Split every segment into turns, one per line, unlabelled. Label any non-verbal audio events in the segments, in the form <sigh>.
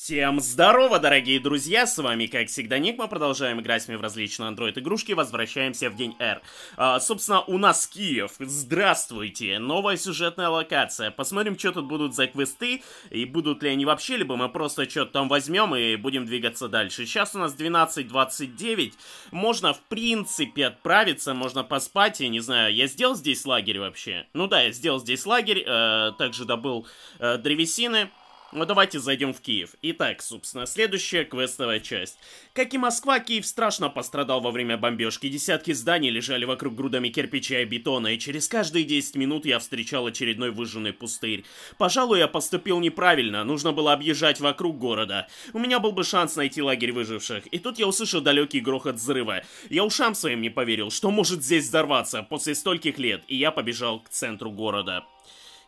Всем здорово, дорогие друзья, с вами, как всегда, Ник, мы продолжаем играть с ними в различные андроид-игрушки, возвращаемся в день R. А, собственно, у нас Киев, здравствуйте, новая сюжетная локация, посмотрим, что тут будут за квесты, и будут ли они вообще, либо мы просто что-то там возьмем и будем двигаться дальше. Сейчас у нас 12.29, можно, в принципе, отправиться, можно поспать, я не знаю, я сделал здесь лагерь вообще? Ну да, я сделал здесь лагерь, э, также добыл э, древесины. Ну давайте зайдем в Киев. Итак, собственно, следующая квестовая часть. Как и Москва, Киев страшно пострадал во время бомбежки. Десятки зданий лежали вокруг грудами кирпича и бетона, и через каждые 10 минут я встречал очередной выжженный пустырь. Пожалуй, я поступил неправильно, нужно было объезжать вокруг города. У меня был бы шанс найти лагерь выживших. И тут я услышал далекий грохот взрыва. Я ушам своим не поверил, что может здесь взорваться после стольких лет, и я побежал к центру города.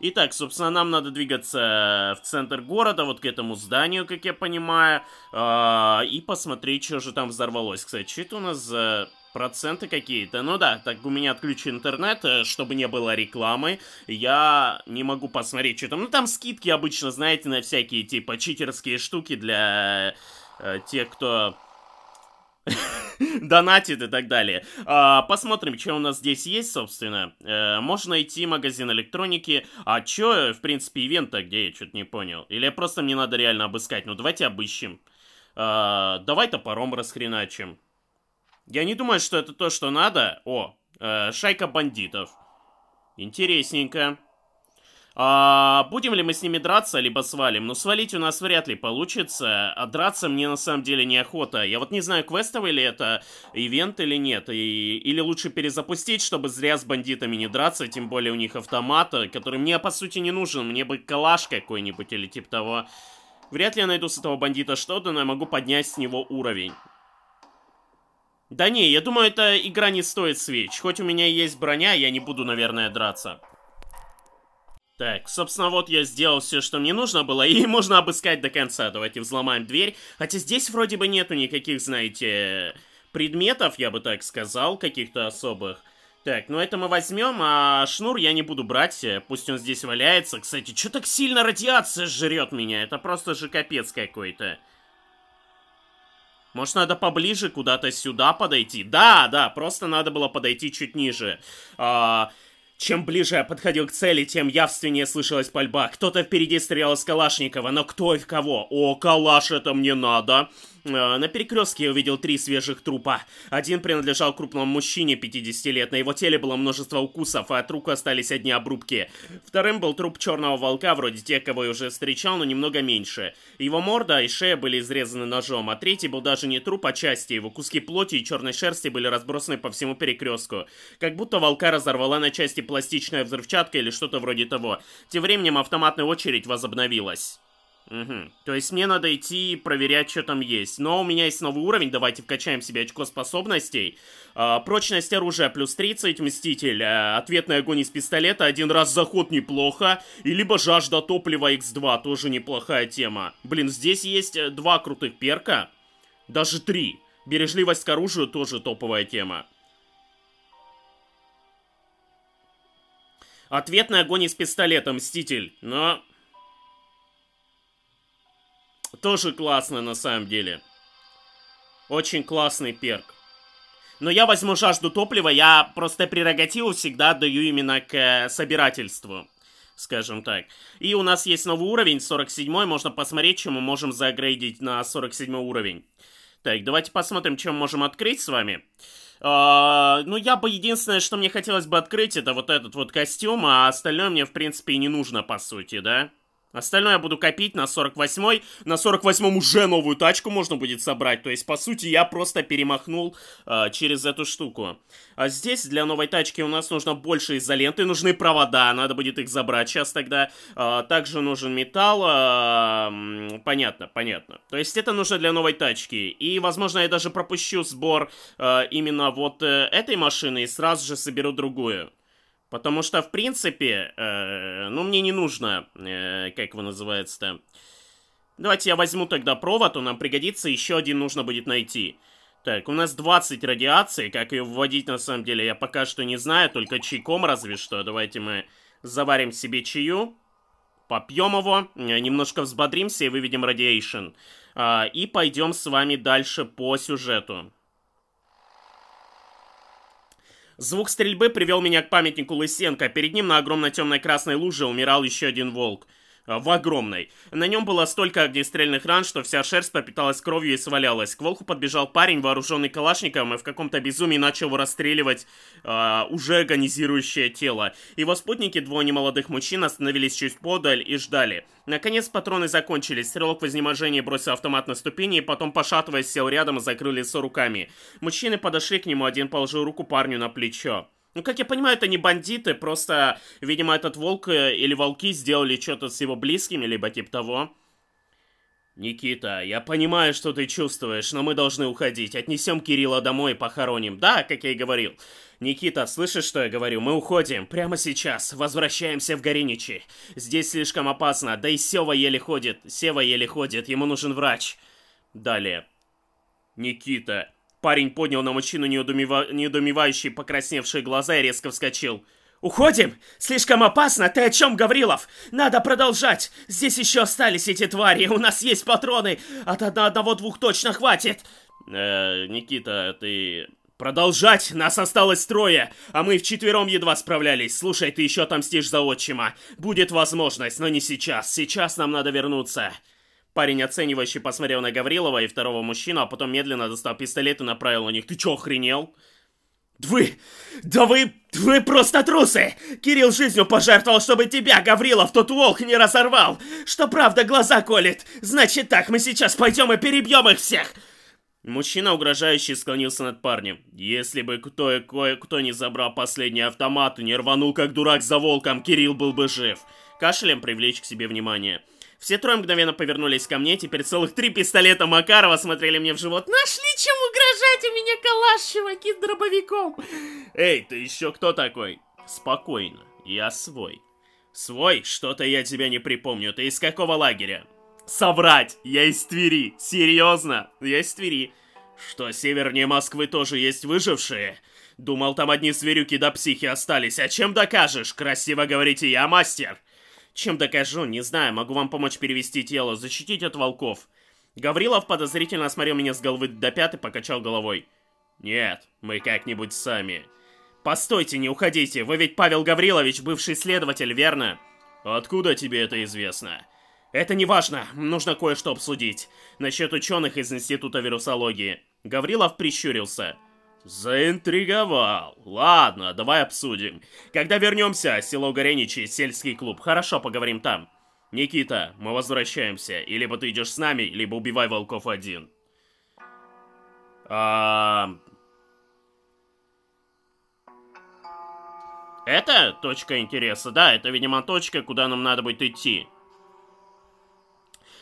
Итак, собственно, нам надо двигаться э, в центр города, вот к этому зданию, как я понимаю, а, и посмотреть, что же там взорвалось. Кстати, что это у нас за... Проценты какие-то. Ну да, так у меня отключен интернет, э, чтобы не было рекламы. Я не могу посмотреть, что там. Ну там скидки обычно, знаете, на всякие типа читерские штуки для э, тех, кто <laughs> донатит и так далее. А, посмотрим, что у нас здесь есть, собственно. А, можно найти магазин электроники. А чё, в принципе, ивент-то где, я что-то не понял. Или просто мне надо реально обыскать. Ну, давайте обыщем. А, давай топором расхреначим. Я не думаю, что это то, что надо. О, э, шайка бандитов. Интересненько. А, будем ли мы с ними драться, либо свалим? Ну, свалить у нас вряд ли получится, а драться мне на самом деле неохота. Я вот не знаю, квестовый ли это ивент или нет, и, или лучше перезапустить, чтобы зря с бандитами не драться, тем более у них автомат, который мне, по сути, не нужен. Мне бы калаш какой-нибудь или типа того. Вряд ли я найду с этого бандита что-то, но я могу поднять с него уровень. Да не, я думаю, эта игра не стоит свеч. Хоть у меня есть броня, я не буду, наверное, драться. Так, собственно, вот я сделал все, что мне нужно было, и <laughs> можно обыскать до конца. Давайте взломаем дверь. Хотя здесь вроде бы нету никаких, знаете, предметов, я бы так сказал, каких-то особых. Так, ну это мы возьмем, а шнур я не буду брать, э, пусть он здесь валяется. Кстати, что так сильно радиация жрет меня? Это просто же капец какой-то. Может, надо поближе куда-то сюда подойти? Да, да, просто надо было подойти чуть ниже. А... Чем ближе я подходил к цели, тем явственнее слышалась пальба. Кто-то впереди стрелял из Калашникова, но кто и в кого? О, Калаш это мне надо! Э, на перекрестке я увидел три свежих трупа. Один принадлежал крупному мужчине 50 лет. На его теле было множество укусов, а от рук остались одни обрубки. Вторым был труп черного волка, вроде тех, кого я уже встречал, но немного меньше. Его морда и шея были изрезаны ножом, а третий был даже не труп, а части. Его куски плоти и черной шерсти были разбросаны по всему перекрестку. Как будто волка разорвала на части пластичная взрывчатка или что-то вроде того. Тем временем автоматная очередь возобновилась. Угу. То есть мне надо идти проверять, что там есть. Но у меня есть новый уровень, давайте вкачаем себе очко способностей. А, прочность оружия плюс 30, Мститель. А, ответный огонь из пистолета, один раз заход неплохо. И либо жажда топлива X2, тоже неплохая тема. Блин, здесь есть э, два крутых перка. Даже три. Бережливость к оружию тоже топовая тема. Ответный огонь из пистолета, Мститель. Но тоже классно на самом деле. Очень классный перк. Но я возьму жажду топлива, я просто прерогативу всегда даю именно к э, собирательству, скажем так. И у нас есть новый уровень, 47 можно посмотреть, чем мы можем загрейдить на 47 уровень. Так, давайте посмотрим, чем можем открыть с вами. Uh, ну, я бы единственное, что мне хотелось бы открыть, это вот этот вот костюм, а остальное мне, в принципе, и не нужно, по сути, да? Остальное я буду копить на 48-й. На 48-м уже новую тачку можно будет собрать. То есть, по сути, я просто перемахнул э, через эту штуку. А здесь для новой тачки у нас нужно больше изоленты. Нужны провода, надо будет их забрать сейчас тогда. Э, также нужен металл. Э, понятно, понятно. То есть, это нужно для новой тачки. И, возможно, я даже пропущу сбор э, именно вот э, этой машины и сразу же соберу другую. Потому что, в принципе, э, ну, мне не нужно, э, как его называется-то. Давайте я возьму тогда провод, он нам пригодится, еще один нужно будет найти. Так, у нас 20 радиации, как ее вводить на самом деле я пока что не знаю, только чайком разве что. Давайте мы заварим себе чаю, попьем его, э, немножко взбодримся и выведем радиейшн. Э, а, и пойдем с вами дальше по сюжету. Звук стрельбы привел меня к памятнику Лысенко. А перед ним на огромной темной красной луже умирал еще один волк. Э, в огромной. На нем было столько огнестрельных ран, что вся шерсть попиталась кровью и свалялась. К волку подбежал парень, вооруженный калашником, и в каком-то безумии начал расстреливать э, уже агонизирующее тело. Его спутники, двое немолодых мужчин, остановились чуть подаль и ждали. Наконец патроны закончились. Стрелок в изнеможении бросил автомат на ступени и потом, пошатываясь, сел рядом и закрыл лицо руками. Мужчины подошли к нему, один положил руку парню на плечо. Ну, как я понимаю, это не бандиты, просто, видимо, этот волк э, или волки сделали что-то с его близкими, либо типа того. «Никита, я понимаю, что ты чувствуешь, но мы должны уходить. Отнесем Кирилла домой и похороним. Да, как я и говорил. Никита, слышишь, что я говорю? Мы уходим. Прямо сейчас. Возвращаемся в Гориничи. Здесь слишком опасно. Да и Сева еле ходит. Сева еле ходит. Ему нужен врач». Далее. «Никита, Парень поднял на мужчину неудумева... неудумевающие покрасневшие глаза и резко вскочил. «Уходим? Слишком опасно! Ты о чем, Гаврилов? Надо продолжать! Здесь еще остались эти твари, у нас есть патроны! От одного-двух точно хватит!» «Э, Никита, ты...» «Продолжать! Нас осталось трое, а мы вчетвером едва справлялись. Слушай, ты еще отомстишь за отчима. Будет возможность, но не сейчас. Сейчас нам надо вернуться». Парень оценивающий посмотрел на Гаврилова и второго мужчину, а потом медленно достал пистолет и направил на них. «Ты чё, охренел?» Вы... Да вы... Вы просто трусы! Кирилл жизнью пожертвовал, чтобы тебя, Гаврилов, тот волк не разорвал! Что правда глаза колет! Значит так, мы сейчас пойдем и перебьем их всех!» Мужчина, угрожающе склонился над парнем. «Если бы кто и кое-кто не забрал последний автомат и не рванул как дурак за волком, Кирилл был бы жив!» Кашлем привлечь к себе внимание. Все трое мгновенно повернулись ко мне, теперь целых три пистолета Макарова смотрели мне в живот. Нашли чем угрожать, у а меня калаш, чуваки, с дробовиком. Эй, ты еще кто такой? Спокойно, я свой. Свой? Что-то я тебя не припомню. Ты из какого лагеря? Соврать! Я из Твери! Серьезно? Я из Твери. Что, севернее Москвы тоже есть выжившие? Думал, там одни зверюки да психи остались. А чем докажешь? Красиво говорите, я мастер. Чем докажу, не знаю, могу вам помочь перевести тело, защитить от волков. Гаврилов подозрительно осмотрел меня с головы до пят и покачал головой. Нет, мы как-нибудь сами. Постойте, не уходите, вы ведь Павел Гаврилович, бывший следователь, верно? Откуда тебе это известно? Это не важно, нужно кое-что обсудить. Насчет ученых из Института вирусологии. Гаврилов прищурился. Заинтриговал. Ладно, давай обсудим. Когда вернемся, село Гореничи, сельский клуб, хорошо поговорим там. Никита, мы возвращаемся. И либо ты идешь с нами, либо убивай волков один. А... Это точка интереса, да, это, видимо, точка, куда нам надо будет идти.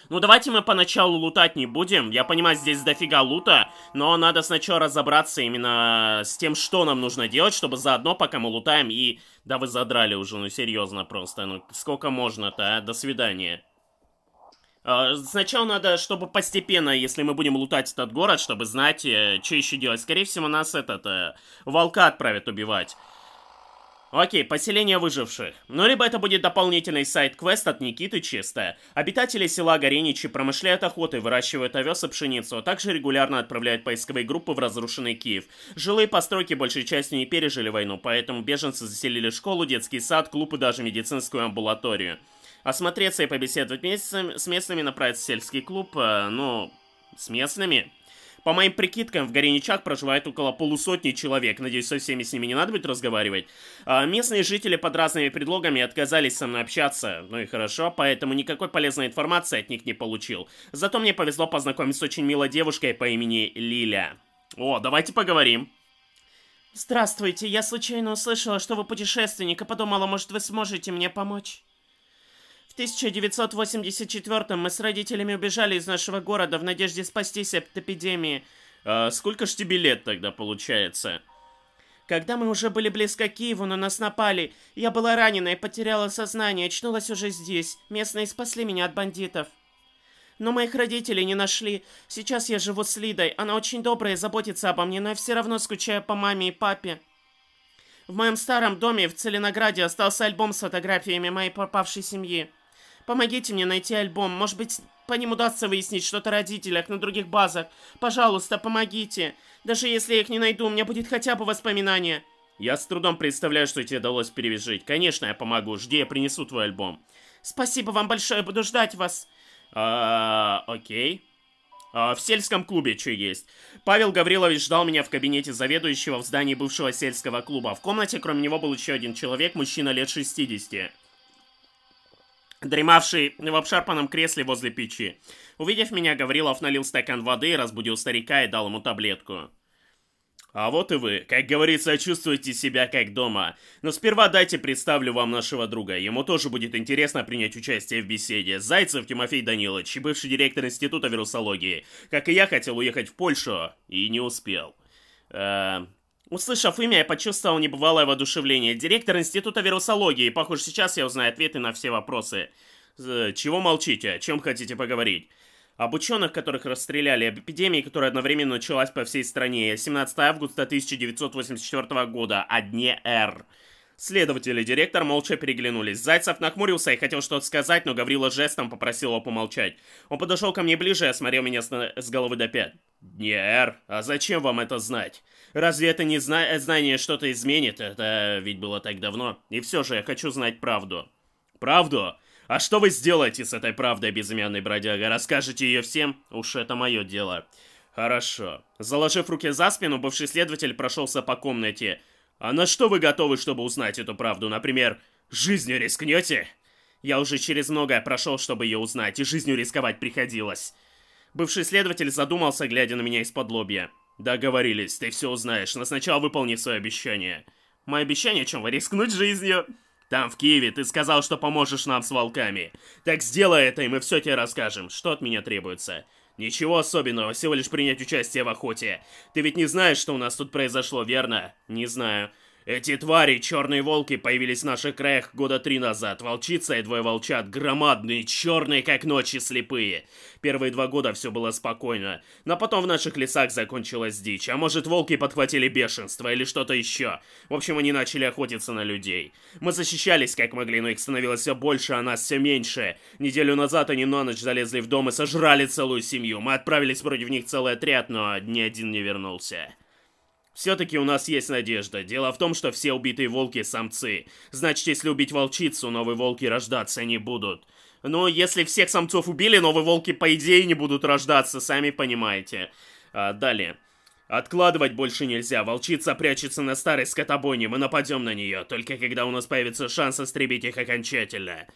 Ну, давайте мы поначалу лутать не будем. Я понимаю, здесь дофига лута, но надо сначала разобраться именно с тем, что нам нужно делать, чтобы заодно, пока мы лутаем, и... Да вы задрали уже, ну серьезно просто. Ну, сколько можно-то, а? До свидания. А, сначала надо, чтобы постепенно, если мы будем лутать этот город, чтобы знать, э, что еще делать. Скорее всего, нас этот э, волка отправят убивать. Окей, поселение выживших. Ну, либо это будет дополнительный сайт-квест от Никиты Чисто. Обитатели села Гореничи промышляют охотой, выращивают овес и пшеницу, а также регулярно отправляют поисковые группы в разрушенный Киев. Жилые постройки большей частью не пережили войну, поэтому беженцы заселили школу, детский сад, клуб и даже медицинскую амбулаторию. Осмотреться и побеседовать месяцем, с местными направиться в сельский клуб, э, ну, с местными... По моим прикидкам, в Гореничах проживает около полусотни человек. Надеюсь, со всеми с ними не надо будет разговаривать. А местные жители под разными предлогами отказались со мной общаться. Ну и хорошо, поэтому никакой полезной информации от них не получил. Зато мне повезло познакомиться с очень милой девушкой по имени Лиля. О, давайте поговорим. Здравствуйте, я случайно услышала, что вы путешественник, и подумала, может, вы сможете мне помочь. 1984 мы с родителями убежали из нашего города в надежде спастись от эпидемии. А сколько ж тебе лет тогда получается? Когда мы уже были близко к Киеву, но нас напали. Я была ранена и потеряла сознание, очнулась уже здесь. Местные спасли меня от бандитов. Но моих родителей не нашли. Сейчас я живу с Лидой. Она очень добрая и заботится обо мне, но я все равно скучаю по маме и папе. В моем старом доме в Целинограде остался альбом с фотографиями моей пропавшей семьи. Помогите мне найти альбом. Может быть, по ним удастся выяснить что-то о родителях на других базах. Пожалуйста, помогите. Даже если я их не найду, у меня будет хотя бы воспоминание. Я с трудом представляю, что тебе удалось перевяжить. Конечно, я помогу. Жди, я принесу твой альбом. Спасибо вам большое, буду ждать вас. А, окей. А, в сельском клубе что есть? Павел Гаврилович ждал меня в кабинете заведующего в здании бывшего сельского клуба. В комнате, кроме него, был еще один человек, мужчина лет 60 дремавший в обшарпанном кресле возле печи. Увидев меня, Гаврилов налил стакан воды, разбудил старика и дал ему таблетку. А вот и вы. Как говорится, чувствуете себя как дома. Но сперва дайте представлю вам нашего друга. Ему тоже будет интересно принять участие в беседе. Зайцев Тимофей Данилович, бывший директор Института вирусологии. Как и я, хотел уехать в Польшу и не успел. Эээ... Услышав имя, я почувствовал небывалое воодушевление. Директор Института вирусологии. Похоже, сейчас я узнаю ответы на все вопросы. Чего молчите? О чем хотите поговорить? Об ученых, которых расстреляли, об эпидемии, которая одновременно началась по всей стране. 17 августа 1984 года. О дне Р. Следователи и директор молча переглянулись. Зайцев нахмурился и хотел что-то сказать, но Гаврила жестом попросил его помолчать. Он подошел ко мне ближе и осмотрел меня с, с головы до пят. «Не, Эр, а зачем вам это знать?» Разве это не зна знание что-то изменит? Это ведь было так давно. И все же я хочу знать правду. Правду? А что вы сделаете с этой правдой, безымянный бродяга? Расскажете ее всем? Уж это мое дело. Хорошо. Заложив руки за спину, бывший следователь прошелся по комнате. А на что вы готовы, чтобы узнать эту правду? Например, жизнью рискнете? Я уже через многое прошел, чтобы ее узнать, и жизнью рисковать приходилось. Бывший следователь задумался, глядя на меня из-под лобья. «Договорились, ты все узнаешь, но сначала выполни свое обещание». «Мое обещание, чем вы рискнуть жизнью?» «Там, в Киеве, ты сказал, что поможешь нам с волками. Так сделай это, и мы все тебе расскажем. Что от меня требуется?» «Ничего особенного, всего лишь принять участие в охоте. Ты ведь не знаешь, что у нас тут произошло, верно?» «Не знаю». Эти твари, черные волки, появились в наших краях года три назад. Волчица и двое волчат, громадные, черные, как ночи, слепые. Первые два года все было спокойно. Но потом в наших лесах закончилась дичь. А может, волки подхватили бешенство или что-то еще. В общем, они начали охотиться на людей. Мы защищались как могли, но их становилось все больше, а нас все меньше. Неделю назад они на ночь залезли в дом и сожрали целую семью. Мы отправились против них целый отряд, но ни один не вернулся. Все-таки у нас есть надежда. Дело в том, что все убитые волки – самцы. Значит, если убить волчицу, новые волки рождаться не будут. Но если всех самцов убили, новые волки, по идее, не будут рождаться, сами понимаете. А, далее. Откладывать больше нельзя. Волчица прячется на старой скотобойне, мы нападем на нее, только когда у нас появится шанс истребить их окончательно.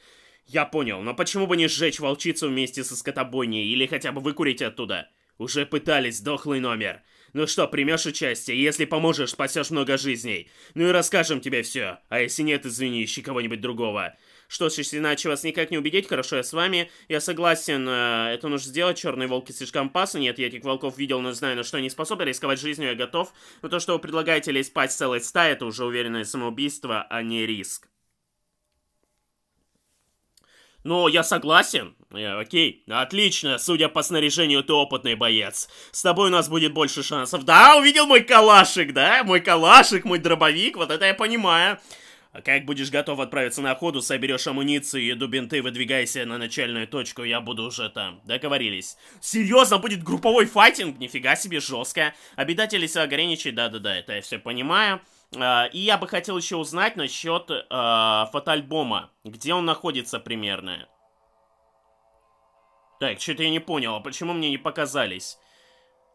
Я понял, но почему бы не сжечь волчицу вместе со скотобойней, или хотя бы выкурить оттуда? Уже пытались, дохлый номер. Ну что, примешь участие? Если поможешь, спасешь много жизней. Ну и расскажем тебе все. А если нет, извини, ищи кого-нибудь другого. Что ж, если иначе вас никак не убедить, хорошо, я с вами. Я согласен, э, это нужно сделать. Черные волки слишком опасны. Нет, я этих волков видел, но знаю, на что они способны. Рисковать жизнью я готов. Но то, что вы предлагаете лезть спать целой стаи, это уже уверенное самоубийство, а не риск. Но я согласен. Э, окей, отлично, судя по снаряжению, ты опытный боец. С тобой у нас будет больше шансов. Да, увидел мой калашик, да? Мой калашик, мой дробовик, вот это я понимаю. А Как будешь готов отправиться на ходу, соберешь амуницию, еду, бинты, выдвигайся на начальную точку, я буду уже там. Договорились. Серьезно, будет групповой файтинг? Нифига себе, жестко. Обитатели села Гореничей, да-да-да, это я все понимаю. Uh, и я бы хотел еще узнать насчет uh, а, фотоальбома. Где он находится примерно? Так, что-то я не понял, а почему мне не показались?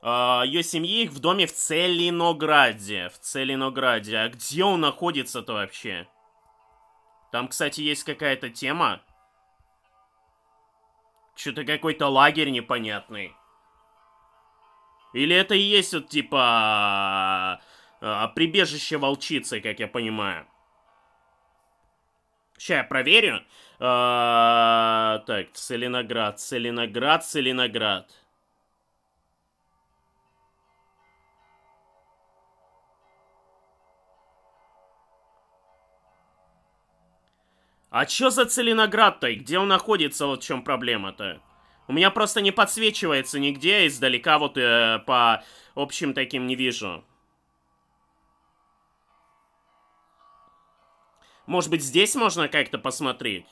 А, ее семьи их в доме в Целинограде. В Целинограде. А где он находится-то вообще? Там, кстати, есть какая-то тема. Что-то какой-то лагерь непонятный. Или это и есть вот типа... А, а, прибежище волчицы, как я понимаю. Сейчас я проверю. А, так, Целиноград, Целиноград, Целиноград. А чё за Целиноград-то? Где он находится? Вот в чем проблема-то? У меня просто не подсвечивается нигде, издалека вот э, по общим таким не вижу. Может быть, здесь можно как-то посмотреть?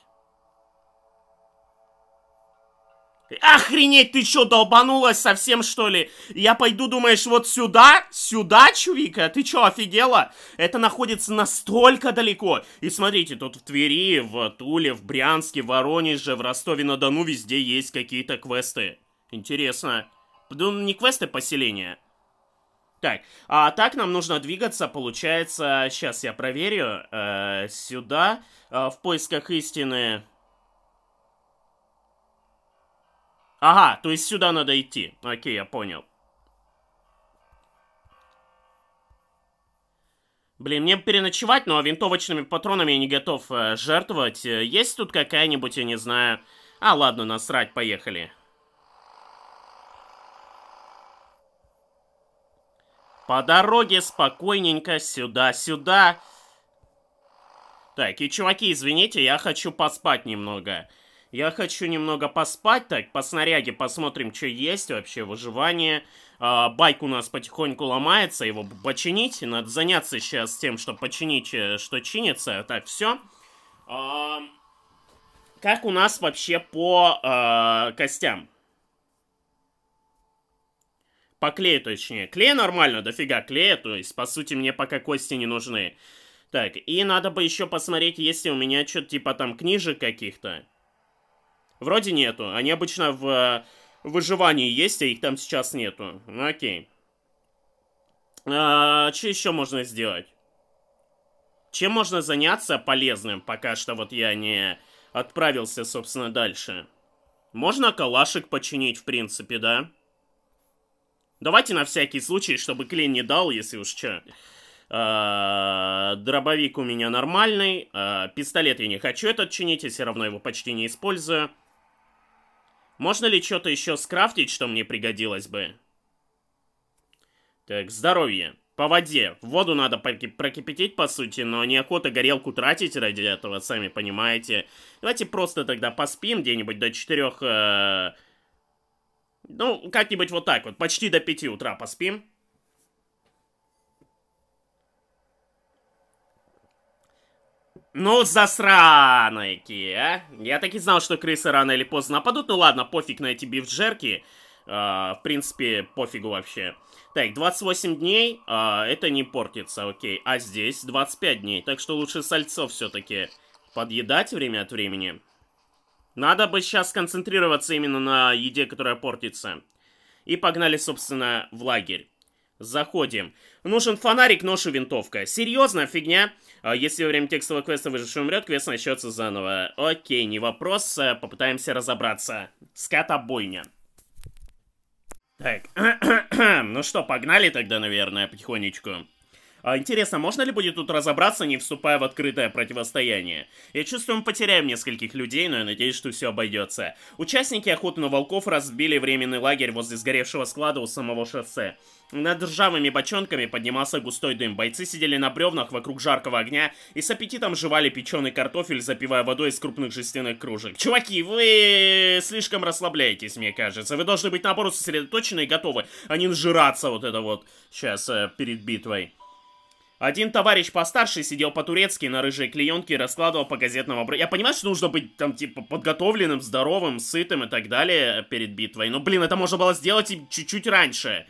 Охренеть, ты чё, долбанулась совсем, что ли? Я пойду, думаешь, вот сюда? Сюда, Чувика? Ты чё, офигела? Это находится настолько далеко. И смотрите, тут в Твери, в Туле, в Брянске, в Воронеже, в Ростове-на-Дону везде есть какие-то квесты. Интересно. Ну, не квесты, поселения. Так, а так нам нужно двигаться, получается, сейчас я проверю, э, сюда, э, в поисках истины, Ага, то есть сюда надо идти. Окей, я понял. Блин, мне переночевать, но винтовочными патронами я не готов э, жертвовать. Э, есть тут какая-нибудь, я не знаю... А, ладно, насрать, поехали. По дороге спокойненько сюда-сюда. Так, и чуваки, извините, я хочу поспать немного. Немного. Я хочу немного поспать, так, по снаряге посмотрим, что есть вообще, выживание. А, байк у нас потихоньку ломается, его починить. Надо заняться сейчас тем, чтобы починить, э, что чинится. Так, все. А, как у нас вообще по а, костям? По клею, точнее. Клея нормально, дофига клея, то есть, по сути, мне пока кости не нужны. Так, и надо бы еще посмотреть, есть ли у меня что-то типа там книжек каких-то. Вроде нету. Они обычно в э, выживании есть, а их там сейчас нету. Ну окей. А, что еще можно сделать? Чем можно заняться полезным, пока что вот я не отправился, собственно, дальше? Можно калашик починить, в принципе, да? Давайте на всякий случай, чтобы клин не дал, если уж что. А, дробовик у меня нормальный. А, пистолет я не хочу этот чинить, я все равно его почти не использую. Можно ли что-то еще скрафтить, что мне пригодилось бы? Так, здоровье. По воде. Воду надо прокипятить, по сути, но неохота горелку тратить ради этого, сами понимаете. Давайте просто тогда поспим где-нибудь до четырех. Э... Ну, как-нибудь вот так вот, почти до пяти утра поспим. Ну, засранайки, а? Я так и знал, что крысы рано или поздно нападут. Ну ладно, пофиг на эти биф-джерки. А, в принципе, пофигу вообще. Так, 28 дней, uh, это не портится, окей. А здесь 25 дней, так что лучше сальцо все-таки подъедать время от времени. Надо бы сейчас концентрироваться именно на еде, которая портится. И погнали, собственно, в лагерь. Заходим. Нужен фонарик, нож и винтовка. Серьезная фигня? А, если во время текстового квеста выживший умрет, квест начнется заново. Окей, не вопрос, а, попытаемся разобраться. Скотобойня. Так, <clears throat> ну что, погнали тогда, наверное, потихонечку. А, интересно, можно ли будет тут разобраться, не вступая в открытое противостояние? Я чувствую, мы потеряем нескольких людей, но я надеюсь, что все обойдется. Участники охоты на волков разбили временный лагерь возле сгоревшего склада у самого шоссе. Над ржавыми бочонками поднимался густой дым. Бойцы сидели на бревнах вокруг жаркого огня и с аппетитом жевали печеный картофель, запивая водой из крупных жестяных кружек. Чуваки, вы слишком расслабляетесь, мне кажется. Вы должны быть, наоборот, сосредоточены и готовы, а не нажираться вот это вот сейчас э, перед битвой. Один товарищ постарше сидел по-турецки на рыжей клеенке и раскладывал по газетному образу. Я понимаю, что нужно быть там, типа, подготовленным, здоровым, сытым и так далее перед битвой. Но, блин, это можно было сделать и чуть-чуть раньше.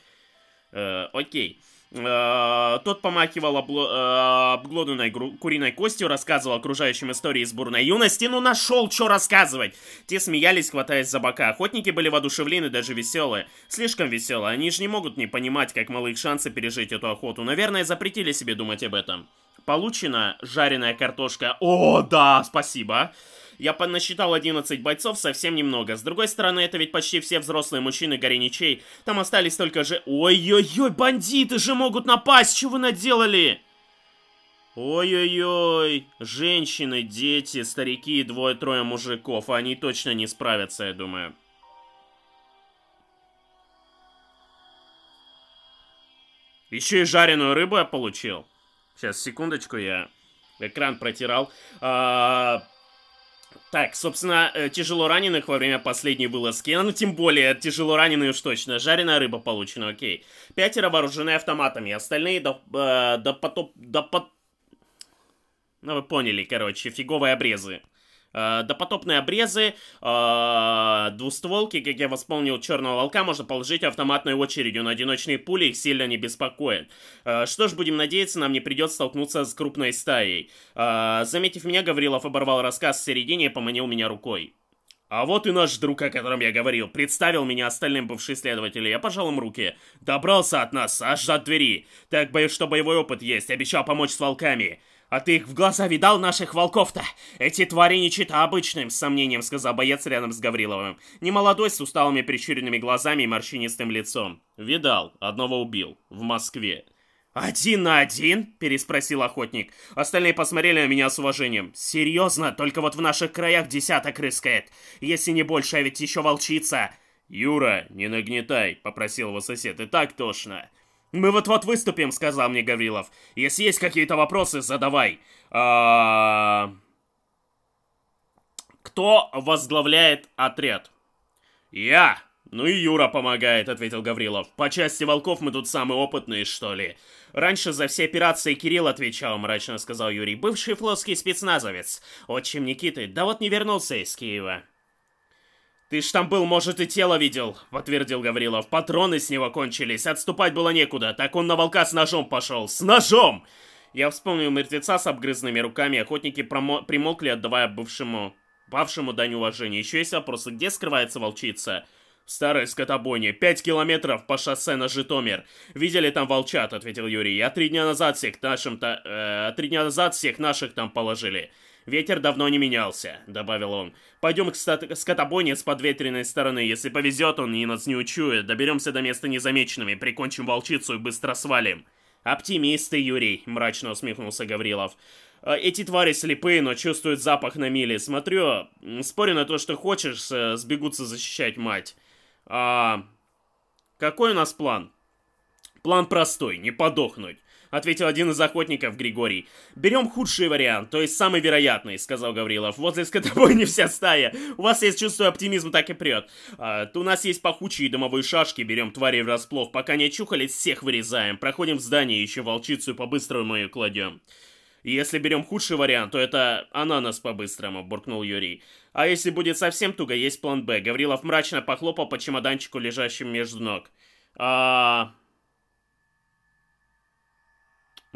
Э, окей. Э, тот помахивал э, обглоданной куриной костью, рассказывал окружающим истории из бурной юности, Ну нашел, что рассказывать. Те смеялись, хватаясь за бока. Охотники были воодушевлены, даже веселые. Слишком веселые. Они же не могут не понимать, как малых шансы пережить эту охоту. Наверное, запретили себе думать об этом. Получена жареная картошка. О, да, спасибо. Спасибо. Я понасчитал 11 бойцов, совсем немного. С другой стороны, это ведь почти все взрослые мужчины гореничей. Там остались только же... Ой-ой-ой, бандиты же могут напасть! Чего вы наделали? Ой-ой-ой, женщины, дети, старики и двое-трое мужиков. Они точно не справятся, я думаю. Еще и жареную рыбу я получил. Сейчас, секундочку, я экран протирал. А, так, собственно, э, тяжело раненых во время последней вылазки, ну тем более тяжело раненые уж точно, жареная рыба получена, окей. Пятеро вооружены автоматами, остальные до, э, до потоп... до под... Ну вы поняли, короче, фиговые обрезы. Э, допотопные обрезы, э, двустволки, как я восполнил черного волка, можно положить автоматной очередью, На одиночные пули их сильно не беспокоит. Э, что ж, будем надеяться, нам не придется столкнуться с крупной стаей. Э, заметив меня, Гаврилов оборвал рассказ в середине и поманил меня рукой. А вот и наш друг, о котором я говорил, представил меня остальным бывший следователь, я пожал им руки. Добрался от нас, аж до двери. Так боюсь, что боевой опыт есть, обещал помочь с волками. «А ты их в глаза видал, наших волков-то? Эти твари не чита обычным», — с сомнением сказал боец рядом с Гавриловым. Немолодой, с усталыми прищуренными глазами и морщинистым лицом. «Видал, одного убил. В Москве». «Один на один?» – переспросил охотник. Остальные посмотрели на меня с уважением. «Серьезно? Только вот в наших краях десяток рыскает. Если не больше, а ведь еще волчица!» «Юра, не нагнетай!» – попросил его сосед. «И так тошно!» Мы вот-вот выступим, сказал мне Гаврилов. Если есть какие-то вопросы, задавай. А... Кто возглавляет отряд? Я. Ну и Юра помогает, ответил Гаврилов. По части волков мы тут самые опытные, что ли. Раньше за все операции Кирилл отвечал, мрачно сказал Юрий. Бывший флотский спецназовец. Отчим Никиты, да вот не вернулся из Киева. «Ты ж там был, может, и тело видел», — подтвердил Гаврилов. «Патроны с него кончились, отступать было некуда, так он на волка с ножом пошел. С ножом!» Я вспомнил мертвеца с обгрызными руками, охотники примолкли, отдавая бывшему, павшему дань уважения. Еще есть вопросы, где скрывается волчица?» «В старой скотобойне, пять километров по шоссе на Житомир. Видели там волчат», — ответил Юрий. «Я три дня назад всех нашим-то... Э, три дня назад всех наших там положили». Ветер давно не менялся», — добавил он. «Пойдем к скотобойне с подветренной стороны. Если повезет, он и нас не учует. Доберемся до места незамеченными, прикончим волчицу и быстро свалим». «Оптимисты, Юрий», — мрачно усмехнулся Гаврилов. Э, эти твари слепые, но чувствуют запах на миле. Смотрю, спорю на то, что хочешь, э, сбегутся защищать мать. А... Какой у нас план? План простой, не подохнуть ответил один из охотников Григорий. «Берем худший вариант, то есть самый вероятный», — сказал Гаврилов. «Возле скотобой не вся стая. У вас есть чувство оптимизма, так и прет. А, у нас есть пахучие домовые шашки, берем тварей врасплох. Пока не очухались, всех вырезаем. Проходим в здание, еще волчицу по-быстрому ее кладем». «Если берем худший вариант, то это она нас по-быстрому», — буркнул Юрий. «А если будет совсем туго, есть план «Б». Гаврилов мрачно похлопал по чемоданчику, лежащим между ног. «А...»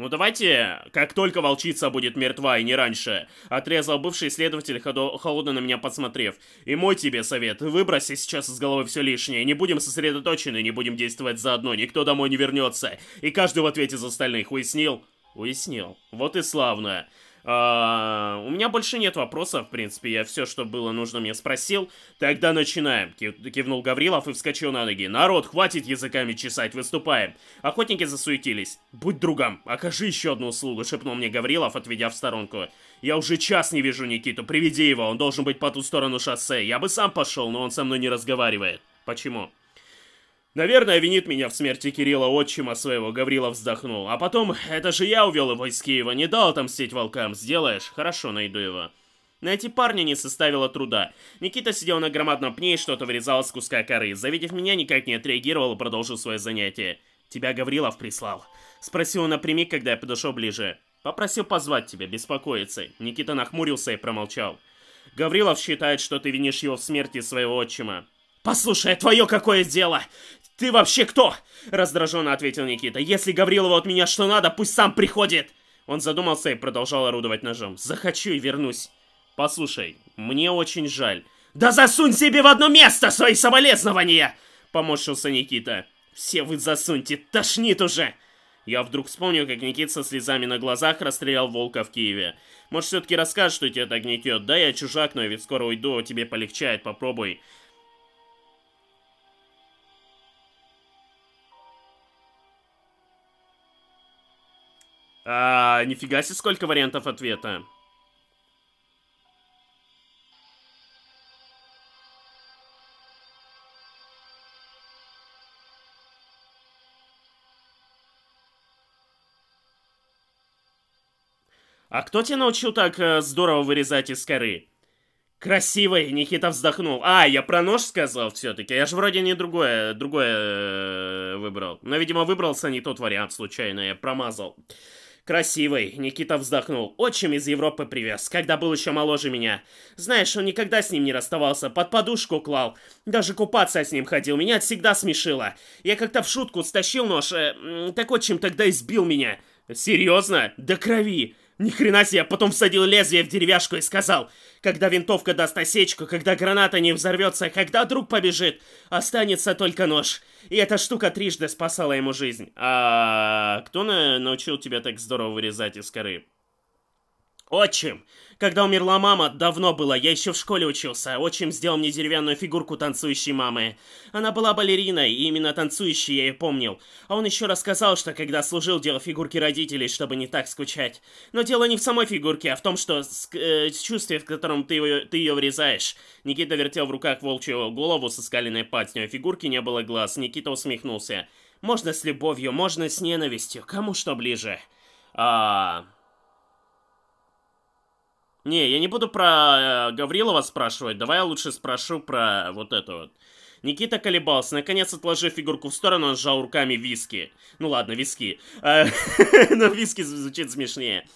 Ну давайте, как только волчица будет мертва и не раньше, отрезал бывший следователь, холодно на меня посмотрев. И мой тебе совет, выброси сейчас из головы все лишнее, не будем сосредоточены, не будем действовать заодно, никто домой не вернется, и каждый в ответе за остальных, уяснил? Уяснил. Вот и славно. Uh, у меня больше нет вопросов, в принципе, я все, что было нужно, мне спросил. Тогда начинаем, Кив кивнул Гаврилов и вскочил на ноги. Народ, хватит языками чесать, выступаем. Охотники засуетились. Будь другом, окажи еще одну услугу, шепнул мне Гаврилов, отведя в сторонку. Я уже час не вижу Никиту, приведи его, он должен быть по ту сторону шоссе. Я бы сам пошел, но он со мной не разговаривает. Почему? Наверное, винит меня в смерти Кирилла отчима своего, Гаврила вздохнул. А потом, это же я увел его из Киева, не дал отомстить волкам. Сделаешь? Хорошо, найду его. Найти парня не составило труда. Никита сидел на громадном пне и что-то вырезал с куска коры. Завидев меня, никак не отреагировал и продолжил свое занятие. «Тебя Гаврилов прислал?» Спросил он напрямик, когда я подошел ближе. «Попросил позвать тебя, беспокоиться». Никита нахмурился и промолчал. «Гаврилов считает, что ты винишь его в смерти своего отчима». «Послушай, а твое какое дело? «Ты вообще кто?» — раздраженно ответил Никита. «Если Гаврилова от меня что надо, пусть сам приходит!» Он задумался и продолжал орудовать ножом. «Захочу и вернусь. Послушай, мне очень жаль». «Да засунь себе в одно место свои соболезнования!» — поморщился Никита. «Все вы засуньте, тошнит уже!» Я вдруг вспомнил, как Никит со слезами на глазах расстрелял волка в Киеве. «Может, все-таки расскажешь, что тебя так гнетет? Да, я чужак, но я ведь скоро уйду, тебе полегчает, попробуй». А, нифига себе, сколько вариантов ответа. А кто тебя научил так э, здорово вырезать из коры? Красивый, Никита вздохнул. А, я про нож сказал все-таки. Я же вроде не другое, другое э, выбрал. Но, видимо, выбрался не тот вариант случайно, я промазал. «Красивый», — Никита вздохнул. «Отчим из Европы привез, когда был еще моложе меня. Знаешь, он никогда с ним не расставался, под подушку клал. Даже купаться с ним ходил, меня всегда смешило. Я как-то в шутку стащил нож, э, так отчим тогда избил меня». «Серьезно? До крови!» Ни хрена себе, а потом всадил лезвие в деревяшку и сказал, когда винтовка даст осечку, когда граната не взорвется, когда друг побежит, останется только нож. И эта штука трижды спасала ему жизнь. А кто научил тебя так здорово вырезать из коры? Отчим! Когда умерла мама, давно было, я еще в школе учился. Отчим сделал мне деревянную фигурку танцующей мамы. Она была балериной, и именно танцующей я ее помнил. А он еще рассказал, что когда служил, делал фигурки родителей, чтобы не так скучать. Но дело не в самой фигурке, а в том, что э, чувстве, в котором ты, ее, ты ее врезаешь. Никита вертел в руках волчью голову со скаленной патней, фигурки не было глаз. Никита усмехнулся. Можно с любовью, можно с ненавистью, кому что ближе. А... -а, -а. Не, я не буду про э, Гаврилова спрашивать, давай я лучше спрошу про вот это вот. Никита колебался. Наконец, отложив фигурку в сторону, он сжал руками виски. Ну ладно, виски. Э, <laughs> но виски звучит смешнее.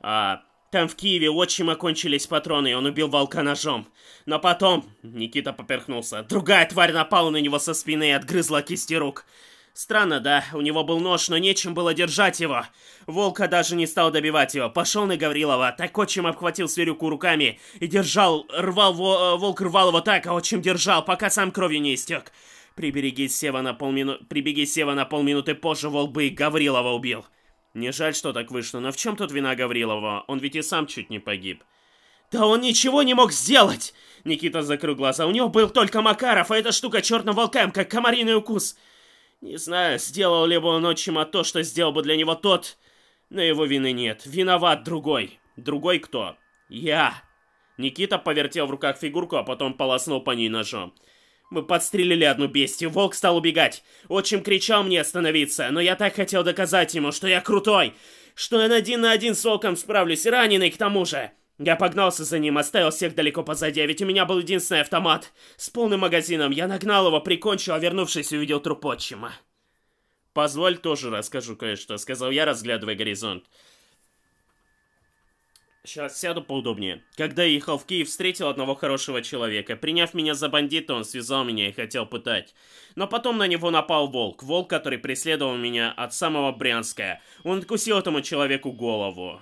А, там в Киеве у окончились патроны, и он убил волка ножом. Но потом... Никита поперхнулся. Другая тварь напала на него со спины и отгрызла кисти рук. Странно, да, у него был нож, но нечем было держать его. Волка даже не стал добивать его. Пошел на Гаврилова, так отчим обхватил зверюку руками и держал, рвал, во, э, волк рвал его так, а отчим держал, пока сам кровью не истек. Прибереги Сева на полмину... Прибеги Сева на полминуты позже, волк бы и Гаврилова убил. Не жаль, что так вышло, но в чем тут вина Гаврилова? Он ведь и сам чуть не погиб. Да он ничего не мог сделать! Никита закрыл глаза. У него был только Макаров, а эта штука черным волкам, как комариный укус. Не знаю, сделал ли бы он отчима то, что сделал бы для него тот, но его вины нет. Виноват другой. Другой кто? Я. Никита повертел в руках фигурку, а потом полоснул по ней ножом. Мы подстрелили одну бестию, волк стал убегать. Отчим кричал мне остановиться, но я так хотел доказать ему, что я крутой, что я на один на один с волком справлюсь, раненый к тому же. Я погнался за ним, оставил всех далеко позади, а ведь у меня был единственный автомат. С полным магазином. Я нагнал его, прикончил, а вернувшись, увидел труп отчима. «Позволь тоже расскажу кое-что», — сказал я, разглядывая горизонт. Сейчас сяду поудобнее. Когда я ехал в Киев, встретил одного хорошего человека. Приняв меня за бандита, он связал меня и хотел пытать. Но потом на него напал волк. Волк, который преследовал меня от самого Брянска. Он откусил этому человеку голову.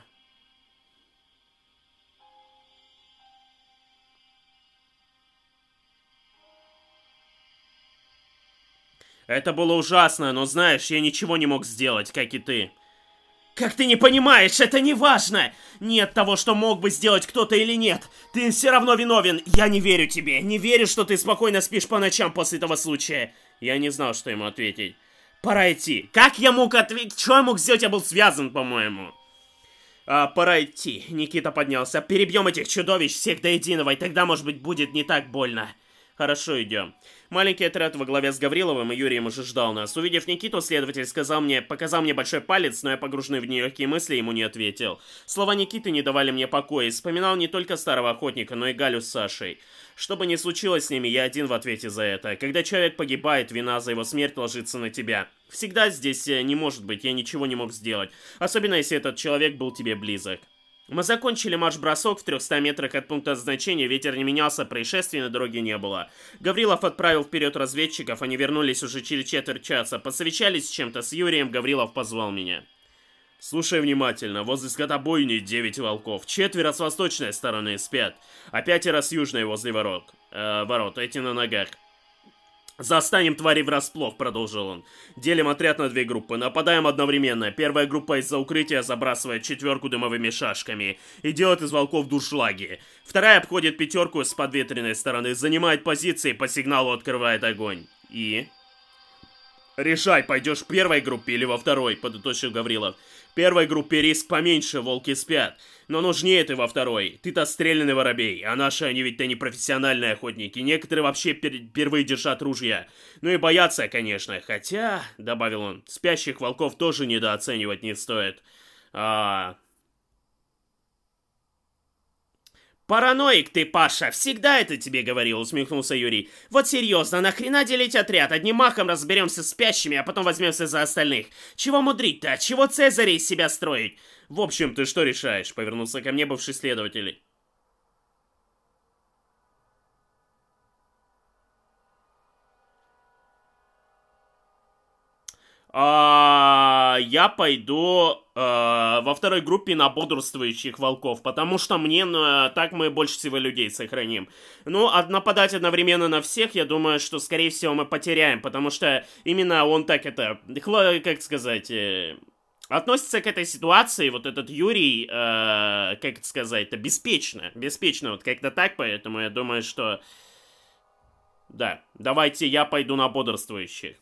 Это было ужасно, но знаешь, я ничего не мог сделать, как и ты. Как ты не понимаешь, это не важно! Нет того, что мог бы сделать кто-то или нет. Ты все равно виновен. Я не верю тебе. Не верю, что ты спокойно спишь по ночам после этого случая. Я не знал, что ему ответить. Пора идти. Как я мог ответить? Что я мог сделать? Я был связан, по-моему. А, пора идти. Никита поднялся. Перебьем этих чудовищ всех до единого, и тогда, может быть, будет не так больно. Хорошо, идем. Маленький отряд во главе с Гавриловым и Юрием уже ждал нас. Увидев Никиту, следователь сказал мне, показал мне большой палец, но я, погруженный в нелегкие мысли, ему не ответил. Слова Никиты не давали мне покоя, и вспоминал не только старого охотника, но и Галю с Сашей. Что бы ни случилось с ними, я один в ответе за это. Когда человек погибает, вина за его смерть ложится на тебя. Всегда здесь э, не может быть, я ничего не мог сделать. Особенно, если этот человек был тебе близок. Мы закончили марш-бросок в 300 метрах от пункта назначения, ветер не менялся, происшествий на дороге не было. Гаврилов отправил вперед разведчиков, они вернулись уже через четверть часа, посовещались с чем-то с Юрием, Гаврилов позвал меня. «Слушай внимательно, возле скотобойни 9 волков, четверо с восточной стороны спят, а пятеро с южной возле ворот, э, ворот эти на ногах. «Застанем твари врасплох», — продолжил он. «Делим отряд на две группы. Нападаем одновременно. Первая группа из-за укрытия забрасывает четверку дымовыми шашками и делает из волков душлаги. Вторая обходит пятерку с подветренной стороны, занимает позиции, по сигналу открывает огонь. И...» «Решай, пойдешь в первой группе или во второй», — подытожил Гаврилов. «В первой группе риск поменьше, волки спят. Но нужнее ты во второй. Ты-то стрелянный воробей, а наши, они ведь-то не профессиональные охотники. Некоторые вообще пер впервые держат ружья. Ну и боятся, конечно. Хотя, — добавил он, — спящих волков тоже недооценивать не стоит. А... «Параноик ты, Паша, всегда это тебе говорил», — усмехнулся Юрий. «Вот серьезно, нахрена делить отряд? Одним махом разберемся с спящими, а потом возьмемся за остальных. Чего мудрить-то? Чего Цезарей из себя строить?» «В общем, ты что решаешь?» — повернулся ко мне бывший следователь. а, я пойду а, во второй группе на бодрствующих волков, потому что мне а, так мы больше всего людей сохраним. Ну, а нападать одновременно на всех, я думаю, что, скорее всего, мы потеряем, потому что именно он так это, как сказать... Э, относится к этой ситуации вот этот Юрий, э, как это сказать это беспечно, беспечно, вот как-то так, поэтому я думаю, что... Да, давайте я пойду на бодрствующих.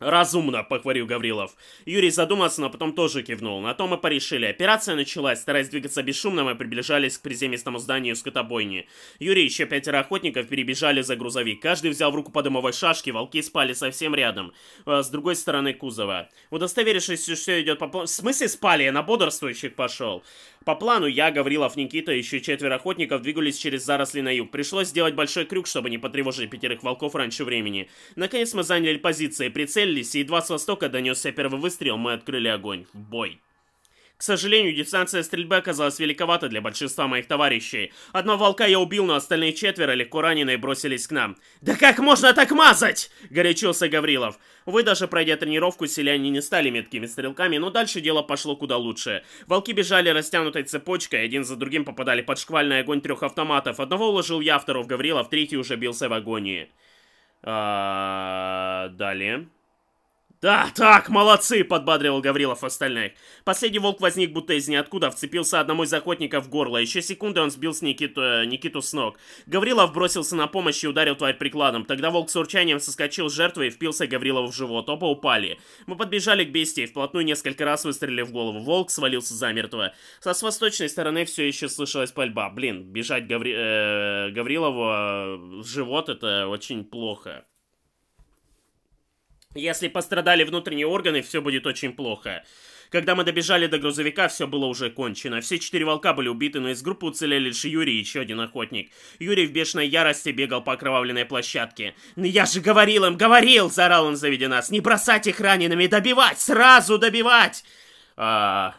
«Разумно», — похвалил Гаврилов. Юрий задумался, но потом тоже кивнул. На то мы порешили. Операция началась. Стараясь двигаться бесшумно, мы приближались к приземистому зданию скотобойни. Юрий и еще пятеро охотников перебежали за грузовик. Каждый взял в руку по дымовой шашке, волки спали совсем рядом, а, с другой стороны кузова. Удостоверившись, что все идет по плану... В смысле спали? Я на бодрствующих пошел. По плану я, Гаврилов, Никита и еще четверо охотников двигались через заросли на юг. Пришлось сделать большой крюк, чтобы не потревожить пятерых волков раньше времени. Наконец мы заняли позиции, прицелились, и едва с востока донесся первый выстрел, мы открыли огонь. Бой. К сожалению, дистанция стрельбы оказалась великовата для большинства моих товарищей. Одного волка я убил, но остальные четверо легко раненые бросились к нам. «Да как можно так мазать?» – горячился Гаврилов. Вы даже пройдя тренировку, селяне не стали меткими стрелками, но дальше дело пошло куда лучше. Волки бежали растянутой цепочкой, один за другим попадали под шквальный огонь трех автоматов. Одного уложил я, второго Гаврилов, третий уже бился в агонии. А, далее. «Да, так, молодцы!» — подбадривал Гаврилов остальных. Последний волк возник будто из ниоткуда, вцепился одному из охотников в горло. Еще секунды он сбил с Никиту, э, Никиту с ног. Гаврилов бросился на помощь и ударил тварь прикладом. Тогда волк с урчанием соскочил с жертвы и впился Гаврилову в живот. Оба упали. Мы подбежали к бестии, вплотную несколько раз выстрелили в голову. Волк свалился замертво. Со с восточной стороны все еще слышалась пальба. Блин, бежать Гаври... э, Гаврилову э, в живот — это очень плохо. Если пострадали внутренние органы, все будет очень плохо. Когда мы добежали до грузовика, все было уже кончено. Все четыре волка были убиты, но из группы уцелели лишь Юрий и еще один охотник. Юрий в бешеной ярости бегал по окровавленной площадке. «Но «Ну я же говорил им, говорил!» – заорал он, заведя нас. «Не бросать их ранеными! Добивать! Сразу добивать!» а...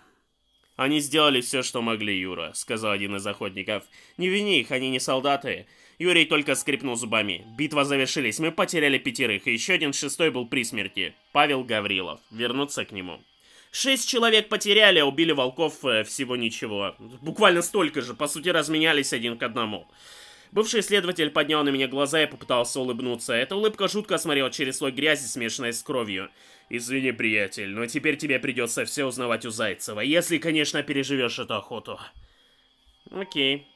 «Они сделали все, что могли, Юра», — сказал один из охотников. «Не вини их, они не солдаты. Юрий только скрипнул зубами. Битва завершились, мы потеряли пятерых, и еще один шестой был при смерти. Павел Гаврилов. Вернуться к нему. Шесть человек потеряли, а убили волков э, всего ничего. Буквально столько же, по сути разменялись один к одному. Бывший следователь поднял на меня глаза и попытался улыбнуться. Эта улыбка жутко смотрела через слой грязи, смешанной с кровью. «Извини, приятель, но теперь тебе придется все узнавать у Зайцева, если, конечно, переживешь эту охоту». Окей.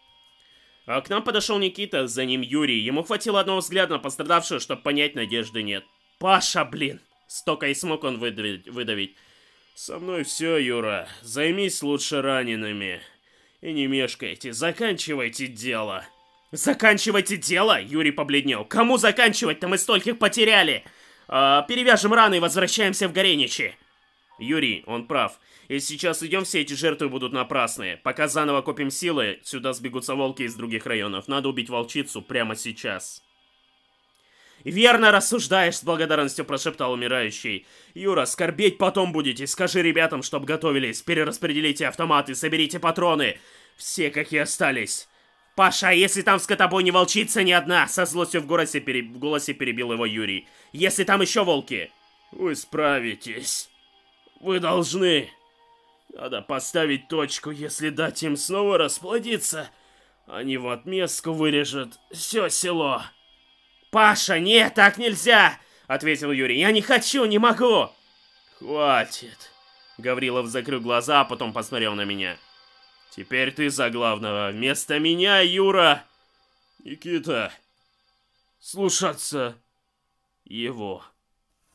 А к нам подошел Никита, за ним Юрий. Ему хватило одного взгляда на пострадавшего, чтобы понять, надежды нет. «Паша, блин!» Столько и смог он выдавить. выдавить. «Со мной все, Юра. Займись лучше ранеными. И не мешкайте. Заканчивайте дело». «Заканчивайте дело?» Юрий побледнел. «Кому заканчивать-то? Мы стольких потеряли!» а, «Перевяжем раны и возвращаемся в Гореничи!» Юрий, он прав. И сейчас идем, все эти жертвы будут напрасные. Пока заново копим силы, сюда сбегутся волки из других районов. Надо убить волчицу прямо сейчас. «Верно рассуждаешь», — с благодарностью прошептал умирающий. «Юра, скорбеть потом будете. Скажи ребятам, чтоб готовились. Перераспределите автоматы, соберите патроны. Все, как и остались». «Паша, а если там в скотобойне волчица ни одна!» Со злостью в голосе, пере... в голосе перебил его Юрий. «Если там еще волки!» «Вы справитесь. Вы должны...» Надо поставить точку, если дать им снова расплодиться. Они в отместку вырежут все село. «Паша, нет, так нельзя!» — ответил Юрий. «Я не хочу, не могу!» «Хватит!» Гаврилов закрыл глаза, а потом посмотрел на меня. «Теперь ты за главного. Вместо меня, Юра!» «Никита!» «Слушаться его!»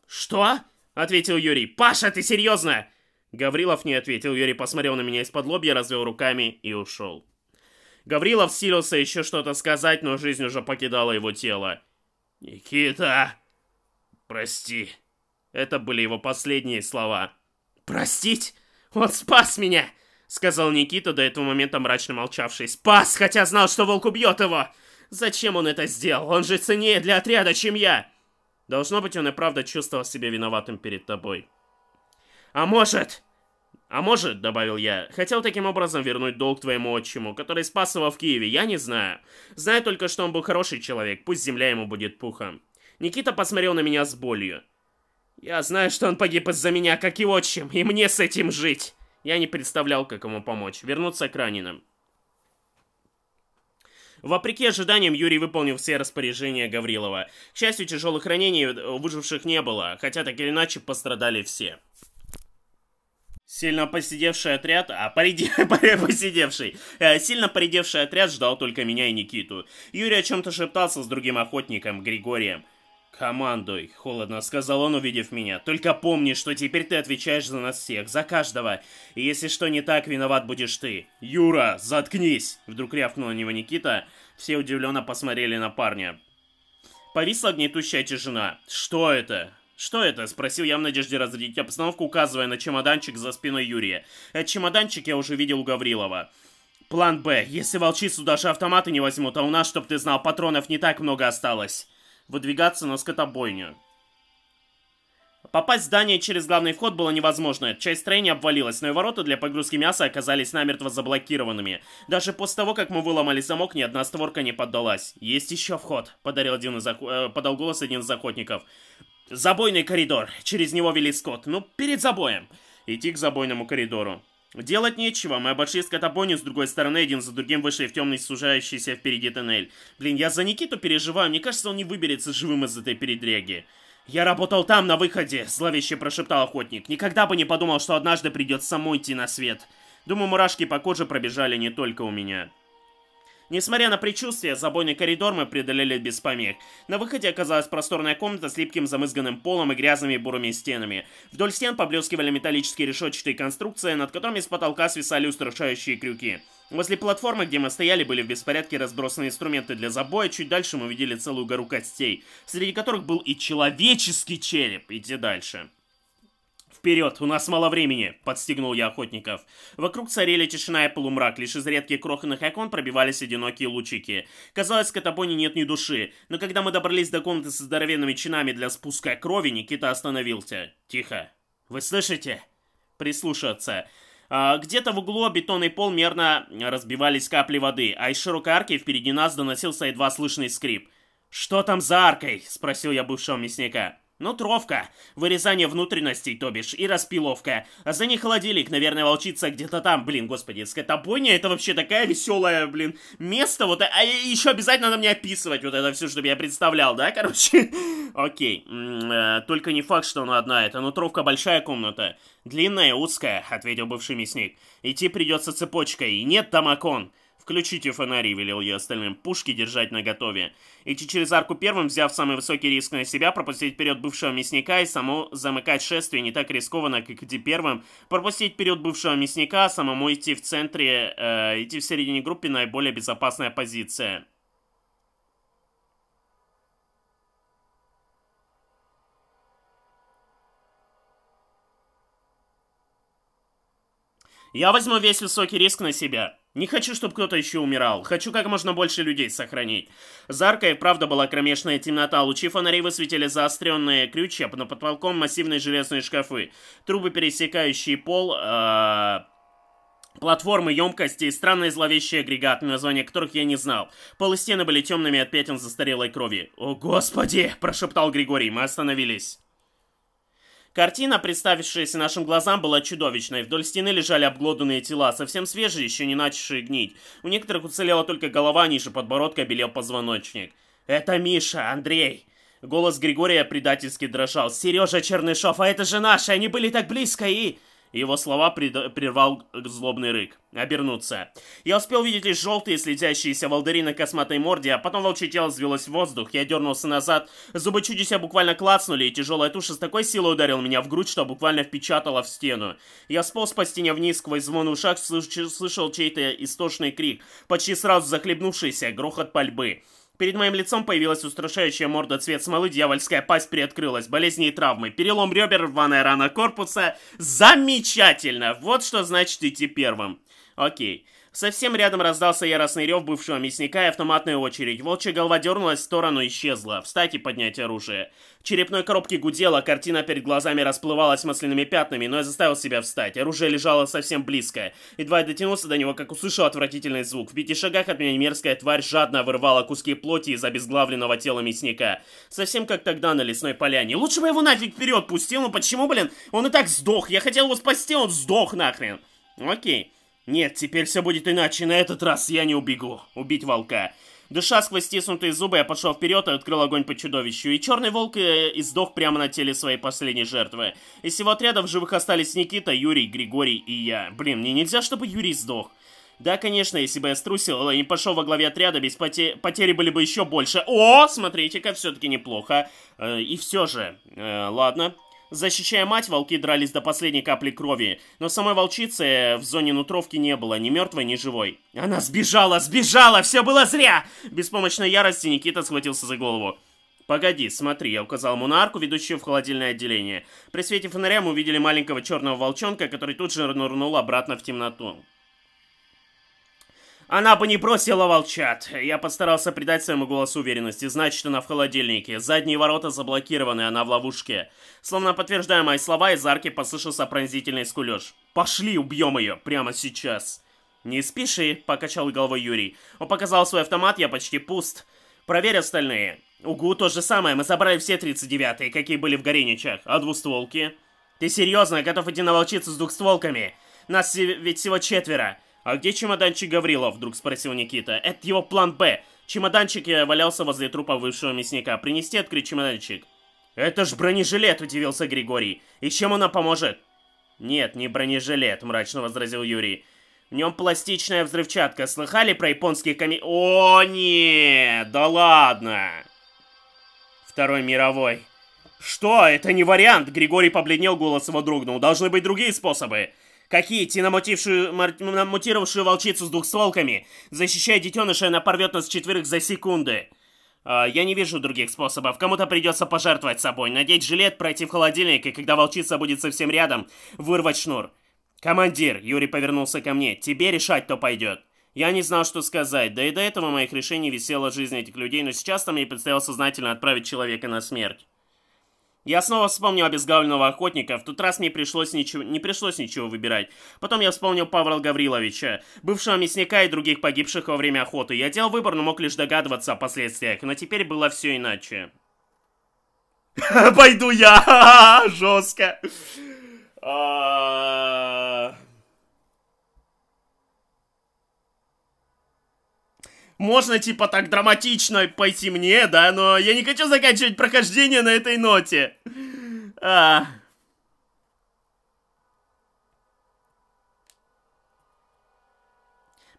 «Что?» — ответил Юрий. «Паша, ты серьезно?» Гаврилов не ответил, Юрий посмотрел на меня из-под лобья, развел руками и ушел. Гаврилов силился еще что-то сказать, но жизнь уже покидала его тело. «Никита, прости». Это были его последние слова. «Простить? Он спас меня!» Сказал Никита, до этого момента мрачно молчавший. «Спас, хотя знал, что волк убьет его! Зачем он это сделал? Он же ценнее для отряда, чем я!» Должно быть, он и правда чувствовал себя виноватым перед тобой. А может... А может, добавил я, хотел таким образом вернуть долг твоему отчиму, который спас его в Киеве, я не знаю. Знаю только, что он был хороший человек, пусть земля ему будет пухом. Никита посмотрел на меня с болью. Я знаю, что он погиб из-за меня, как и отчим, и мне с этим жить. Я не представлял, как ему помочь. Вернуться к раненым. Вопреки ожиданиям, Юрий выполнил все распоряжения Гаврилова. К счастью, тяжелых ранений у э, выживших не было, хотя так или иначе пострадали все. Сильно посидевший отряд, а пориде, <laughs> посидевший, э, сильно поредевший отряд ждал только меня и Никиту. Юрий о чем-то шептался с другим охотником, Григорием. «Командуй», — холодно сказал он, увидев меня. «Только помни, что теперь ты отвечаешь за нас всех, за каждого. И если что не так, виноват будешь ты». «Юра, заткнись!» — вдруг рявкнул на него Никита. Все удивленно посмотрели на парня. Повисла гнетущая тишина. «Что это?» «Что это?» — спросил я в надежде разрядить обстановку, указывая на чемоданчик за спиной Юрия. Этот чемоданчик я уже видел у Гаврилова. «План Б. Если волчицу даже автоматы не возьмут, а у нас, чтоб ты знал, патронов не так много осталось. Выдвигаться на скотобойню». Попасть в здание через главный вход было невозможно. Часть строения обвалилась, но и ворота для погрузки мяса оказались намертво заблокированными. Даже после того, как мы выломали замок, ни одна створка не поддалась. «Есть еще вход», — подарил один из охо... э, подал голос один из охотников. Забойный коридор. Через него вели скот. Ну, перед забоем. Идти к забойному коридору. Делать нечего, мы обошли скотобойню с другой стороны, один за другим вышли в темный сужающийся впереди тоннель. Блин, я за Никиту переживаю, мне кажется, он не выберется живым из этой передряги. «Я работал там, на выходе», — зловеще прошептал охотник. «Никогда бы не подумал, что однажды придется самой идти на свет. Думаю, мурашки по коже пробежали не только у меня». Несмотря на предчувствие, забойный коридор мы преодолели без помех. На выходе оказалась просторная комната с липким замызганным полом и грязными бурыми стенами. Вдоль стен поблескивали металлические решетчатые конструкции, над которыми с потолка свисали устрашающие крюки. Возле платформы, где мы стояли, были в беспорядке разбросаны инструменты для забоя, чуть дальше мы видели целую гору костей, среди которых был и человеческий череп. Иди дальше. «Вперед! У нас мало времени!» — подстегнул я охотников. Вокруг царили тишина и полумрак, лишь из редких крохотных окон пробивались одинокие лучики. Казалось, в Катапоне нет ни души, но когда мы добрались до комнаты со здоровенными чинами для спуска крови, Никита остановился. «Тихо! Вы слышите?» «Прислушаться!» «А, Где-то в углу бетонный пол мерно разбивались капли воды, а из широкой арки впереди нас доносился едва слышный скрип. «Что там за аркой?» — спросил я бывшего мясника. Ну тровка, вырезание внутренностей, то бишь, и распиловка. А за ней холодильник, наверное, волчица где-то там. Блин, господи, скотобойня это вообще такая веселая, блин, место. Вот, а еще обязательно надо мне описывать вот это все, чтобы я представлял, да, короче? <laughs> Окей, э, только не факт, что она одна. Это нутровка большая комната. Длинная, узкая, ответил бывший мясник. Идти придется цепочкой, и нет там окон. «Включите фонари», — велел я остальным, — «пушки держать наготове». Идти через арку первым, взяв самый высокий риск на себя, пропустить вперед бывшего мясника и само замыкать шествие не так рискованно, как идти первым, пропустить вперед бывшего мясника, а самому идти в центре, э, идти в середине группы — наиболее безопасная позиция. Я возьму весь высокий риск на себя. Не хочу, чтобы кто-то еще умирал. Хочу как можно больше людей сохранить. За аркой, правда, была кромешная темнота. Лучи фонарей высветили заостренные крючья под потолком массивные железные шкафы. Трубы, пересекающие пол... Э Платформы, емкости и странные зловещие агрегаты, названия которых я не знал. Полы стены были темными от пятен застарелой крови. «О, Господи!» – прошептал Григорий. Мы остановились. Картина, представившаяся нашим глазам, была чудовищной. Вдоль стены лежали обглоданные тела, совсем свежие, еще не начавшие гнить. У некоторых уцелела только голова, ниже подбородка белел позвоночник. «Это Миша, Андрей!» Голос Григория предательски дрожал. «Сережа Чернышов, а это же наши! Они были так близко и...» Его слова прервал злобный рык. Обернуться. Я успел видеть лишь желтые, слетящиеся волдыри на косматой морде, а потом волчье тело взвелось в воздух. Я дернулся назад. Зубы чудища буквально клацнули, и тяжелая туша с такой силой ударила меня в грудь, что буквально впечатала в стену. Я сполз по стене вниз, сквозь звон в ушах слышал чей-то истошный крик, почти сразу захлебнувшийся грохот пальбы. Перед моим лицом появилась устрашающая морда цвет смолы, дьявольская пасть приоткрылась, болезни и травмы, перелом ребер, рваная рана корпуса. Замечательно! Вот что значит идти первым. Окей. Совсем рядом раздался яростный рев бывшего мясника и автоматная очередь. Волчья голова дернулась в сторону и исчезла. Встать и поднять оружие. В черепной коробке гудела, картина перед глазами расплывалась масляными пятнами, но я заставил себя встать. Оружие лежало совсем близко. Едва я дотянулся до него, как услышал отвратительный звук. В пяти шагах от меня мерзкая тварь жадно вырвала куски плоти из обезглавленного тела мясника. Совсем как тогда на лесной поляне. Лучше бы его нафиг вперед пустил, но ну почему, блин? Он и так сдох. Я хотел его спасти, он сдох нахрен. Окей. Нет, теперь все будет иначе, на этот раз я не убегу. Убить волка. Дыша сквозь стиснутые зубы, я пошел вперед и открыл огонь по чудовищу. И черный волк э, издох прямо на теле своей последней жертвы. Из всего отряда в живых остались Никита, Юрий, Григорий и я. Блин, мне нельзя, чтобы Юрий сдох. Да, конечно, если бы я струсил э, и не пошел во главе отряда, без поте... потери были бы еще больше. О, смотрите-ка, все-таки неплохо. Э, и все же, э, ладно. Защищая мать, волки дрались до последней капли крови, но самой волчицы в зоне нутровки не было, ни мертвой, ни живой. Она сбежала, сбежала, все было зря! Беспомощной ярости Никита схватился за голову. «Погоди, смотри», — я указал ему на арку, ведущую в холодильное отделение. При свете фонаря мы увидели маленького черного волчонка, который тут же нырнул обратно в темноту. Она бы не бросила волчат. Я постарался придать своему голосу уверенности. Значит, она в холодильнике. Задние ворота заблокированы, она в ловушке. Словно подтверждая мои слова, из арки послышался пронзительный скулёж. «Пошли, убьем ее! Прямо сейчас!» «Не спеши!» — покачал головой Юрий. Он показал свой автомат, я почти пуст. «Проверь остальные!» «Угу, то же самое, мы забрали все 39-е, какие были в Гореничах. А двустволки?» «Ты серьезно готов идти на волчицу с двухстволками? Нас ведь всего четверо!» «А где чемоданчик Гаврилов?» — вдруг спросил Никита. «Это его план «Б». Чемоданчик э, валялся возле трупа бывшего мясника. Принести открыть чемоданчик». «Это ж бронежилет!» — удивился Григорий. «И чем она поможет?» «Нет, не бронежилет», — мрачно возразил Юрий. «В нем пластичная взрывчатка. Слыхали про японские коми...» «О, не! Да ладно!» «Второй мировой». «Что? Это не вариант!» — Григорий побледнел, голос его дрогнул. «Должны быть другие способы!» Какие Кахити, намутировавшую волчицу с двухстволками. Защищая детеныша, она порвет нас четверых за секунды. А, я не вижу других способов. Кому-то придется пожертвовать собой, надеть жилет, пройти в холодильник, и когда волчица будет совсем рядом, вырвать шнур. «Командир!» — Юрий повернулся ко мне. «Тебе решать, кто пойдет!» Я не знал, что сказать, да и до этого моих решений висела жизнь этих людей, но сейчас-то мне предстояло сознательно отправить человека на смерть. Я снова вспомнил обезглавленного охотника, в тот раз не пришлось ничего, не пришлось ничего выбирать. Потом я вспомнил Павла Гавриловича, бывшего мясника и других погибших во время охоты. Я делал выбор, но мог лишь догадываться о последствиях, но теперь было все иначе. <laughs> Пойду я! <laughs> Жестко! А, можно, типа, так драматично пойти мне, да, но я не хочу заканчивать прохождение на этой ноте. А...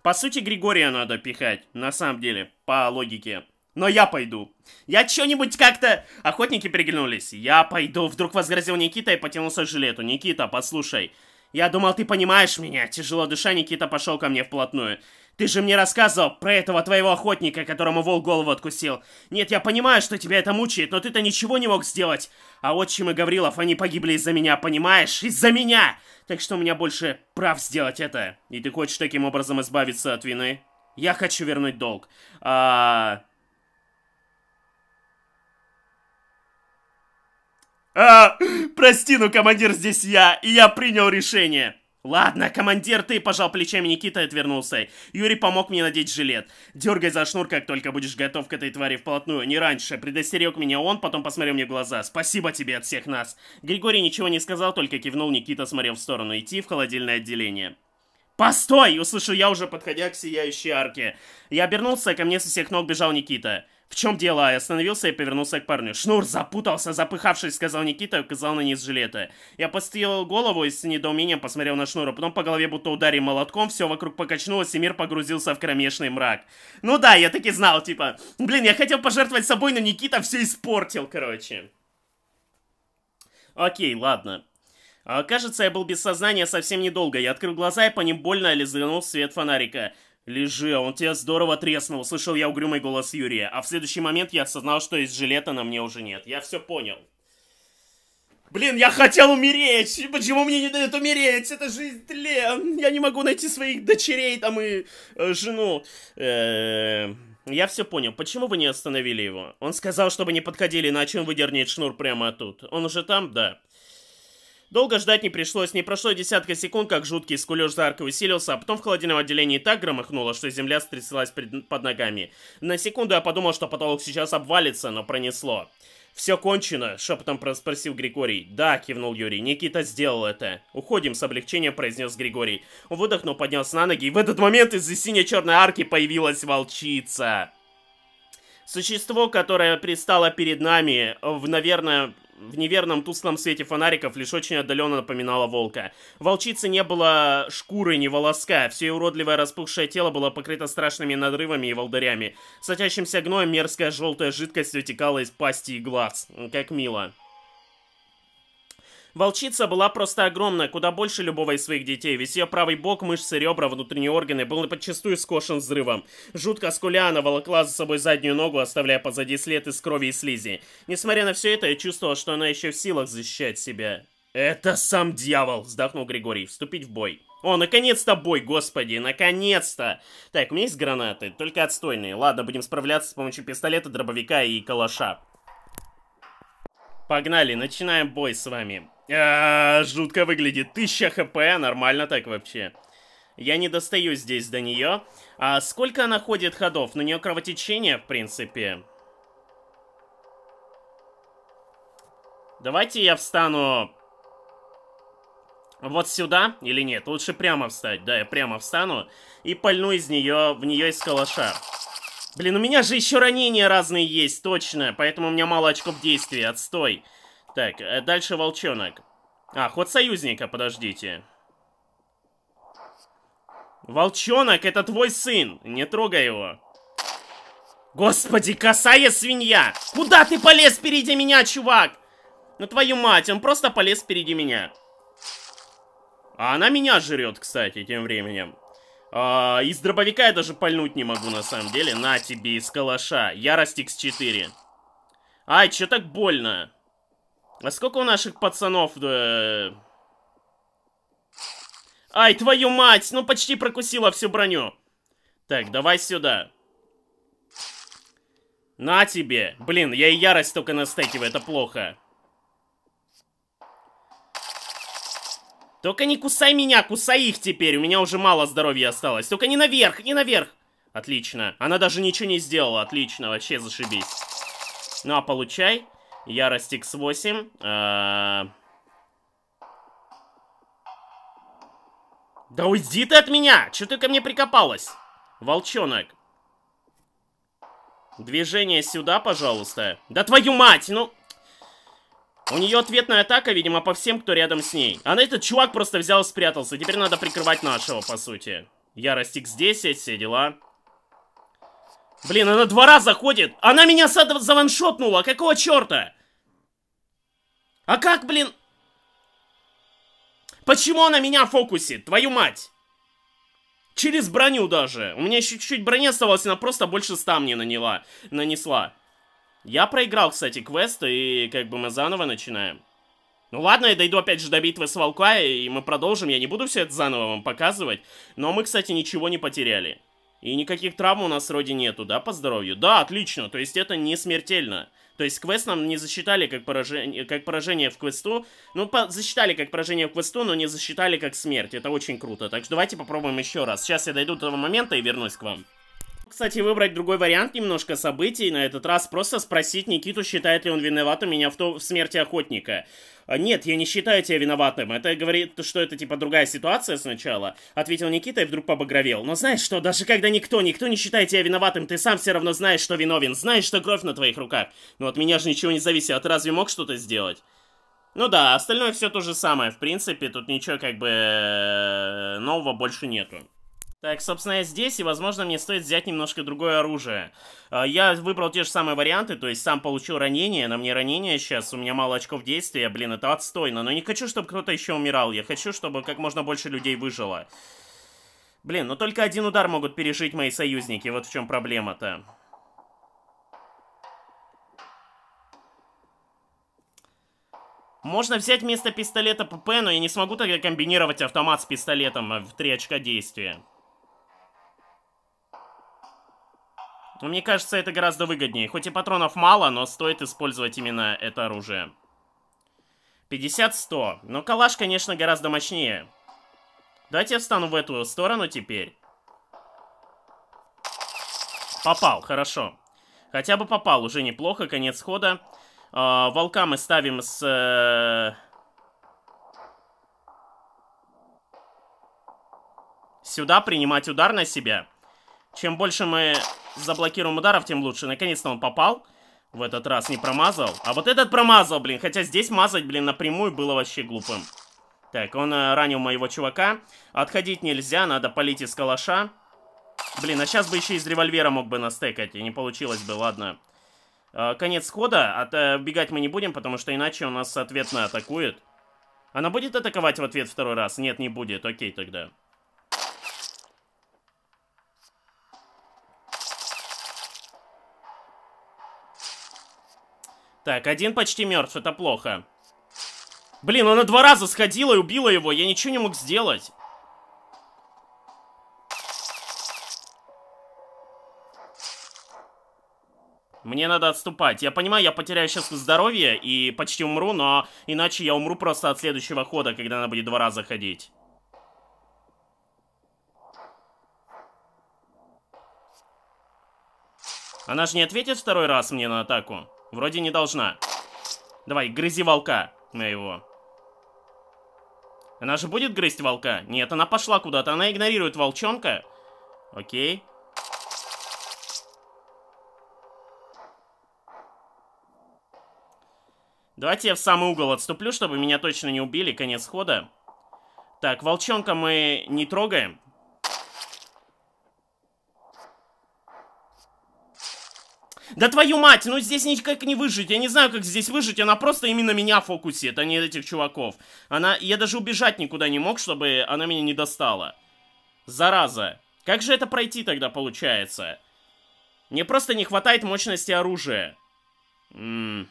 По сути, Григория надо пихать, на самом деле, по логике. Но я пойду. Я что-нибудь как-то... Охотники переглянулись. Я пойду. Вдруг возгрозил Никита и потянулся к жилету. Никита, послушай. Я думал, ты понимаешь меня. Тяжело дыша, Никита пошел ко мне вплотную. Ты же мне рассказывал про этого твоего охотника, которому волк голову откусил. Нет, я понимаю, что тебя это мучает, но ты-то ничего не мог сделать. А отчим и Гаврилов, они погибли из-за меня, понимаешь? Из-за меня! Так что у меня больше прав сделать это. И ты хочешь таким образом избавиться от вины? Я хочу вернуть долг. А... А, прости, но командир здесь я, и я принял решение. «Ладно, командир, ты!» – пожал плечами Никита и отвернулся. Юрий помог мне надеть жилет. «Дергай за шнур, как только будешь готов к этой твари вплотную, не раньше!» – предостерег меня он, потом посмотрел мне в глаза. «Спасибо тебе от всех нас!» Григорий ничего не сказал, только кивнул, Никита смотрел в сторону идти в холодильное отделение. «Постой!» – услышал я уже, подходя к сияющей арке. Я обернулся, ко мне со всех ног бежал Никита. «В чем дело?» а Я остановился и повернулся к парню. «Шнур запутался, запыхавшись», — сказал Никита и указал на низ жилета. Я постелил голову и с недоумением посмотрел на шнура, потом по голове будто ударил молотком, все вокруг покачнулось, и мир погрузился в кромешный мрак. Ну да, я таки знал, типа, блин, я хотел пожертвовать собой, но Никита все испортил, короче. Окей, ладно. А, кажется, я был без сознания совсем недолго. Я открыл глаза и по ним больно лизанул свет фонарика. «Лежи, а он тебя здорово треснул!» — услышал я угрюмый голос Юрия. А в следующий момент я осознал, что из жилета на мне уже нет. Я все понял. Блин, я хотел умереть! Почему мне не дают умереть? Это жизнь тлен! Я не могу найти своих дочерей там и э, жену. Э -э я все понял. Почему вы не остановили его? Он сказал, чтобы не подходили, иначе он выдернет шнур прямо тут. Он уже там? Да. Долго ждать не пришлось, не прошло десятка секунд, как жуткий скулёж за аркой усилился, а потом в холодильном отделении так громыхнуло, что земля стряслась под ногами. На секунду я подумал, что потолок сейчас обвалится, но пронесло. «Все кончено», — шепотом проспросил Григорий. «Да», — кивнул Юрий, — «Никита сделал это». «Уходим», — с облегчением произнес Григорий. Он выдохнул, поднялся на ноги, и в этот момент из-за сине-черной арки появилась волчица. Существо, которое предстало перед нами в, наверное, в неверном тусклом свете фонариков лишь очень отдаленно напоминало волка. Волчицы не было шкуры, ни волоска, все уродливое распухшее тело было покрыто страшными надрывами и волдырями. Сатящимся гноем мерзкая желтая жидкость вытекала из пасти и глаз. Как мило. Волчица была просто огромная, куда больше любого из своих детей, ведь ее правый бок, мышцы, ребра, внутренние органы был подчастую скошен взрывом. Жутко скуля она волокла за собой заднюю ногу, оставляя позади след из крови и слизи. Несмотря на все это, я чувствовал, что она еще в силах защищать себя. «Это сам дьявол!» — вздохнул Григорий. «Вступить в бой!» О, наконец-то бой, господи, наконец-то! Так, у меня есть гранаты, только отстойные. Ладно, будем справляться с помощью пистолета, дробовика и калаша. Погнали, начинаем бой с вами. А, жутко выглядит. 1000 хп, нормально так вообще. Я не достаю здесь до нее. А сколько она ходит ходов? На нее кровотечение, в принципе. Давайте я встану вот сюда или нет? Лучше прямо встать. Да, я прямо встану и пальну из нее, в нее из калаша. Блин, у меня же еще ранения разные есть, точно. Поэтому у меня мало очков действия. Отстой. Так, э, дальше волчонок. А, ход союзника, подождите. Волчонок, это твой сын. Не трогай его. Господи, косая свинья! Куда ты полез впереди меня, чувак? Ну твою мать, он просто полез впереди меня. А она меня жрет, кстати, тем временем. А, из дробовика я даже пальнуть не могу, на самом деле. На тебе, из калаша. Ярость X4. Ай, чё так больно? А сколько у наших пацанов... Э... Ай, твою мать! Ну, почти прокусила всю броню. Так, давай сюда. На тебе. Блин, я и ярость только настекиваю, это плохо. Только не кусай меня, кусай их теперь. У меня уже мало здоровья осталось. Только не наверх, не наверх. Отлично. Она даже ничего не сделала. Отлично, вообще зашибись. Ну, а получай. Ярость X8. Э да уйди ты от меня! Что ты ко мне прикопалась? Волчонок. Движение сюда, пожалуйста. Да твою мать! Ну... У нее ответная атака, видимо, по всем, кто рядом с ней. А на этот чувак просто взял и спрятался. Теперь надо прикрывать нашего, по сути. Ярость X10, все дела. Блин, она два раза ходит. Она меня заваншотнула. Какого черта? А как, блин... Почему она меня фокусит? Твою мать! Через броню даже. У меня еще чуть-чуть брони оставалось, она просто больше ста мне наняла, нанесла. Я проиграл, кстати, квест, и как бы мы заново начинаем. Ну ладно, я дойду опять же до битвы с волка и мы продолжим. Я не буду все это заново вам показывать. Но мы, кстати, ничего не потеряли. И никаких травм у нас вроде нету, да, по здоровью? Да, отлично, то есть это не смертельно. То есть квест нам не засчитали как поражение, как поражение в квесту. Ну, по засчитали как поражение в квесту, но не засчитали как смерть. Это очень круто. Так что давайте попробуем еще раз. Сейчас я дойду до того момента и вернусь к вам. Кстати, выбрать другой вариант немножко событий, на этот раз просто спросить Никиту, считает ли он виноватым меня в, то, в смерти охотника. А, «Нет, я не считаю тебя виноватым. Это говорит, что это типа другая ситуация сначала», — ответил Никита и вдруг побагровел. «Но знаешь что, даже когда никто, никто не считает тебя виноватым, ты сам все равно знаешь, что виновен, знаешь, что кровь на твоих руках. Но ну от меня же ничего не зависело, ты разве мог что-то сделать?» Ну да, остальное все то же самое, в принципе, тут ничего как бы э, нового больше нету. Так, собственно, я здесь, и, возможно, мне стоит взять немножко другое оружие. А, я выбрал те же самые варианты, то есть сам получил ранение, на мне ранение сейчас, у меня мало очков действия, блин, это отстойно. Но не хочу, чтобы кто-то еще умирал, я хочу, чтобы как можно больше людей выжило. Блин, но ну только один удар могут пережить мои союзники, вот в чем проблема-то. Можно взять вместо пистолета ПП, но я не смогу тогда комбинировать автомат с пистолетом а, в три очка действия. Но ну, мне кажется, это гораздо выгоднее. Хоть и патронов мало, но стоит использовать именно это оружие. 50-100. Но ну, калаш, конечно, гораздо мощнее. Давайте я встану в эту сторону теперь. Попал, хорошо. Хотя бы попал, уже неплохо, конец хода. Э, волка мы ставим с... Э, сюда принимать удар на себя. Чем больше мы заблокируем ударов, тем лучше. Наконец-то он попал. В этот раз не промазал. А вот этот промазал, блин. Хотя здесь мазать, блин, напрямую было вообще глупым. Так, он э, ранил моего чувака. Отходить нельзя, надо полить из калаша. Блин, а сейчас бы еще из револьвера мог бы настекать, и не получилось бы, ладно. Э, конец хода, отбегать э, мы не будем, потому что иначе у нас, соответственно, атакует. Она будет атаковать в ответ второй раз? Нет, не будет, окей тогда. Так, один почти мертв, это плохо. Блин, она два раза сходила и убила его, я ничего не мог сделать. Мне надо отступать. Я понимаю, я потеряю сейчас здоровье и почти умру, но иначе я умру просто от следующего хода, когда она будет два раза ходить. Она же не ответит второй раз мне на атаку. Вроде не должна. Давай, грызи волка на его. Она же будет грызть волка? Нет, она пошла куда-то. Она игнорирует волчонка. Окей. Давайте я в самый угол отступлю, чтобы меня точно не убили. Конец хода. Так, волчонка мы не трогаем. Да твою мать, ну здесь никак не выжить. Я не знаю, как здесь выжить. Она просто именно меня фокусит, а не этих чуваков. Она... Я даже убежать никуда не мог, чтобы она меня не достала. Зараза. Как же это пройти тогда получается? Мне просто не хватает мощности оружия. Ммм...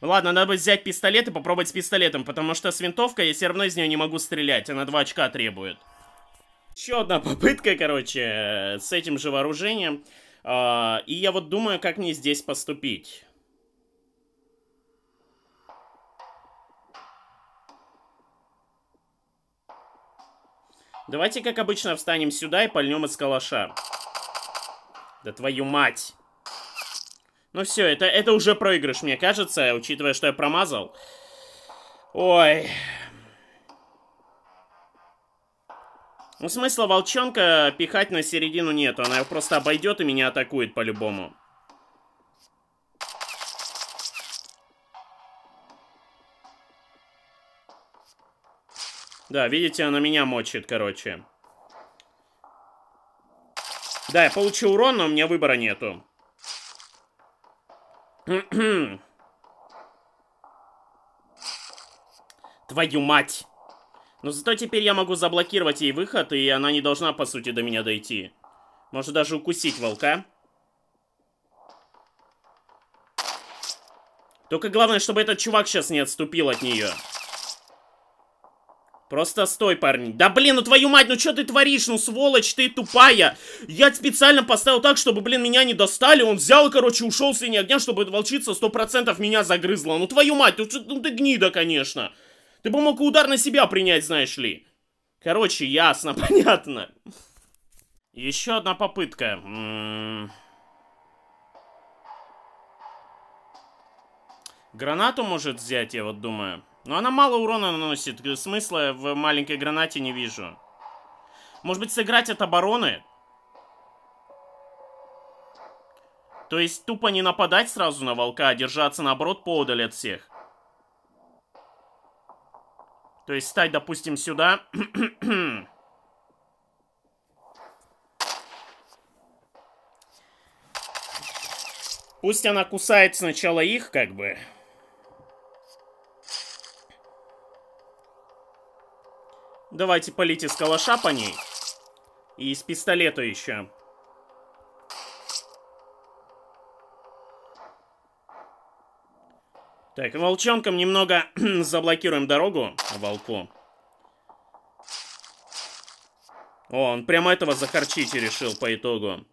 Ладно, надо бы взять пистолет и попробовать с пистолетом, потому что с винтовкой я все равно из нее не могу стрелять, она два очка требует. Еще одна попытка, короче, э, с этим же вооружением. А, и я вот думаю, как мне здесь поступить. Давайте, как обычно, встанем сюда и пальнем из калаша. Да твою мать! Ну все, это, это уже проигрыш, мне кажется, учитывая, что я промазал. Ой... Ну, смысла волчонка пихать на середину нету. Она его просто обойдет и меня атакует по-любому. Да, видите, она меня мочит, короче. Да, я получу урон, но у меня выбора нету. <clears throat> Твою мать! Но зато теперь я могу заблокировать ей выход, и она не должна, по сути, до меня дойти. Может даже укусить волка. Только главное, чтобы этот чувак сейчас не отступил от нее. Просто стой, парни. Да блин, ну твою мать, ну что ты творишь? Ну сволочь, ты тупая. Я специально поставил так, чтобы, блин, меня не достали. Он взял, короче, ушел с линии огня, чтобы волчица 100% меня загрызла. Ну твою мать, ну, ну ты гнида, конечно. Ты бы мог удар на себя принять, знаешь ли. Короче, ясно, <laughs> понятно. Еще одна попытка. Гранату может взять, я вот думаю. Но она мало урона наносит. Э, смысла в маленькой гранате не вижу. Может быть, сыграть от обороны? То есть тупо не нападать сразу на волка, а держаться наоборот поодаль от всех. То есть стать, допустим, сюда. <clears throat> Пусть она кусает сначала их, как бы. Давайте полить с калаша по ней. И из пистолета еще. Так, волчонкам немного <clears throat> заблокируем дорогу волку. О, он прямо этого захарчить решил по итогу.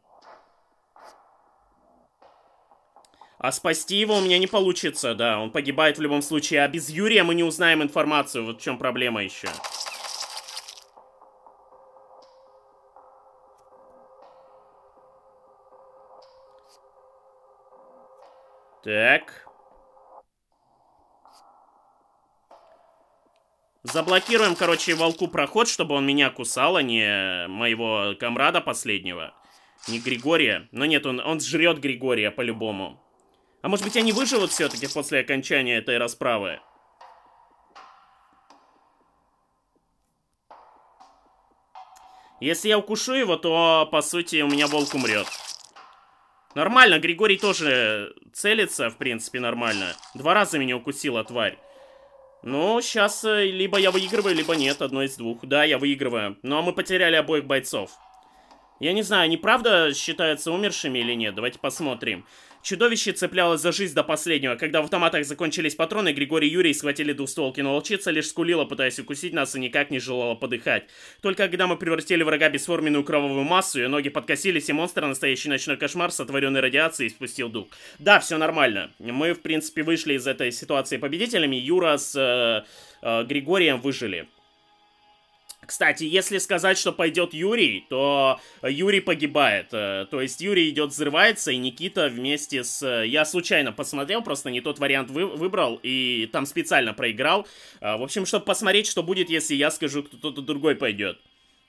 А спасти его у меня не получится, да. Он погибает в любом случае. А без Юрия мы не узнаем информацию. Вот в чем проблема еще. Так. Заблокируем, короче, волку проход, чтобы он меня кусал, а не моего комрада последнего. Не Григория. Но ну нет, он, он жрет Григория по-любому. А может быть они выживут все-таки после окончания этой расправы? Если я укушу его, то, по сути, у меня волк умрет. Нормально, Григорий тоже целится, в принципе, нормально. Два раза меня укусила тварь. Ну, сейчас э, либо я выигрываю, либо нет, одно из двух. Да, я выигрываю. Но ну, а мы потеряли обоих бойцов. Я не знаю, они правда считаются умершими или нет, давайте посмотрим. Чудовище цеплялось за жизнь до последнего. Когда в автоматах закончились патроны, Григорий и Юрий схватили двустволки, но волчица лишь скулила, пытаясь укусить нас, и никак не желала подыхать. Только когда мы превратили врага в бесформенную кровавую массу, ее ноги подкосились, и монстр, настоящий ночной кошмар, сотворенный радиацией, спустил дух. Да, все нормально. Мы, в принципе, вышли из этой ситуации победителями. Юра с э, э, Григорием выжили. Кстати, если сказать, что пойдет Юрий, то Юрий погибает. Э, то есть Юрий идет, взрывается, и Никита вместе с... Э, я случайно посмотрел, просто не тот вариант вы... выбрал, и там специально проиграл. Э, в общем, чтобы посмотреть, что будет, если я скажу, кто-то другой пойдет.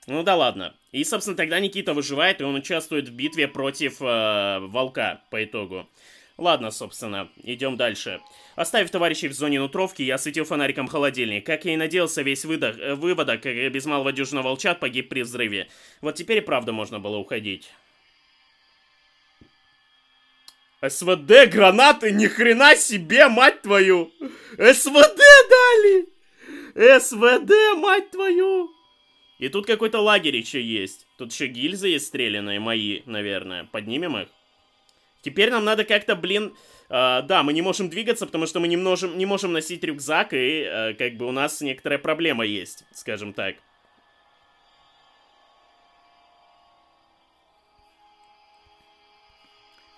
Ну да ладно. И, собственно, тогда Никита выживает, и он участвует в битве против э, Волка по итогу. Ладно, собственно, идем дальше. Оставив товарищей в зоне нутровки, я светил фонариком холодильник. Как я и надеялся, весь выдох, э, выводок э, без малого дюжина волчат погиб при взрыве. Вот теперь и правда можно было уходить. СВД гранаты, ни хрена себе, мать твою! СВД дали! СВД, мать твою! И тут какой-то лагерь еще есть. Тут еще гильзы есть стреляные мои, наверное. Поднимем их? Теперь нам надо как-то, блин... Э, да, мы не можем двигаться, потому что мы не можем, не можем носить рюкзак, и э, как бы у нас некоторая проблема есть, скажем так.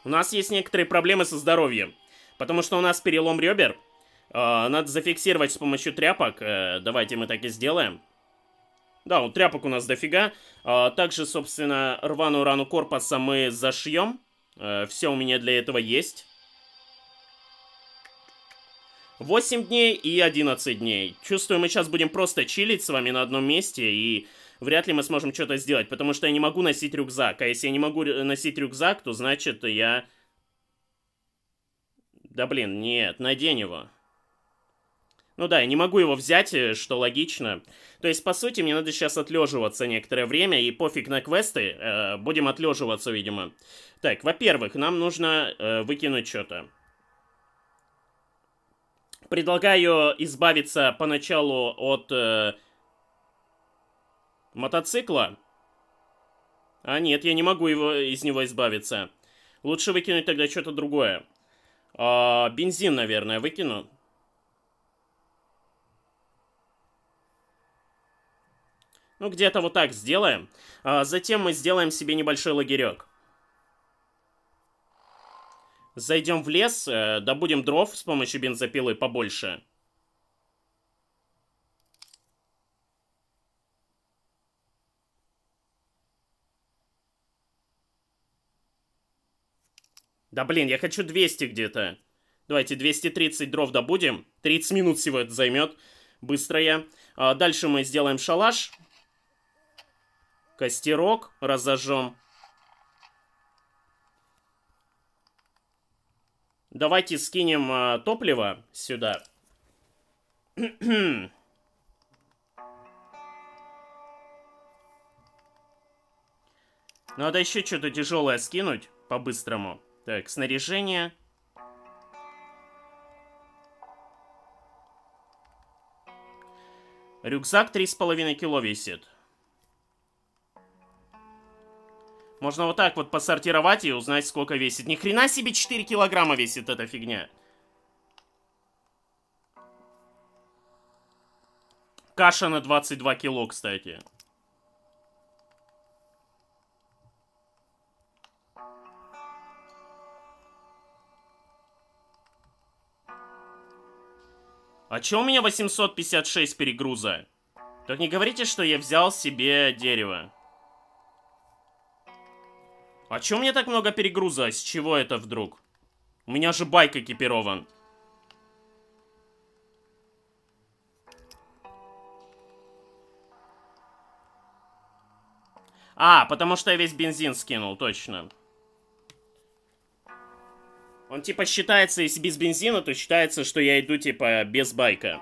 У нас есть некоторые проблемы со здоровьем, потому что у нас перелом ребер. Э, надо зафиксировать с помощью тряпок. Э, давайте мы так и сделаем. Да, вот тряпок у нас дофига. Э, также, собственно, рваную рану корпуса мы зашьем. Э, Все у меня для этого есть. 8 дней и 11 дней. Чувствую, мы сейчас будем просто чилить с вами на одном месте, и вряд ли мы сможем что-то сделать, потому что я не могу носить рюкзак. А если я не могу носить рюкзак, то значит я... Да блин, нет, надень его. Ну да, я не могу его взять, э, что логично. То есть, по сути, мне надо сейчас отлеживаться некоторое время, и пофиг на квесты, э, будем отлеживаться, видимо. Так, во-первых, нам нужно э, выкинуть что-то. Предлагаю избавиться поначалу от э, мотоцикла. А нет, я не могу его, из него избавиться. Лучше выкинуть тогда что-то другое. Э, бензин, наверное, выкину. Ну, где-то вот так сделаем. А затем мы сделаем себе небольшой лагерек. Зайдем в лес, э, добудем дров с помощью бензопилы побольше. Да блин, я хочу 200 где-то. Давайте 230 дров добудем. 30 минут всего это займет. быстрое. А дальше мы сделаем шалаш. Костерок разожжем. Давайте скинем э, топливо сюда. <clears throat> Надо еще что-то тяжелое скинуть по-быстрому. Так, снаряжение. Рюкзак 3,5 кило весит. Можно вот так вот посортировать и узнать, сколько весит. Ни хрена себе 4 килограмма весит эта фигня. Каша на 22 кило, кстати. А чё у меня 856 перегруза? Так не говорите, что я взял себе дерево. А чё мне так много перегруза? С чего это вдруг? У меня же байк экипирован. А, потому что я весь бензин скинул, точно. Он типа считается, если без бензина, то считается, что я иду типа без байка.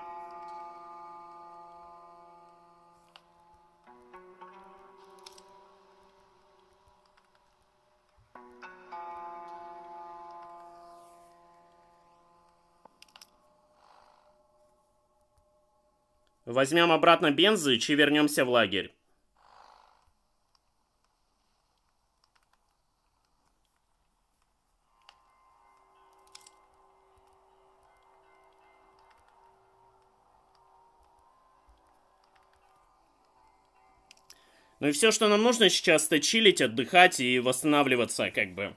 Возьмем обратно Бензыч и вернемся в лагерь. Ну и все, что нам нужно сейчас, это чилить, отдыхать и восстанавливаться, как бы.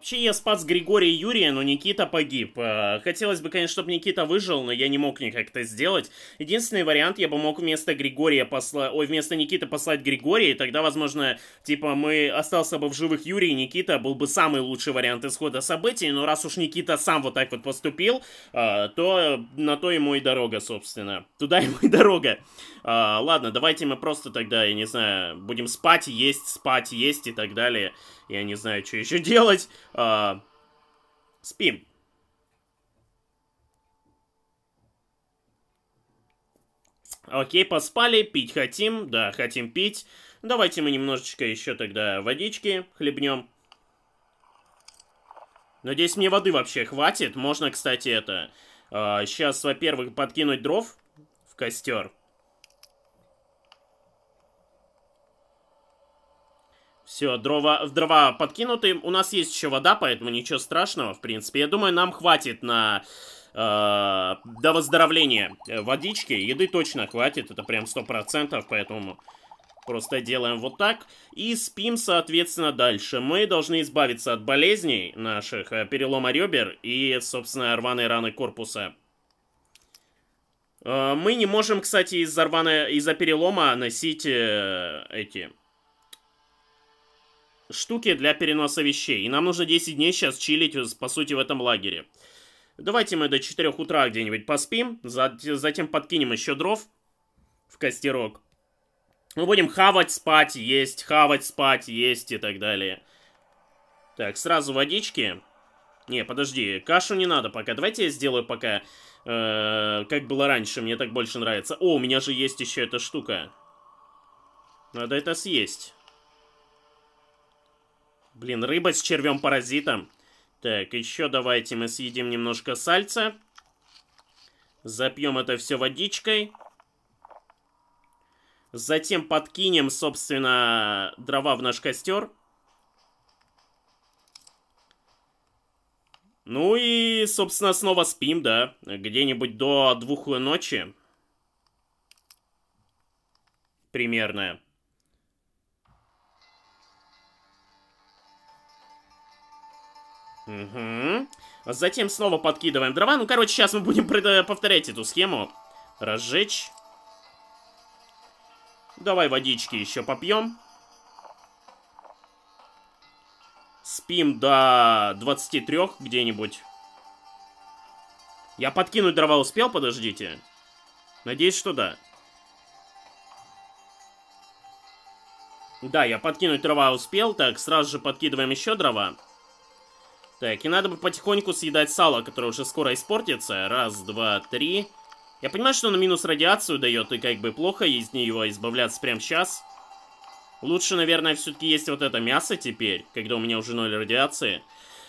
Вообще, я спас Григория и Юрия, но Никита погиб. Э, хотелось бы, конечно, чтобы Никита выжил, но я не мог никак это сделать. Единственный вариант, я бы мог вместо Григория послать... Ой, вместо Никиты послать Григория, и тогда, возможно, типа, мы... Остался бы в живых Юрий и Никита, был бы самый лучший вариант исхода событий, но раз уж Никита сам вот так вот поступил, э, то на то ему и дорога, собственно. Туда ему и дорога. Э, ладно, давайте мы просто тогда, я не знаю, будем спать, есть, спать, есть и так далее. Я не знаю, что еще делать. А, спим. Окей, поспали, пить хотим. Да, хотим пить. Давайте мы немножечко еще тогда водички хлебнем. Надеюсь, мне воды вообще хватит. Можно, кстати, это... Э, а, сейчас, во-первых, подкинуть дров в костер. Все, дрова, дрова подкинуты. У нас есть еще вода, поэтому ничего страшного, в принципе. Я думаю, нам хватит на... Э, до выздоровления э, водички. Еды точно хватит, это прям 100%, поэтому просто делаем вот так. И спим, соответственно, дальше. Мы должны избавиться от болезней наших, э, перелома ребер и, собственно, рваной раны корпуса. Э, мы не можем, кстати, из-за из, рваной, из перелома носить эти штуки для переноса вещей. И нам нужно 10 дней сейчас чилить, э, по сути, в этом лагере. Давайте мы до 4 утра где-нибудь поспим, затем подкинем еще дров в костерок. Мы будем хавать, спать, есть, хавать, спать, есть и так далее. Так, сразу водички. Не, подожди, кашу не надо пока. Давайте я сделаю пока, э, как было раньше, мне так больше нравится. О, у меня же есть еще эта штука. Надо это съесть. Блин, рыба с червем-паразитом. Так, еще давайте мы съедим немножко сальца. Запьем это все водичкой. Затем подкинем, собственно, дрова в наш костер. Ну и, собственно, снова спим, да. Где-нибудь до двух ночи. Примерно. Угу. Затем снова подкидываем дрова. Ну, короче, сейчас мы будем э, повторять эту схему. Разжечь. Давай водички еще попьем. Спим до 23 где-нибудь. Я подкинуть дрова успел, подождите. Надеюсь, что да. Да, я подкинуть дрова успел. Так, сразу же подкидываем еще дрова. Дрова. Так, и надо бы потихоньку съедать сало, которое уже скоро испортится. Раз, два, три. Я понимаю, что оно минус радиацию дает, и как бы плохо из нее избавляться прямо сейчас. Лучше, наверное, все-таки есть вот это мясо теперь, когда у меня уже ноль радиации.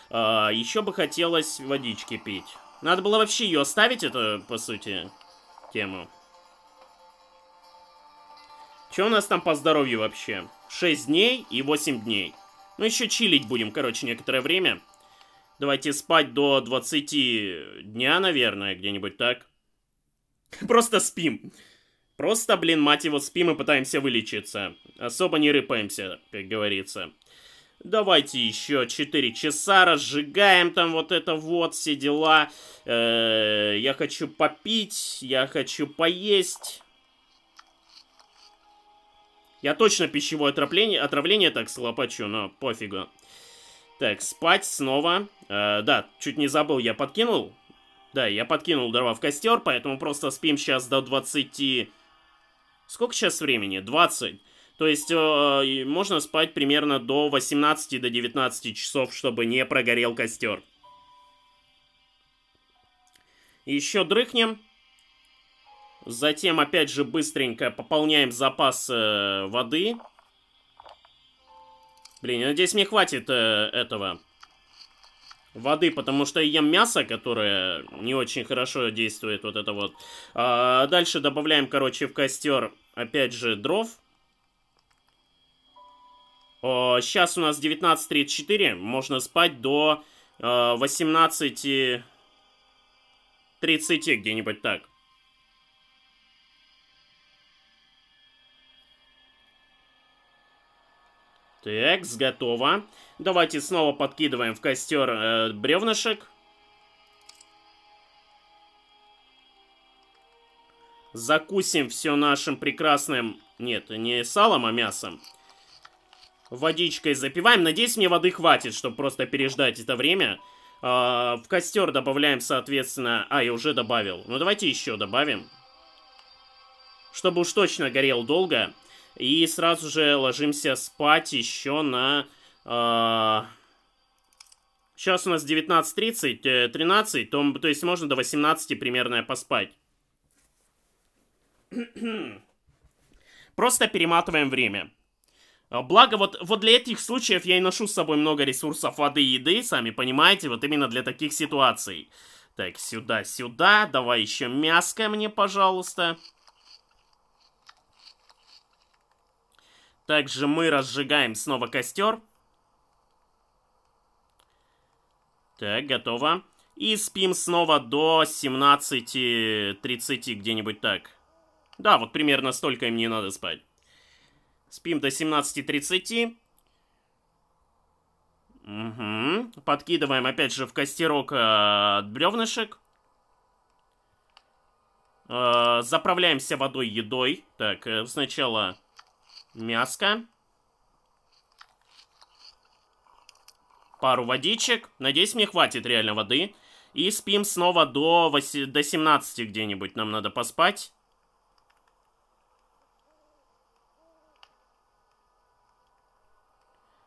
А, еще бы хотелось водички пить. Надо было вообще ее оставить, это, по сути, тему. Что у нас там по здоровью вообще? 6 дней и 8 дней. Ну, еще чилить будем, короче, некоторое время давайте спать до 20 дня, наверное, где-нибудь так. Просто спим. Просто, блин, мать его, спим и пытаемся вылечиться. Особо не рыпаемся, как говорится. Давайте еще 4 часа, разжигаем там вот это вот, все дела. Э -э я хочу попить, я хочу поесть. Я точно пищевое отравление, отравление так слопачу, но пофигу. Так, спать снова. Э, да, чуть не забыл, я подкинул. Да, я подкинул дрова в костер, поэтому просто спим сейчас до 20... Сколько сейчас времени? 20. То есть э, можно спать примерно до 18 до 19 часов, чтобы не прогорел костер. Еще дрыхнем. Затем опять же быстренько пополняем запас э, воды. Блин, я надеюсь, мне хватит э, этого воды, потому что ем мясо, которое не очень хорошо действует, вот это вот. А, дальше добавляем, короче, в костер, опять же, дров. О, сейчас у нас 19.34, можно спать до э, 18.30 где-нибудь так. Так, готово. Давайте снова подкидываем в костер э, бревнышек. Закусим все нашим прекрасным... Нет, не салом, а мясом. Водичкой запиваем. Надеюсь, мне воды хватит, чтобы просто переждать это время. Э, в костер добавляем, соответственно... А, я уже добавил. Ну, давайте еще добавим. Чтобы уж точно горел Долго. И сразу же ложимся спать еще на... Э, а, сейчас у нас 19.30, 13, э, то, то есть можно до 18 примерно поспать. <clears throat> Просто перематываем время. А, благо, вот, вот для этих случаев я и ношу с собой много ресурсов воды и еды, сами понимаете, вот именно для таких ситуаций. Так, сюда, сюда, давай еще мяско мне, пожалуйста. Пожалуйста. Также мы разжигаем снова костер. Так, готово. И спим снова до 17.30 где-нибудь так. Да, вот примерно столько им не надо спать. Спим до 17.30. Угу. Подкидываем опять же в костерок э, бревнышек. Э, заправляемся водой, едой. Так, э, сначала мяско. Пару водичек. Надеюсь, мне хватит реально воды. И спим снова до, 8, до 17 где-нибудь. Нам надо поспать.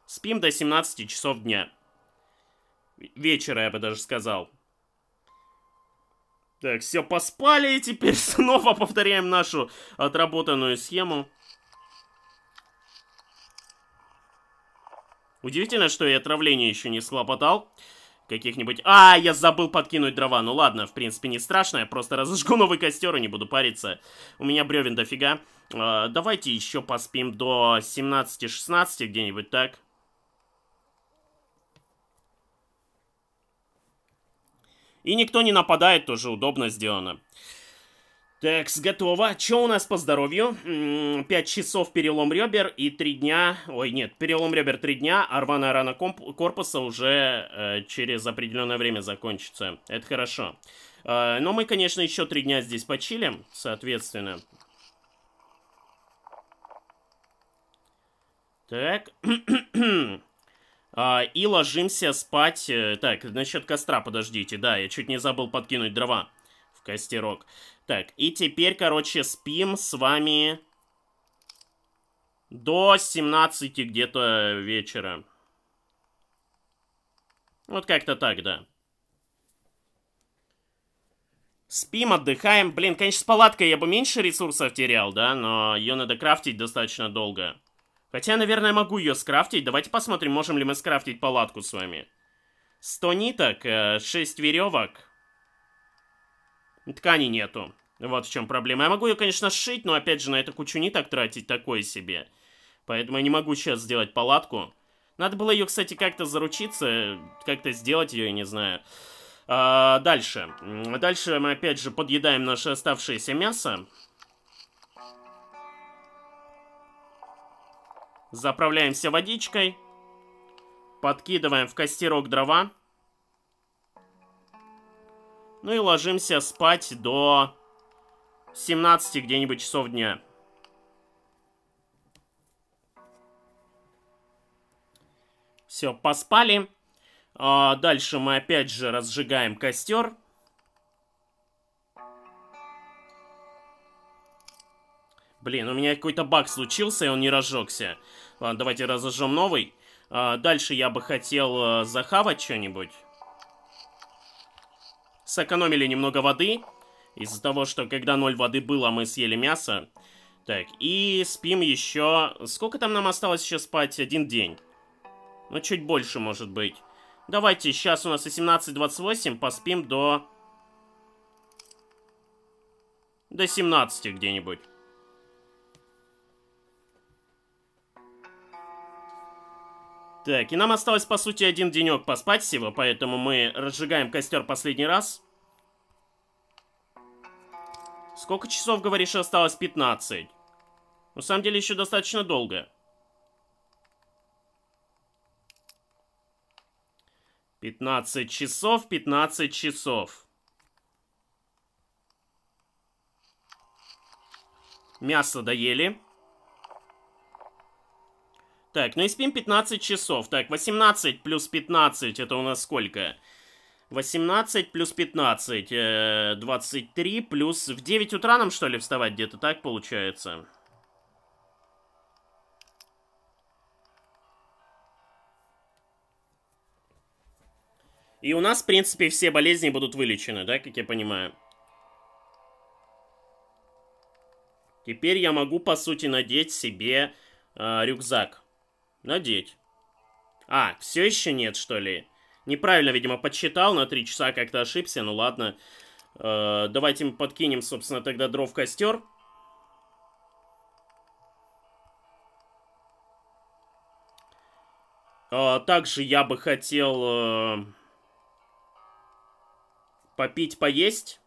Спим до 17 часов дня. Вечера, я бы даже сказал. Так, все, поспали, и теперь <laughs> снова повторяем нашу отработанную схему. Удивительно, что я отравление еще не слопотал. Каких-нибудь... А, я забыл подкинуть дрова. Ну ладно, в принципе, не страшно. Я просто <laughs> разожгу новый костер и не буду париться. У меня бревен дофига. Э, давайте еще поспим до 17-16 где-нибудь так. И никто не нападает, тоже удобно сделано. Такс, готово. Что у нас по здоровью? Пять часов перелом ребер и три дня... Ой, нет, перелом ребер три дня, а рваная рана комп... корпуса уже э, через определенное время закончится. Это хорошо. Э, но мы, конечно, еще три дня здесь почилим, соответственно. Так. <clears throat> а, и ложимся спать. Э, так, насчет костра, подождите. Да, я чуть не забыл подкинуть дрова костерок. Так, и теперь, короче, спим с вами до 17 где-то вечера. Вот как-то так, да. Спим, отдыхаем. Блин, конечно, с палаткой я бы меньше ресурсов терял, да, но ее надо крафтить достаточно долго. Хотя, наверное, могу ее скрафтить. Давайте посмотрим, можем ли мы скрафтить палатку с вами. 100 ниток, 6 э, веревок. Ткани нету. Вот в чем проблема. Я могу ее, конечно, сшить, но, опять же, на это кучу ниток тратить такое себе. Поэтому я не могу сейчас сделать палатку. Надо было ее, кстати, как-то заручиться, как-то сделать ее, я не знаю. А, дальше. Дальше мы, опять же, подъедаем наше оставшееся мясо. Заправляемся водичкой. Подкидываем в костерок дрова. Ну и ложимся спать до 17 где-нибудь часов дня. Все, поспали. А дальше мы опять же разжигаем костер. Блин, у меня какой-то баг случился, и он не разжегся. Ладно, давайте разожжем новый. А дальше я бы хотел э, захавать что-нибудь сэкономили немного воды. Из-за того, что когда ноль воды было, мы съели мясо. Так, и спим еще... Сколько там нам осталось еще спать? Один день. Ну, чуть больше, может быть. Давайте, сейчас у нас 18.28, поспим до... До 17 где-нибудь. Так, и нам осталось, по сути, один денек поспать всего, поэтому мы разжигаем костер последний раз. Сколько часов, говоришь, осталось? 15. На самом деле еще достаточно долго. 15 часов, 15 часов. Мясо доели. Так, ну и спим 15 часов. Так, 18 плюс 15, это у нас сколько? 18 плюс 15, 23 э, плюс... В 9 утра нам, что ли, вставать где-то, так получается? И у нас, в принципе, все болезни будут вылечены, да, как я понимаю? Теперь я могу, по сути, надеть себе э, рюкзак. Надеть. А, все еще нет, что ли? Неправильно, видимо, подсчитал, на 3 часа как-то ошибся, ну ладно. Э, давайте мы подкинем, собственно, тогда дров в костер. Э, также я бы хотел э, попить, поесть.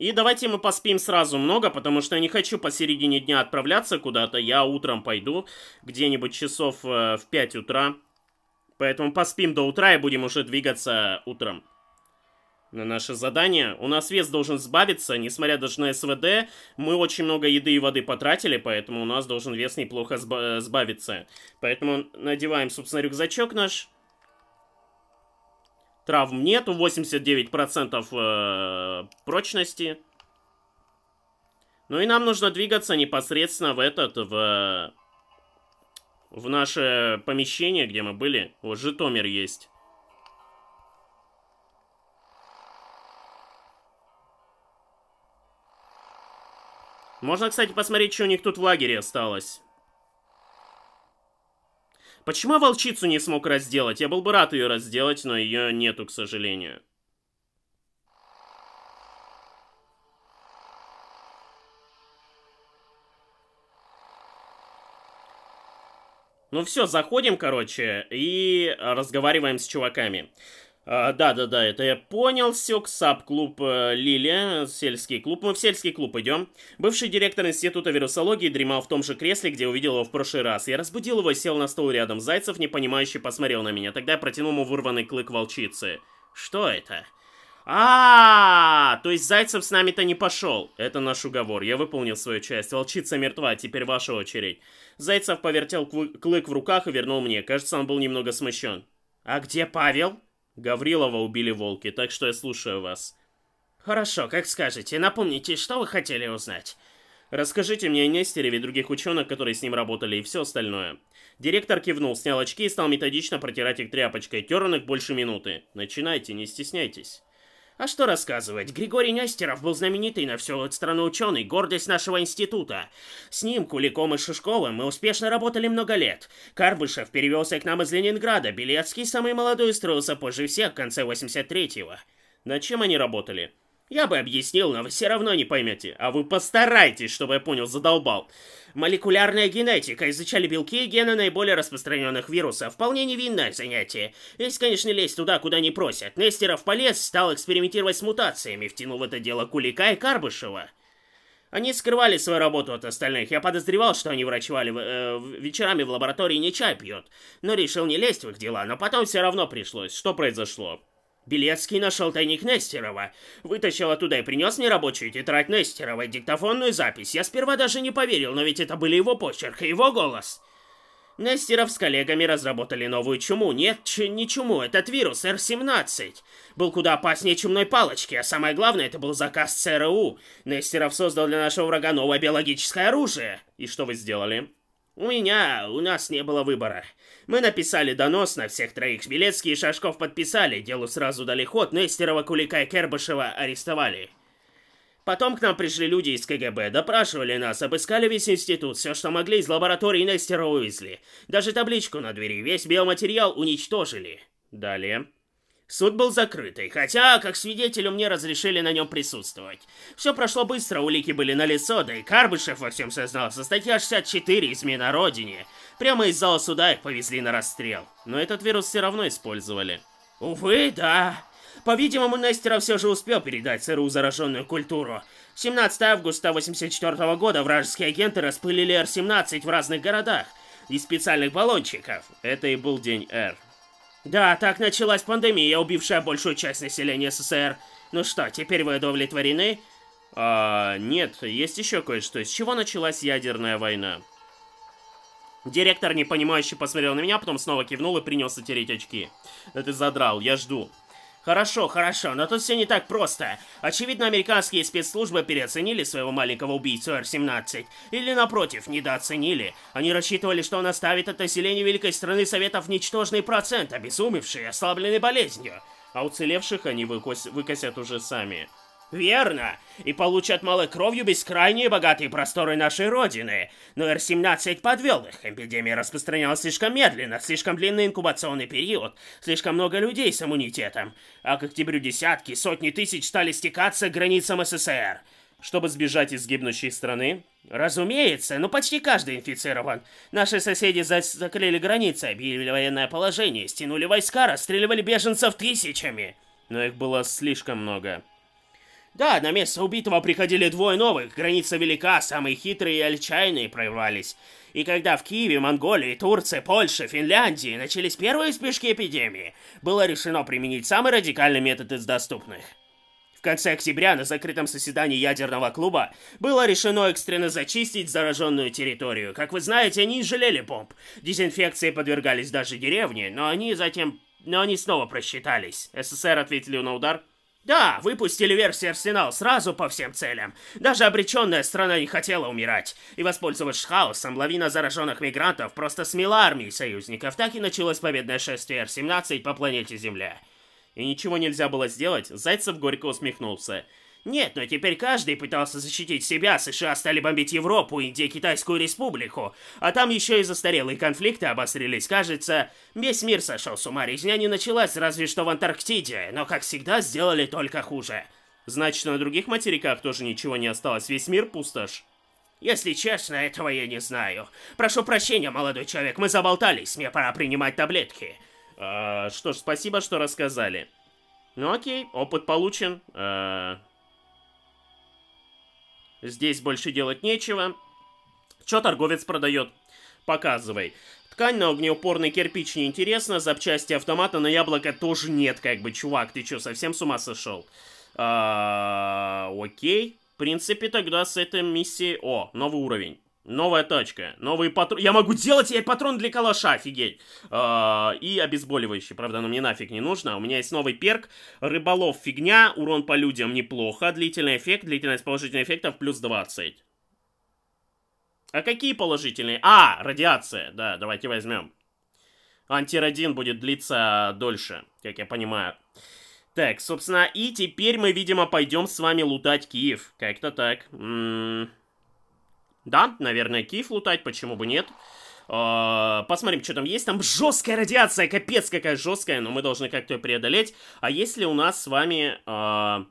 И давайте мы поспим сразу много, потому что я не хочу посередине дня отправляться куда-то. Я утром пойду где-нибудь часов э, в 5 утра. Поэтому поспим до утра и будем уже двигаться утром. На наше задание. У нас вес должен сбавиться, несмотря даже на СВД. Мы очень много еды и воды потратили, поэтому у нас должен вес неплохо э, сбавиться. Поэтому надеваем, собственно, рюкзачок наш. Травм нету, 89% э, прочности. Ну и нам нужно двигаться непосредственно в этот, в, в наше помещение, где мы были. Вот Житомир есть. Можно, кстати, посмотреть, что у них тут в лагере осталось. Почему волчицу не смог разделать? Я был бы рад ее разделать, но ее нету, к сожалению. Ну все, заходим, короче, и разговариваем с чуваками. А, да-да-да, это я понял, Сёк, саб клуб э, Лилия, сельский клуб. Мы в сельский клуб идем. Бывший директор Института вирусологии дремал в том же кресле, где увидел его в прошлый раз. Я разбудил его, сел на стол рядом. Зайцев, непонимающе, посмотрел на меня. Тогда я протянул ему вырванный клык волчицы. Что это? а, то есть Зайцев с нами-то не пошел. Это наш уговор. Я выполнил свою часть. Волчица мертва, теперь ваша очередь. Зайцев повертел клык в руках и вернул мне. Кажется, он был немного смущен. А где Павел? Гаврилова убили волки, так что я слушаю вас. Хорошо, как скажете. Напомните, что вы хотели узнать. Расскажите мне о Нестереве и других ученых, которые с ним работали, и все остальное. Директор кивнул, снял очки и стал методично протирать их тряпочкой. Тер он их больше минуты. Начинайте, не стесняйтесь. А что рассказывать, Григорий Нестеров был знаменитый на всю страну ученый, гордость нашего института. С ним, Куликом и Шишковым мы успешно работали много лет. Карбышев перевелся к нам из Ленинграда, Белецкий, самый молодой, устроился позже всех в конце 83-го. Над чем они работали? Я бы объяснил, но вы все равно не поймете. А вы постарайтесь, чтобы я понял, задолбал. Молекулярная генетика. Изучали белки и гены наиболее распространенных вирусов. Вполне невинное занятие. Есть, конечно, лезть туда, куда не просят. Нестеров полез, стал экспериментировать с мутациями, втянул в это дело Кулика и Карбышева. Они скрывали свою работу от остальных. Я подозревал, что они врачевали э, вечерами в лаборатории не чай пьют. Но решил не лезть в их дела, но потом все равно пришлось. Что произошло? Белецкий нашел тайник Нестерова. Вытащил оттуда и принес мне рабочую тетрадь Нестерова и диктофонную запись. Я сперва даже не поверил, но ведь это были его почерк и его голос. Нестеров с коллегами разработали новую чуму. Нет, ч не чуму, этот вирус, Р-17. Был куда опаснее чумной палочки, а самое главное, это был заказ ЦРУ. Нестеров создал для нашего врага новое биологическое оружие. И что вы сделали? У меня, у нас не было выбора. Мы написали донос на всех троих. Белецкий и Шашков подписали, делу сразу дали ход, Нестерова, Кулика и Кербышева арестовали. Потом к нам пришли люди из КГБ, допрашивали нас, обыскали весь институт, все, что могли, из лаборатории Нестера увезли. Даже табличку на двери, весь биоматериал уничтожили. Далее. Суд был закрытый, хотя, как свидетелю, мне разрешили на нем присутствовать. Все прошло быстро, улики были налицо, да и Карбышев во всем сознался. Статья 64 «Измена Родине». Прямо из зала суда их повезли на расстрел. Но этот вирус все равно использовали. Увы, да. По-видимому, Нестера все же успел передать сыру зараженную культуру. 17 августа 1984 года вражеские агенты распылили Р-17 в разных городах из специальных баллончиков. Это и был день Р. Да, так началась пандемия, убившая большую часть населения СССР. Ну что, теперь вы удовлетворены? А, нет, есть еще кое-что. С чего началась ядерная война? Директор, непонимающе, посмотрел на меня, потом снова кивнул и принялся тереть очки. Да ты задрал, я жду. Хорошо, хорошо, но тут все не так просто. Очевидно, американские спецслужбы переоценили своего маленького убийцу Р-17. Или, напротив, недооценили. Они рассчитывали, что он оставит от населения великой страны советов ничтожный процент, обезумевший и ослабленный болезнью. А уцелевших они выкос... выкосят уже сами. Верно. И получат малой кровью бескрайние богатые просторы нашей Родины. Но Р-17 подвел их. Эпидемия распространялась слишком медленно, слишком длинный инкубационный период, слишком много людей с иммунитетом. А к октябрю десятки, сотни тысяч стали стекаться к границам СССР. Чтобы сбежать из гибнущей страны? Разумеется, но почти каждый инфицирован. Наши соседи за заклеили границы, объявили военное положение, стянули войска, расстреливали беженцев тысячами. Но их было слишком много. Да, на место убитого приходили двое новых, граница велика, самые хитрые и отчаянные прорвались. И когда в Киеве, Монголии, Турции, Польше, Финляндии начались первые спешки эпидемии, было решено применить самый радикальный метод из доступных. В конце октября на закрытом соседании ядерного клуба было решено экстренно зачистить зараженную территорию. Как вы знаете, они жалели бомб. Дезинфекции подвергались даже деревни, но они затем... Но они снова просчитались. СССР ответили на удар да, выпустили версию Арсенал сразу по всем целям. Даже обреченная страна не хотела умирать. И воспользовавшись хаосом, лавина зараженных мигрантов просто смела армии союзников. Так и началось победное шествие Р-17 по планете Земля. И ничего нельзя было сделать, Зайцев горько усмехнулся. Нет, но теперь каждый пытался защитить себя, США стали бомбить Европу, Индию, Китайскую республику. А там еще и застарелые конфликты обострились, кажется. Весь мир сошел с ума, резня не началась, разве что в Антарктиде, но, как всегда, сделали только хуже. Значит, на других материках тоже ничего не осталось, весь мир пустошь? Если честно, этого я не знаю. Прошу прощения, молодой человек, мы заболтались, мне пора принимать таблетки. А, что ж, спасибо, что рассказали. Ну окей, опыт получен. А... Здесь больше делать нечего. Что торговец продает? Показывай. Ткань на огнеупорный кирпич неинтересно, запчасти автомата на яблоко тоже нет, как бы, чувак, ты что, совсем с ума сошел? А, окей. В принципе, тогда с этой миссией... О, новый уровень. Новая тачка, новые патроны. Я могу делать ей патрон для калаша, офигеть. А, и обезболивающий, правда, но мне нафиг не нужно. А у меня есть новый перк. Рыболов фигня, урон по людям неплохо. Длительный эффект, длительность положительных эффектов плюс 20. А какие положительные? А, радиация, да, давайте возьмем. Антирадин будет длиться дольше, как я понимаю. Так, собственно, и теперь мы, видимо, пойдем с вами лутать Киев. Как-то так. М м-м. -м да, наверное, Киев лутать, почему бы нет. А, посмотрим, что там есть. Там жесткая радиация, капец какая жесткая, но мы должны как-то ее преодолеть. А если у нас с вами... А,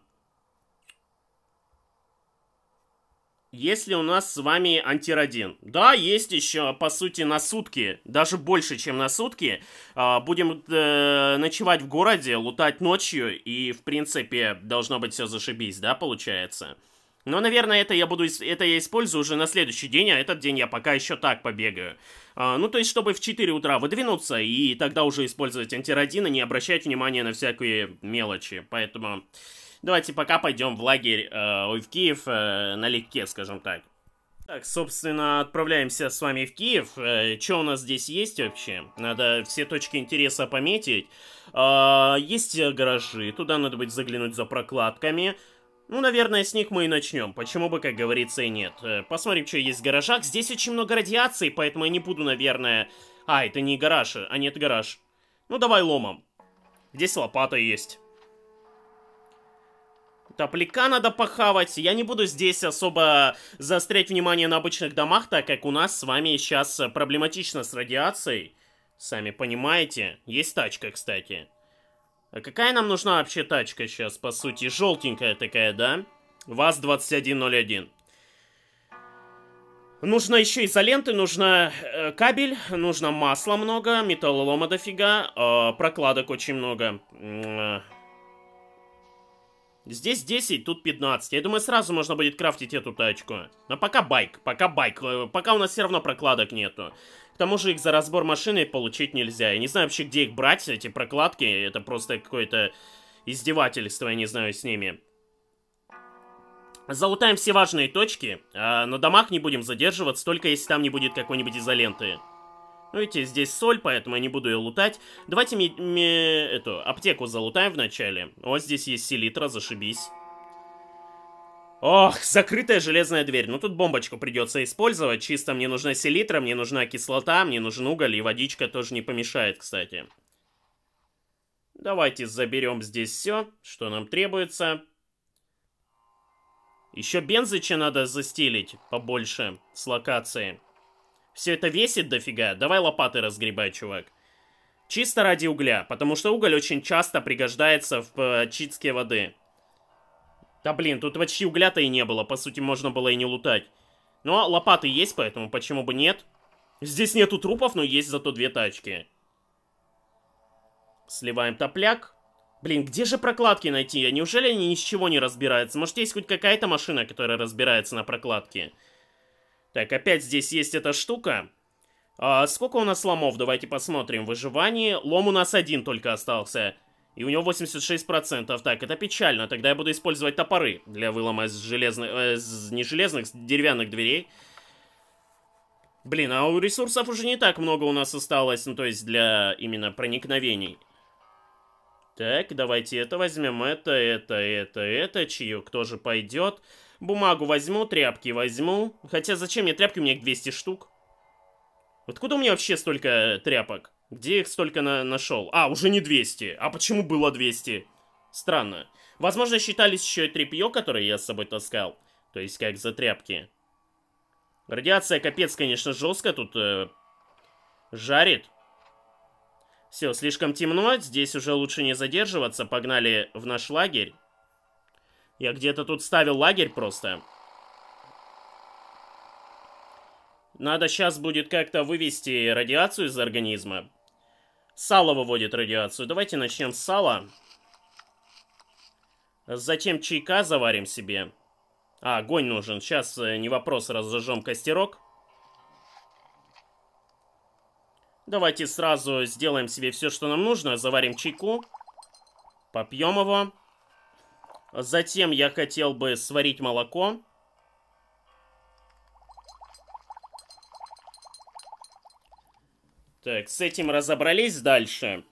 если у нас с вами антирадин, Да, есть еще, по сути, на сутки, даже больше, чем на сутки. А, будем э, ночевать в городе, лутать ночью, и, в принципе, должно быть все зашибись, да, получается? Но, наверное, это я буду, это я использую уже на следующий день, а этот день я пока еще так побегаю. А, ну, то есть, чтобы в 4 утра выдвинуться, и тогда уже использовать антиродин и не обращать внимания на всякие мелочи. Поэтому давайте пока пойдем в лагерь, э, в Киев, э, налегке, скажем так. Так, собственно, отправляемся с вами в Киев. Э, что у нас здесь есть вообще? Надо все точки интереса пометить. Э, есть гаражи, туда надо будет заглянуть за прокладками. Ну, наверное, с них мы и начнем. Почему бы, как говорится, и нет. Э, посмотрим, что есть в гаражах. Здесь очень много радиации, поэтому я не буду, наверное... А, это не гараж, а нет гараж. Ну, давай ломом. Здесь лопата есть. Топляка надо похавать. Я не буду здесь особо заострять внимание на обычных домах, так как у нас с вами сейчас э, проблематично с радиацией. Сами понимаете. Есть тачка, кстати. А какая нам нужна вообще тачка сейчас, по сути? Желтенькая такая, да? ВАЗ-2101. Нужно еще изоленты, нужно э, кабель, нужно масла много, металлолома дофига, э, прокладок очень много. Э, здесь 10, тут 15. Я думаю, сразу можно будет крафтить эту тачку. Но пока байк, пока байк, э, пока у нас все равно прокладок нету тому же их за разбор машины получить нельзя. Я не знаю вообще, где их брать, эти прокладки. Это просто какое-то издевательство, я не знаю, с ними. Залутаем все важные точки. А на домах не будем задерживаться, только если там не будет какой-нибудь изоленты. Ну Видите, здесь соль, поэтому я не буду ее лутать. Давайте ми, эту аптеку залутаем вначале. Вот здесь есть селитра, зашибись. Ох, закрытая железная дверь. Ну тут бомбочку придется использовать. Чисто мне нужна селитра, мне нужна кислота, мне нужен уголь и водичка тоже не помешает, кстати. Давайте заберем здесь все, что нам требуется. Еще бензыча надо застелить побольше с локации. Все это весит дофига. Давай лопаты разгребай, чувак. Чисто ради угля, потому что уголь очень часто пригождается в э, чистке воды. Да блин, тут почти угля-то и не было, по сути, можно было и не лутать. Но ну, а лопаты есть, поэтому почему бы нет? Здесь нету трупов, но есть зато две тачки. Сливаем топляк. Блин, где же прокладки найти? А неужели они ни с чего не разбираются? Может, есть хоть какая-то машина, которая разбирается на прокладке? Так, опять здесь есть эта штука. А, сколько у нас ломов? Давайте посмотрим. Выживание. Лом у нас один только остался. И у него 86%. Так, это печально. Тогда я буду использовать топоры для вылома из железных... Э, из не железных, с деревянных дверей. Блин, а у ресурсов уже не так много у нас осталось. Ну, то есть для именно проникновений. Так, давайте это возьмем. Это, это, это, это. Кто же пойдет. Бумагу возьму, тряпки возьму. Хотя зачем мне тряпки? У меня их 200 штук. Откуда у меня вообще столько тряпок? Где их столько на нашел? А, уже не 200. А почему было 200? Странно. Возможно, считались еще и тряпье, которое я с собой таскал. То есть, как за тряпки. Радиация капец, конечно, жестко тут э, жарит. Все, слишком темно, здесь уже лучше не задерживаться. Погнали в наш лагерь. Я где-то тут ставил лагерь просто. Надо сейчас будет как-то вывести радиацию из организма. Сало выводит радиацию. Давайте начнем с сала. Затем чайка заварим себе. А, огонь нужен. Сейчас э, не вопрос, раз зажжем костерок. Давайте сразу сделаем себе все, что нам нужно. Заварим чайку. Попьем его. Затем я хотел бы сварить молоко. Так, с этим разобрались дальше.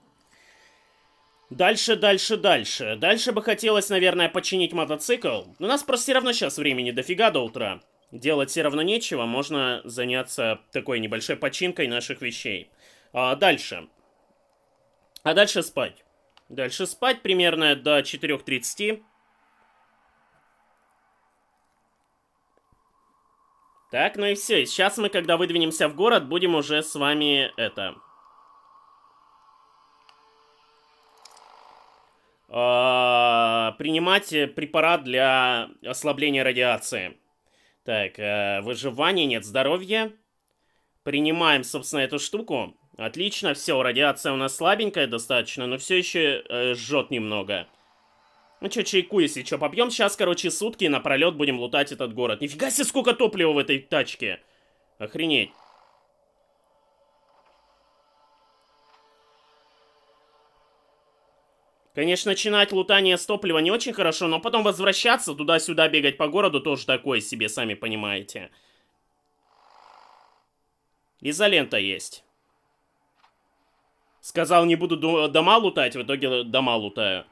Дальше, дальше, дальше. Дальше бы хотелось, наверное, починить мотоцикл. Но у нас просто все равно сейчас времени дофига до утра. Делать все равно нечего, можно заняться такой небольшой починкой наших вещей. А дальше. А дальше спать. Дальше спать примерно до 4.30. Так, ну и все. И сейчас мы, когда выдвинемся в город, будем уже с вами это... А, принимать препарат для ослабления радиации. Так, э, выживание, нет, здоровье. Принимаем, собственно, эту штуку. Отлично, все, радиация у нас слабенькая достаточно, но все еще э, жжет немного. Ну чё, чайку, если чё, попьем сейчас, короче, сутки и напролет будем лутать этот город. Нифига себе, сколько топлива в этой тачке. Охренеть. Конечно, начинать лутание с топлива не очень хорошо, но потом возвращаться туда-сюда бегать по городу тоже такое себе, сами понимаете. Изолента есть. Сказал, не буду дома лутать, в итоге дома лутаю.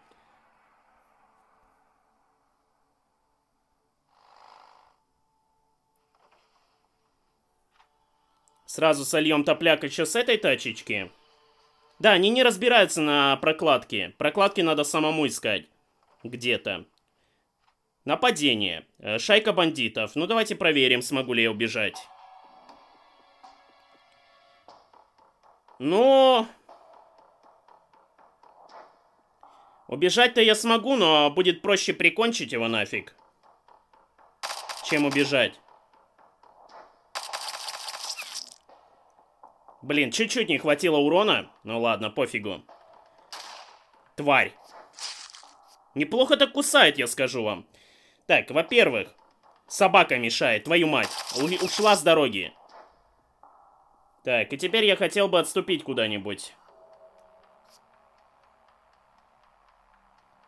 Сразу сольем топляк еще с этой тачечки. Да, они не разбираются на прокладке. Прокладки надо самому искать. Где-то. Нападение. Э, шайка бандитов. Ну, давайте проверим, смогу ли я убежать. Ну... Убежать-то я смогу, но будет проще прикончить его нафиг, чем убежать. Блин, чуть-чуть не хватило урона. Ну ладно, пофигу. Тварь. Неплохо так кусает, я скажу вам. Так, во-первых, собака мешает, твою мать. ушла с дороги. Так, и теперь я хотел бы отступить куда-нибудь.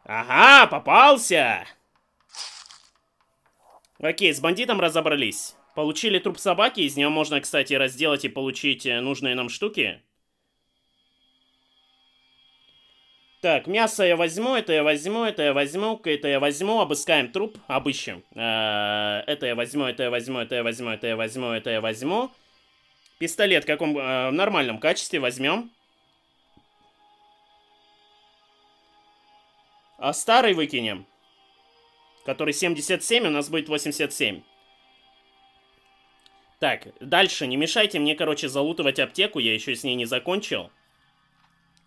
Ага, попался! Окей, с бандитом разобрались. Получили труп собаки, из него можно, кстати, разделать и получить нужные нам штуки. Так, мясо я возьму, это я возьму, это я возьму, это я возьму, обыскаем труп, обыщем. Это я возьму, это я возьму, это я возьму, это я возьму, это я возьму. Пистолет в каком в нормальном качестве возьмем. А старый выкинем. Который 77, у нас будет 87. Так, дальше, не мешайте мне, короче, залутывать аптеку, я еще с ней не закончил.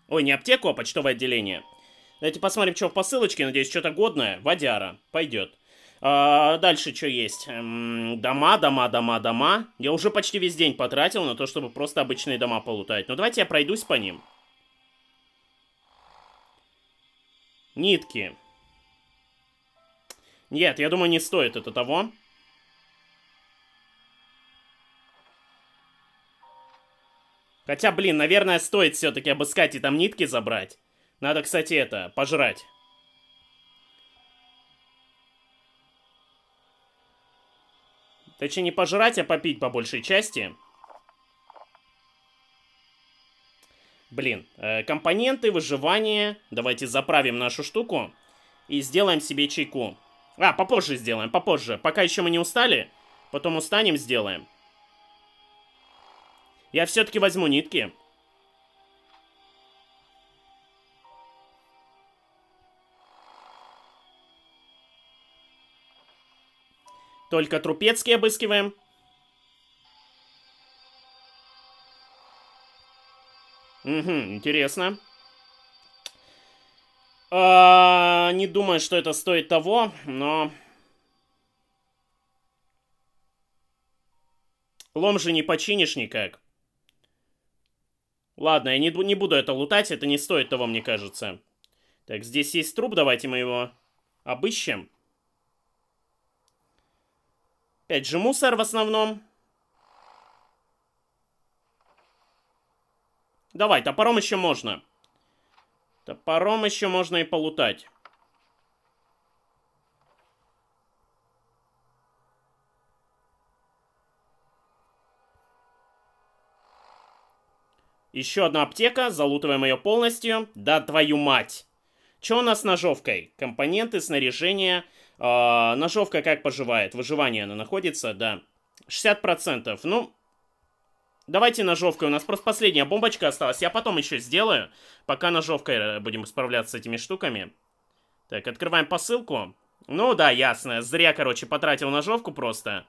Ой, не аптеку, а почтовое отделение. Давайте посмотрим, что в посылочке, надеюсь, что-то годное. Водяра, пойдет. А, дальше что есть? Эм, дома, дома, дома, дома. Я уже почти весь день потратил на то, чтобы просто обычные дома полутать. Но давайте я пройдусь по ним. Нитки. Нет, я думаю, не стоит это того. Хотя, блин, наверное, стоит все-таки обыскать и там нитки забрать. Надо, кстати, это, пожрать. Точнее, не пожрать, а попить по большей части. Блин, э, компоненты, выживание. Давайте заправим нашу штуку и сделаем себе чайку. А, попозже сделаем, попозже. Пока еще мы не устали, потом устанем, сделаем. Я все-таки возьму нитки. Только трупецкие обыскиваем. Угу, интересно. А, не думаю, что это стоит того, но... Лом же не починишь никак. Ладно, я не, не буду это лутать, это не стоит того, мне кажется. Так, здесь есть труп, давайте мы его обыщем. Опять же мусор в основном. Давай, топором еще можно. Топором еще можно и полутать. Еще одна аптека, залутываем ее полностью. Да твою мать! Что у нас с ножовкой? Компоненты, снаряжение. Э, ножовка как поживает? Выживание она находится, да. 60%. Ну, давайте ножовкой. У нас просто последняя бомбочка осталась. Я потом еще сделаю, пока ножовкой э, будем справляться с этими штуками. Так, открываем посылку. Ну да, ясно. Зря, короче, потратил ножовку просто.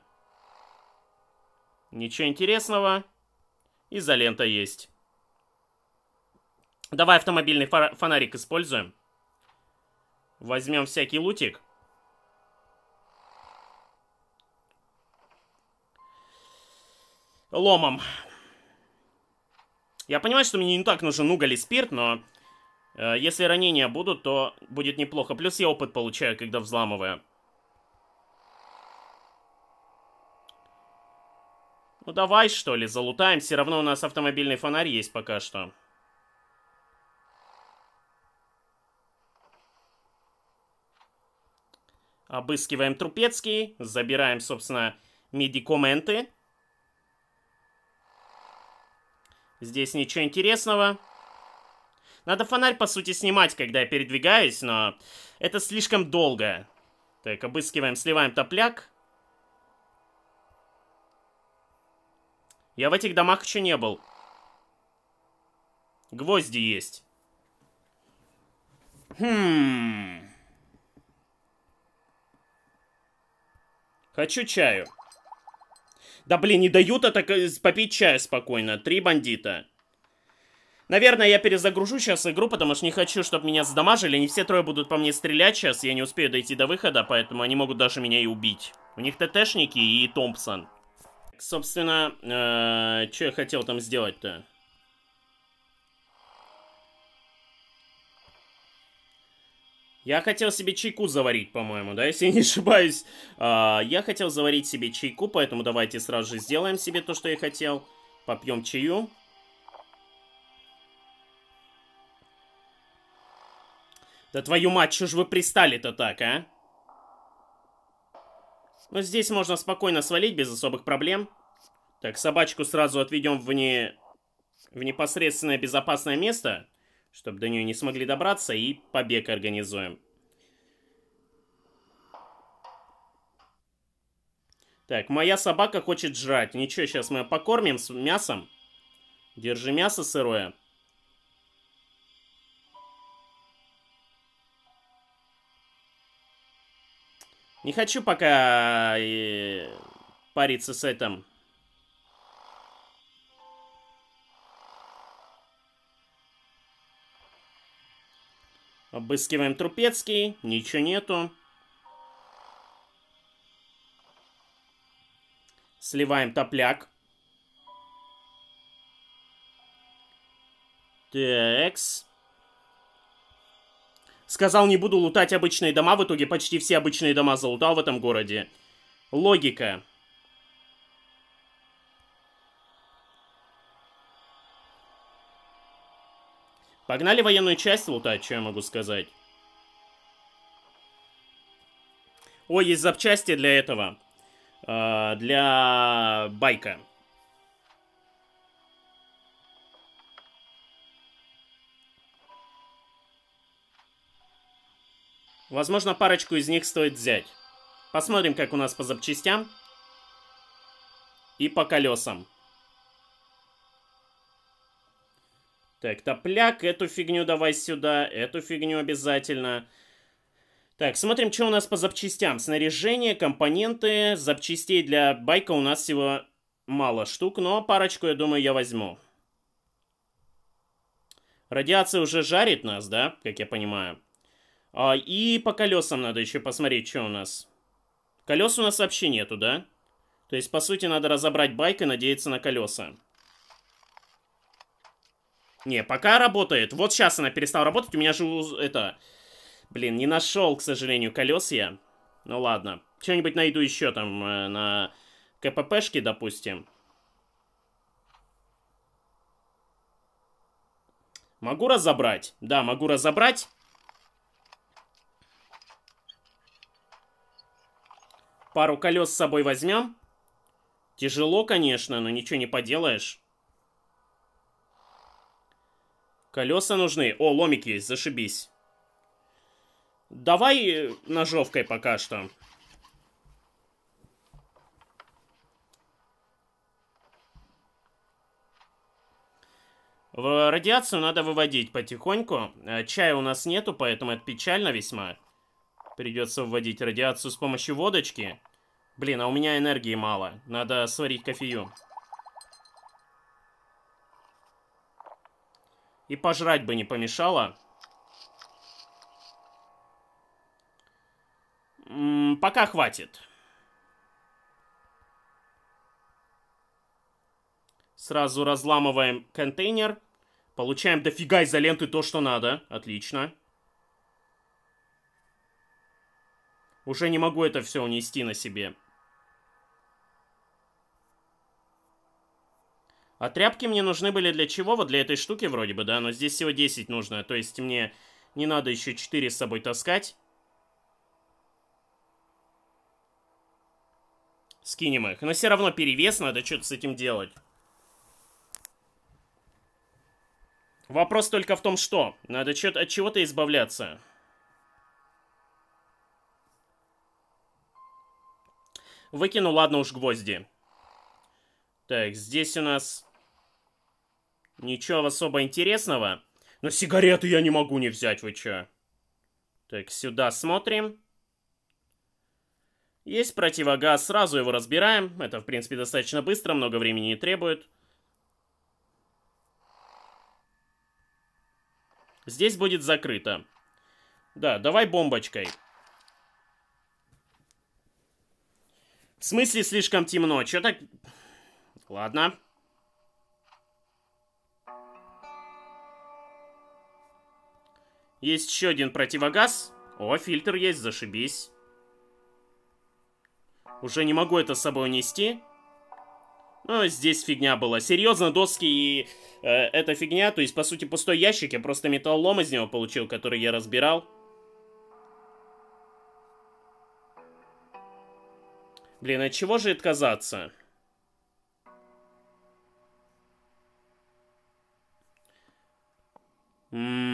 Ничего интересного. Изолента есть. Давай автомобильный фонарик используем. Возьмем всякий лутик. Ломом. Я понимаю, что мне не так нужен уголь и спирт, но... Э, если ранения будут, то будет неплохо. Плюс я опыт получаю, когда взламываю. Ну давай, что ли, залутаем. Все равно у нас автомобильный фонарь есть пока что. Обыскиваем Трупецкий, забираем, собственно, медикументы. Здесь ничего интересного. Надо фонарь, по сути, снимать, когда я передвигаюсь, но это слишком долго. Так, обыскиваем, сливаем топляк. Я в этих домах еще не был. Гвозди есть. Хм... Хочу чаю. Да блин, не дают это попить чаю спокойно. Три бандита. Наверное, я перезагружу сейчас игру, потому что не хочу, чтобы меня задамажили. Не все трое будут по мне стрелять сейчас. Я не успею дойти до выхода, поэтому они могут даже меня и убить. У них ТТшники и Томпсон. Собственно, э -э, что я хотел там сделать-то? Я хотел себе чайку заварить, по-моему, да, если я не <laughs> ошибаюсь. А, я хотел заварить себе чайку, поэтому давайте сразу же сделаем себе то, что я хотел. Попьем чаю. Да твою мать, что ж вы пристали-то так, а? Ну здесь можно спокойно свалить без особых проблем. Так, собачку сразу отведем в, не... в непосредственное безопасное место чтобы до нее не смогли добраться, и побег организуем. Так, моя собака хочет жрать. Ничего, сейчас мы ее покормим с мясом. Держи мясо сырое. Не хочу пока э, париться с этим, Обыскиваем Трупецкий. Ничего нету. Сливаем топляк. Текс. Сказал, не буду лутать обычные дома. В итоге почти все обычные дома залутал в этом городе. Логика. Погнали военную часть лутать, что я могу сказать. О, есть запчасти для этого. Э, для байка. Возможно, парочку из них стоит взять. Посмотрим, как у нас по запчастям. И по колесам. Так, топляк, эту фигню давай сюда, эту фигню обязательно. Так, смотрим, что у нас по запчастям. Снаряжение, компоненты, запчастей для байка у нас всего мало штук, но парочку, я думаю, я возьму. Радиация уже жарит нас, да, как я понимаю. А, и по колесам надо еще посмотреть, что у нас. Колес у нас вообще нету, да? То есть, по сути, надо разобрать байк и надеяться на колеса. Не, пока работает. Вот сейчас она перестала работать. У меня же это... Блин, не нашел, к сожалению, колес я. Ну ладно. Что-нибудь найду еще там э, на КППшке, допустим. Могу разобрать? Да, могу разобрать. Пару колес с собой возьмем. Тяжело, конечно, но ничего не поделаешь. Колеса нужны. О, ломик есть, зашибись. Давай э, ножовкой пока что. В радиацию надо выводить потихоньку. Э, чая у нас нету, поэтому это печально весьма. Придется вводить радиацию с помощью водочки. Блин, а у меня энергии мало. Надо сварить кофею. И пожрать бы не помешало. М -м, пока хватит. Сразу разламываем контейнер. Получаем дофига изоленты то, что надо. Отлично. Уже не могу это все унести на себе. А тряпки мне нужны были для чего? Вот для этой штуки вроде бы, да? Но здесь всего 10 нужно, то есть мне не надо еще 4 с собой таскать. Скинем их. Но все равно перевес, надо что-то с этим делать. Вопрос только в том, что. Надо чё от чего-то избавляться. Выкину, ладно уж, гвозди. Так, здесь у нас Ничего особо интересного. Но сигареты я не могу не взять, вы чё? Так, сюда смотрим. Есть противогаз, сразу его разбираем. Это, в принципе, достаточно быстро, много времени не требует. Здесь будет закрыто. Да, давай бомбочкой. В смысле слишком темно? Чё так... Ладно. Ладно. Есть еще один противогаз. О, фильтр есть, зашибись. Уже не могу это с собой нести. Но здесь фигня была. Серьезно, доски и э, эта фигня. То есть, по сути, пустой ящик. Я просто металлолом из него получил, который я разбирал. Блин, от чего же отказаться? Ммм...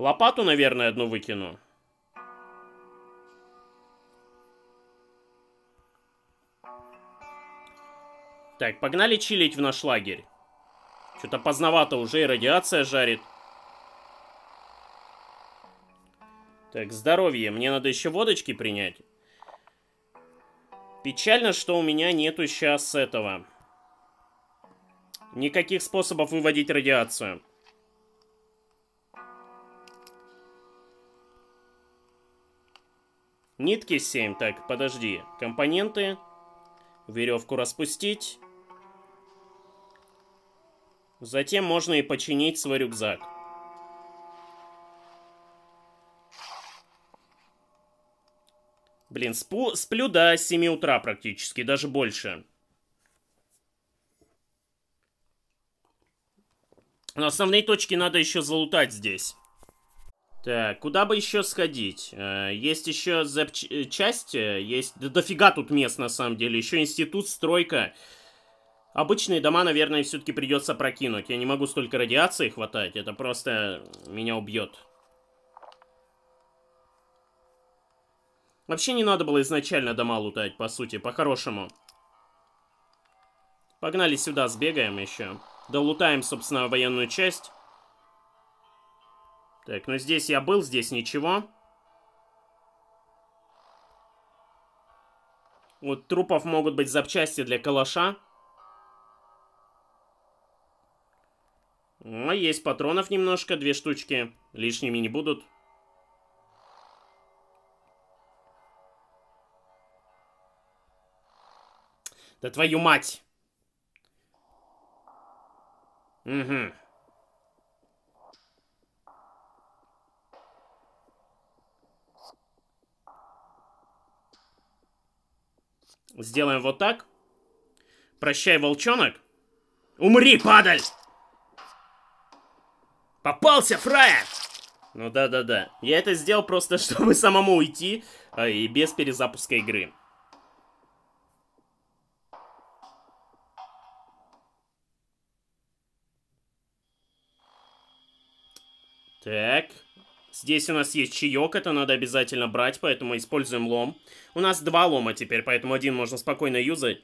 Лопату, наверное, одну выкину. Так, погнали чилить в наш лагерь. Что-то поздновато уже и радиация жарит. Так, здоровье. Мне надо еще водочки принять. Печально, что у меня нету сейчас этого. Никаких способов выводить радиацию. Нитки 7. Так, подожди. Компоненты. Веревку распустить. Затем можно и починить свой рюкзак. Блин, спу, сплю до 7 утра практически, даже больше. Но основные точки надо еще залутать здесь. Так, куда бы еще сходить? Э, есть еще запчасть, э, э, есть... Да дофига тут мест, на самом деле. Еще институт, стройка. Обычные дома, наверное, все-таки придется прокинуть. Я не могу столько радиации хватать. Это просто меня убьет. Вообще не надо было изначально дома лутать, по сути, по-хорошему. Погнали сюда, сбегаем еще. Долутаем, собственно, военную часть. Так, ну здесь я был, здесь ничего. Вот трупов могут быть запчасти для калаша. А есть патронов немножко, две штучки. Лишними не будут. Да твою мать! Угу. Сделаем вот так. Прощай, волчонок. Умри, падаль! Попался, фрая! Ну да-да-да. Я это сделал просто, <laughs> чтобы самому уйти э, и без перезапуска игры. Так. Здесь у нас есть чаек, это надо обязательно брать, поэтому используем лом. У нас два лома теперь, поэтому один можно спокойно юзать.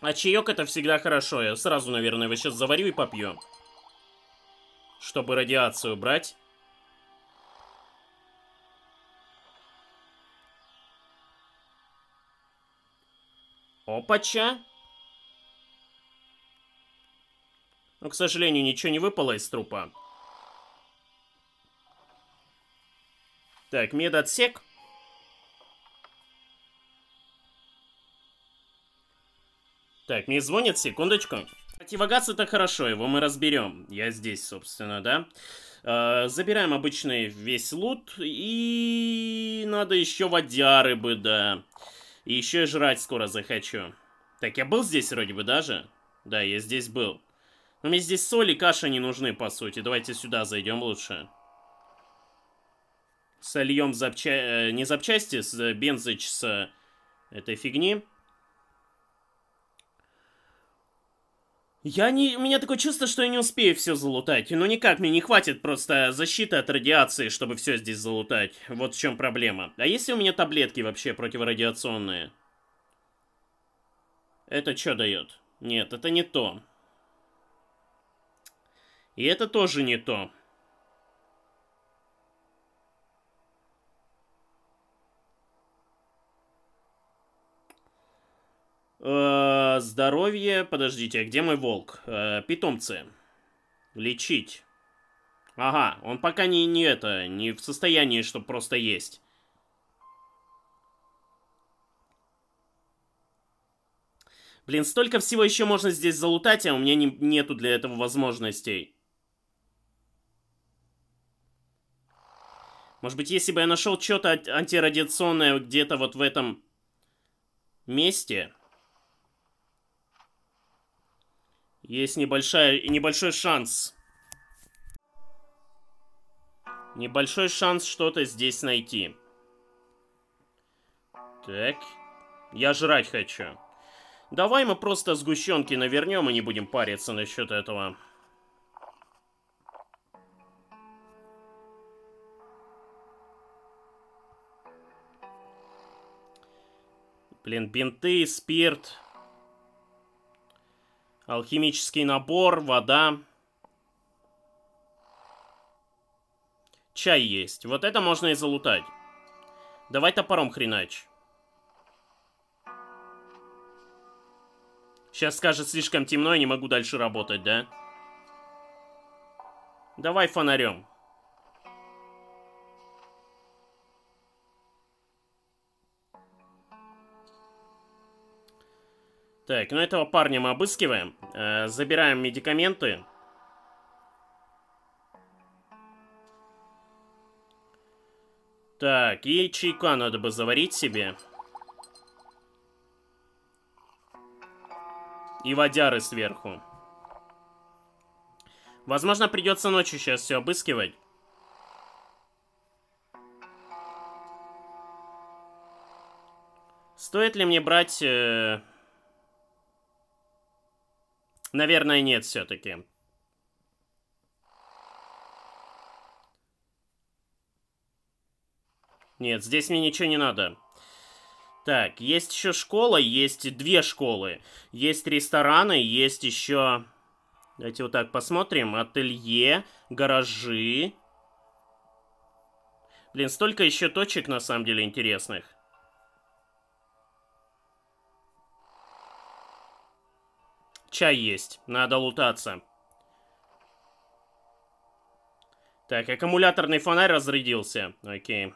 А чаек это всегда хорошо. Я сразу, наверное, его сейчас заварю и попью. Чтобы радиацию брать. Опача! Но, ну, к сожалению, ничего не выпало из трупа. Так, медотсек. Так, мне звонит, секундочку. Противогаз это хорошо, его мы разберем. Я здесь, собственно, да. Э, забираем обычный весь лут. И надо еще водяры бы, да. И еще и жрать скоро захочу. Так я был здесь вроде бы даже? Да, я здесь был. Но мне здесь соль и каша не нужны, по сути. Давайте сюда зайдем лучше. Сольем запча... Э, не запчасти с э, бензыч с э, этой фигни. Я не... У меня такое чувство, что я не успею все залутать. Ну никак, мне не хватит просто защиты от радиации, чтобы все здесь залутать. Вот в чем проблема. А если у меня таблетки вообще противорадиационные? Это что дает? Нет, это не то. И это тоже не то. Э, здоровье. Подождите, а где мой волк? Э, питомцы. Лечить. Ага, он пока не, не это, не в состоянии, чтобы просто есть. Блин, столько всего еще можно здесь залутать, а у меня не, нету для этого возможностей. Может быть, если бы я нашел что-то антирадиационное где-то вот в этом месте... Есть небольшая, небольшой шанс. Небольшой шанс что-то здесь найти. Так. Я жрать хочу. Давай мы просто сгущенки навернем и не будем париться насчет этого. Блин, бинты, спирт. Алхимический набор, вода. Чай есть. Вот это можно и залутать. Давай топором хренач. Сейчас скажет, слишком темно, я не могу дальше работать, да? Давай фонарем. Так, ну этого парня мы обыскиваем. Э, забираем медикаменты. Так, и чайка надо бы заварить себе. И водяры сверху. Возможно, придется ночью сейчас все обыскивать. Стоит ли мне брать э, Наверное, нет все-таки. Нет, здесь мне ничего не надо. Так, есть еще школа, есть две школы. Есть рестораны, есть еще... Давайте вот так посмотрим. Ателье, гаражи. Блин, столько еще точек на самом деле интересных. Чай есть, надо лутаться. Так, аккумуляторный фонарь разрядился. Окей.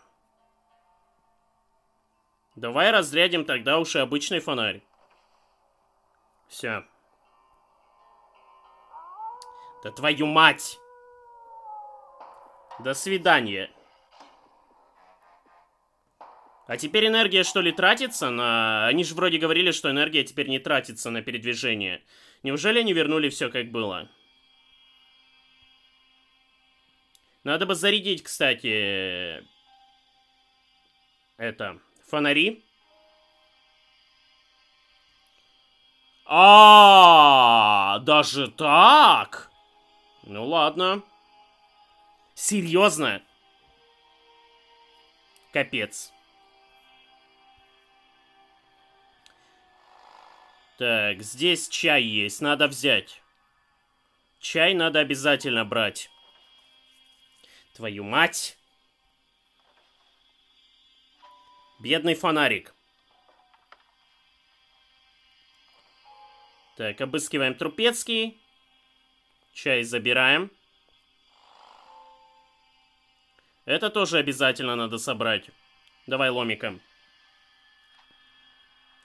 Давай разрядим тогда уж и обычный фонарь. Все. Да твою мать! До свидания. А теперь энергия, что ли, тратится на... Они же вроде говорили, что энергия теперь не тратится на передвижение. Неужели они вернули все, как было? Надо бы зарядить, кстати... Это... Фонари. А, -а, а даже так? Ну ладно. Серьезно? Капец. Так, здесь чай есть, надо взять. Чай надо обязательно брать. Твою мать. Бедный фонарик. Так, обыскиваем Трупецкий. Чай забираем. Это тоже обязательно надо собрать. Давай ломиком.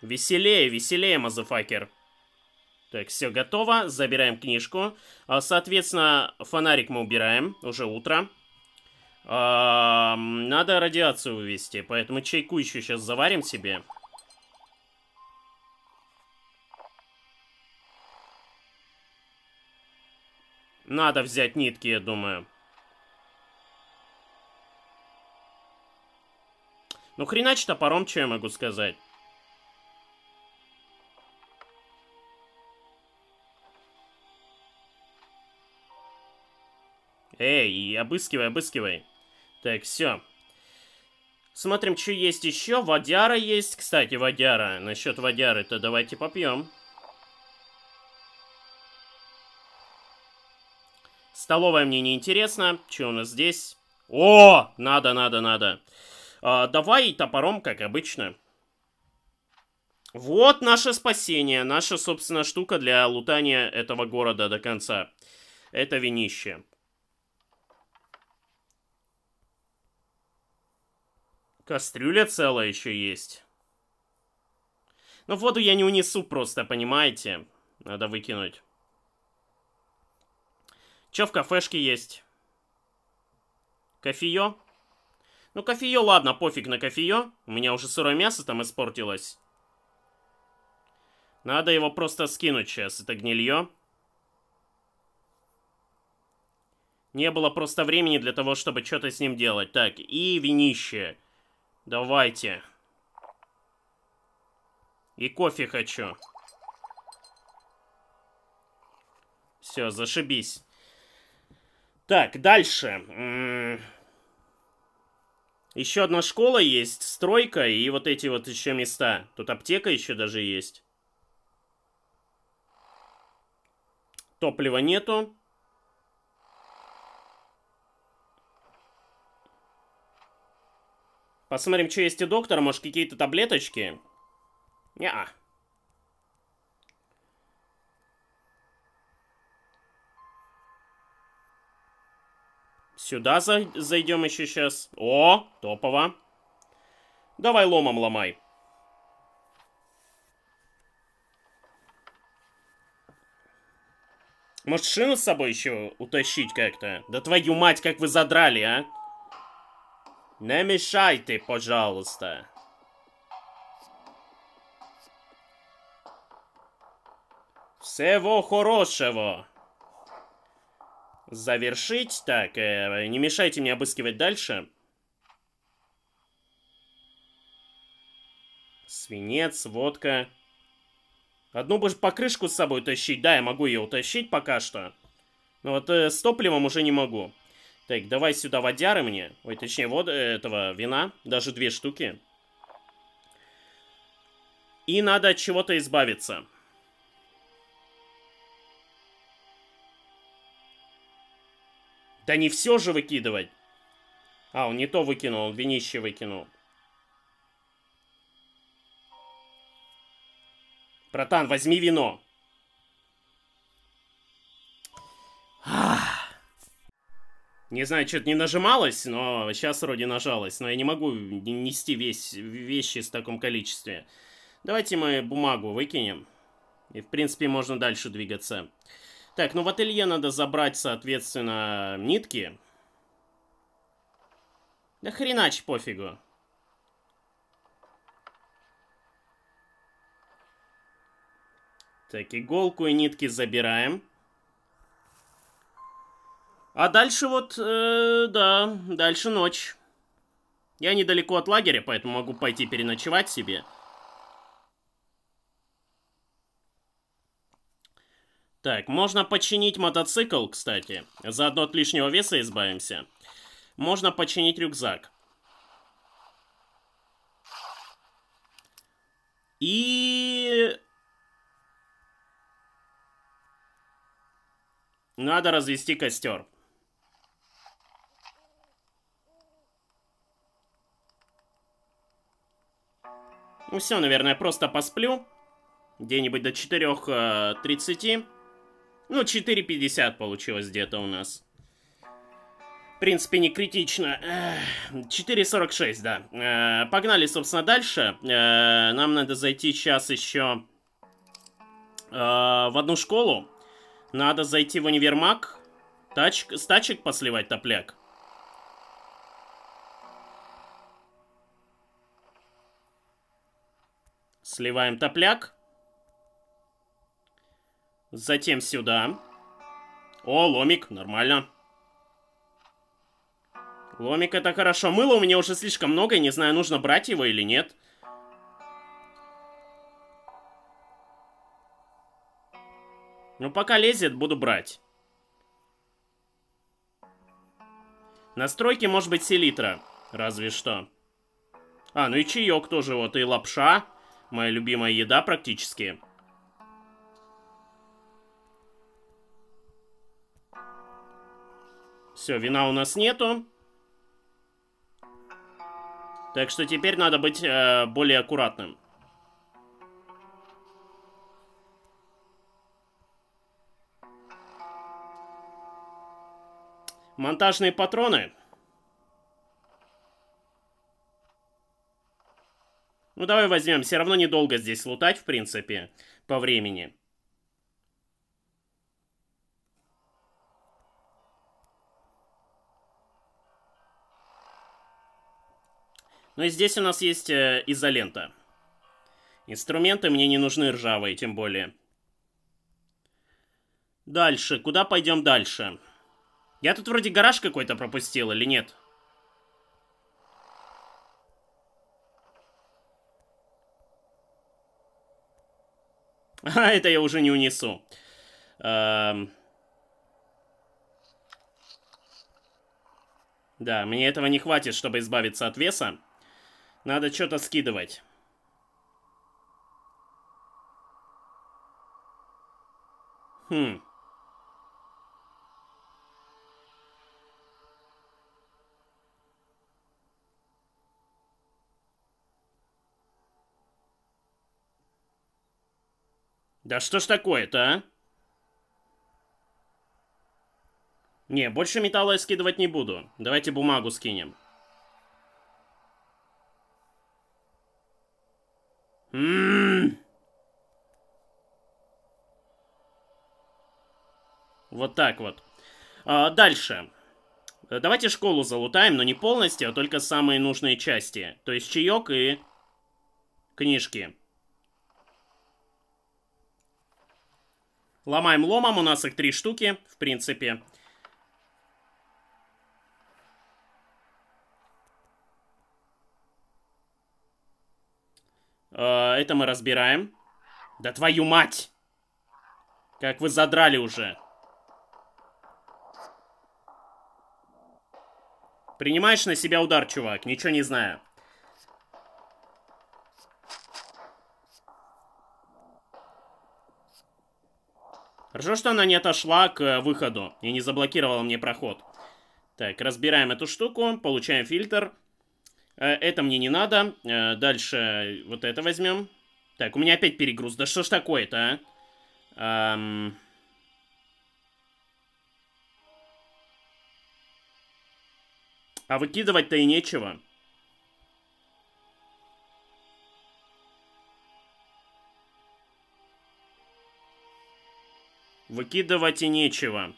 Веселее, веселее, мазафакер. Так, все готово. Забираем книжку. А, соответственно, фонарик мы убираем. Уже утро. А, надо радиацию увести, поэтому чайку еще сейчас заварим себе. Надо взять нитки, я думаю. Ну хренач топором, что я могу сказать. обыскивай, обыскивай. Так, все. Смотрим, что есть еще. Водяра есть. Кстати, водяра. Насчет водяры-то давайте попьем. Столовая мне не интересно. Что у нас здесь? О, надо, надо, надо. А, давай топором, как обычно. Вот наше спасение. Наша, собственно, штука для лутания этого города до конца. Это винище. Кастрюля целая еще есть. Но ну, воду я не унесу просто, понимаете? Надо выкинуть. Че в кафешке есть? Кофеё? Ну, кофеё, ладно, пофиг на кофеё. У меня уже сырое мясо там испортилось. Надо его просто скинуть сейчас, это гнилье. Не было просто времени для того, чтобы что-то с ним делать. Так, и винище. Давайте. И кофе хочу. Все, зашибись. Так, дальше. Еще одна школа есть, стройка и вот эти вот еще места. Тут аптека еще даже есть. Топлива нету. Посмотрим, что есть у доктора. Может, какие-то таблеточки? Неа. Сюда за зайдем еще сейчас. О, топово. Давай ломом ломай. Может, шину с собой еще утащить как-то? Да твою мать, как вы задрали, а? Не мешайте, пожалуйста. Всего хорошего. Завершить. Так, э, не мешайте мне обыскивать дальше. Свинец, водка. Одну бы покрышку с собой тащить. Да, я могу ее утащить пока что. Но вот э, с топливом уже не могу. Так, давай сюда водяры мне. Ой, точнее, вот э, этого вина. Даже две штуки. И надо от чего-то избавиться. Да не все же выкидывать. А, он не то выкинул, он винище выкинул. Братан, возьми вино. Не знаю, что-то не нажималось, но сейчас вроде нажалось. Но я не могу нести весь, вещи в таком количестве. Давайте мы бумагу выкинем. И, в принципе, можно дальше двигаться. Так, ну в ателье надо забрать, соответственно, нитки. Да хренач пофигу. Так, иголку и нитки забираем. А дальше вот, э, да, дальше ночь. Я недалеко от лагеря, поэтому могу пойти переночевать себе. Так, можно починить мотоцикл, кстати. Заодно от лишнего веса избавимся. Можно починить рюкзак. И... Надо развести костер. Ну все, наверное, просто посплю. Где-нибудь до 4.30. Э, ну, 4.50 получилось где-то у нас. В принципе, не критично. 4.46, да. Э, погнали, собственно, дальше. Э, нам надо зайти сейчас еще в одну школу. Надо зайти в универмаг. Тач... С тачек посливать топляк. Сливаем топляк. Затем сюда. О, ломик, нормально. Ломик это хорошо. Мыла у меня уже слишком много, я не знаю, нужно брать его или нет. Ну, пока лезет, буду брать. Настройки может быть селитра, разве что. А, ну и чаек тоже, вот и лапша. Моя любимая еда практически. Все, вина у нас нету. Так что теперь надо быть э, более аккуратным. Монтажные патроны. Ну давай возьмем, все равно недолго здесь лутать, в принципе, по времени. Ну и здесь у нас есть э, изолента. Инструменты мне не нужны ржавые, тем более. Дальше, куда пойдем дальше? Я тут вроде гараж какой-то пропустил, или нет? А, <laughs> это я уже не унесу. Эм... Да, мне этого не хватит, чтобы избавиться от веса. Надо что-то скидывать. Хм. Да что ж такое-то, а? Не, больше металла я скидывать не буду. Давайте бумагу скинем. М -м -м. Вот так вот. А, дальше. Э, давайте школу залутаем, но не полностью, а только самые нужные части. То есть чаек и книжки. Ломаем ломом, у нас их три штуки, в принципе. Э, это мы разбираем. Да твою мать! Как вы задрали уже. Принимаешь на себя удар, чувак, ничего не знаю. Хорошо, что она не отошла к э, выходу и не заблокировала мне проход. Так, разбираем эту штуку, получаем фильтр. Э, это мне не надо. Э, дальше вот это возьмем. Так, у меня опять перегруз. Да что ж такое-то, а? Эм... А выкидывать-то и нечего. Выкидывать и нечего.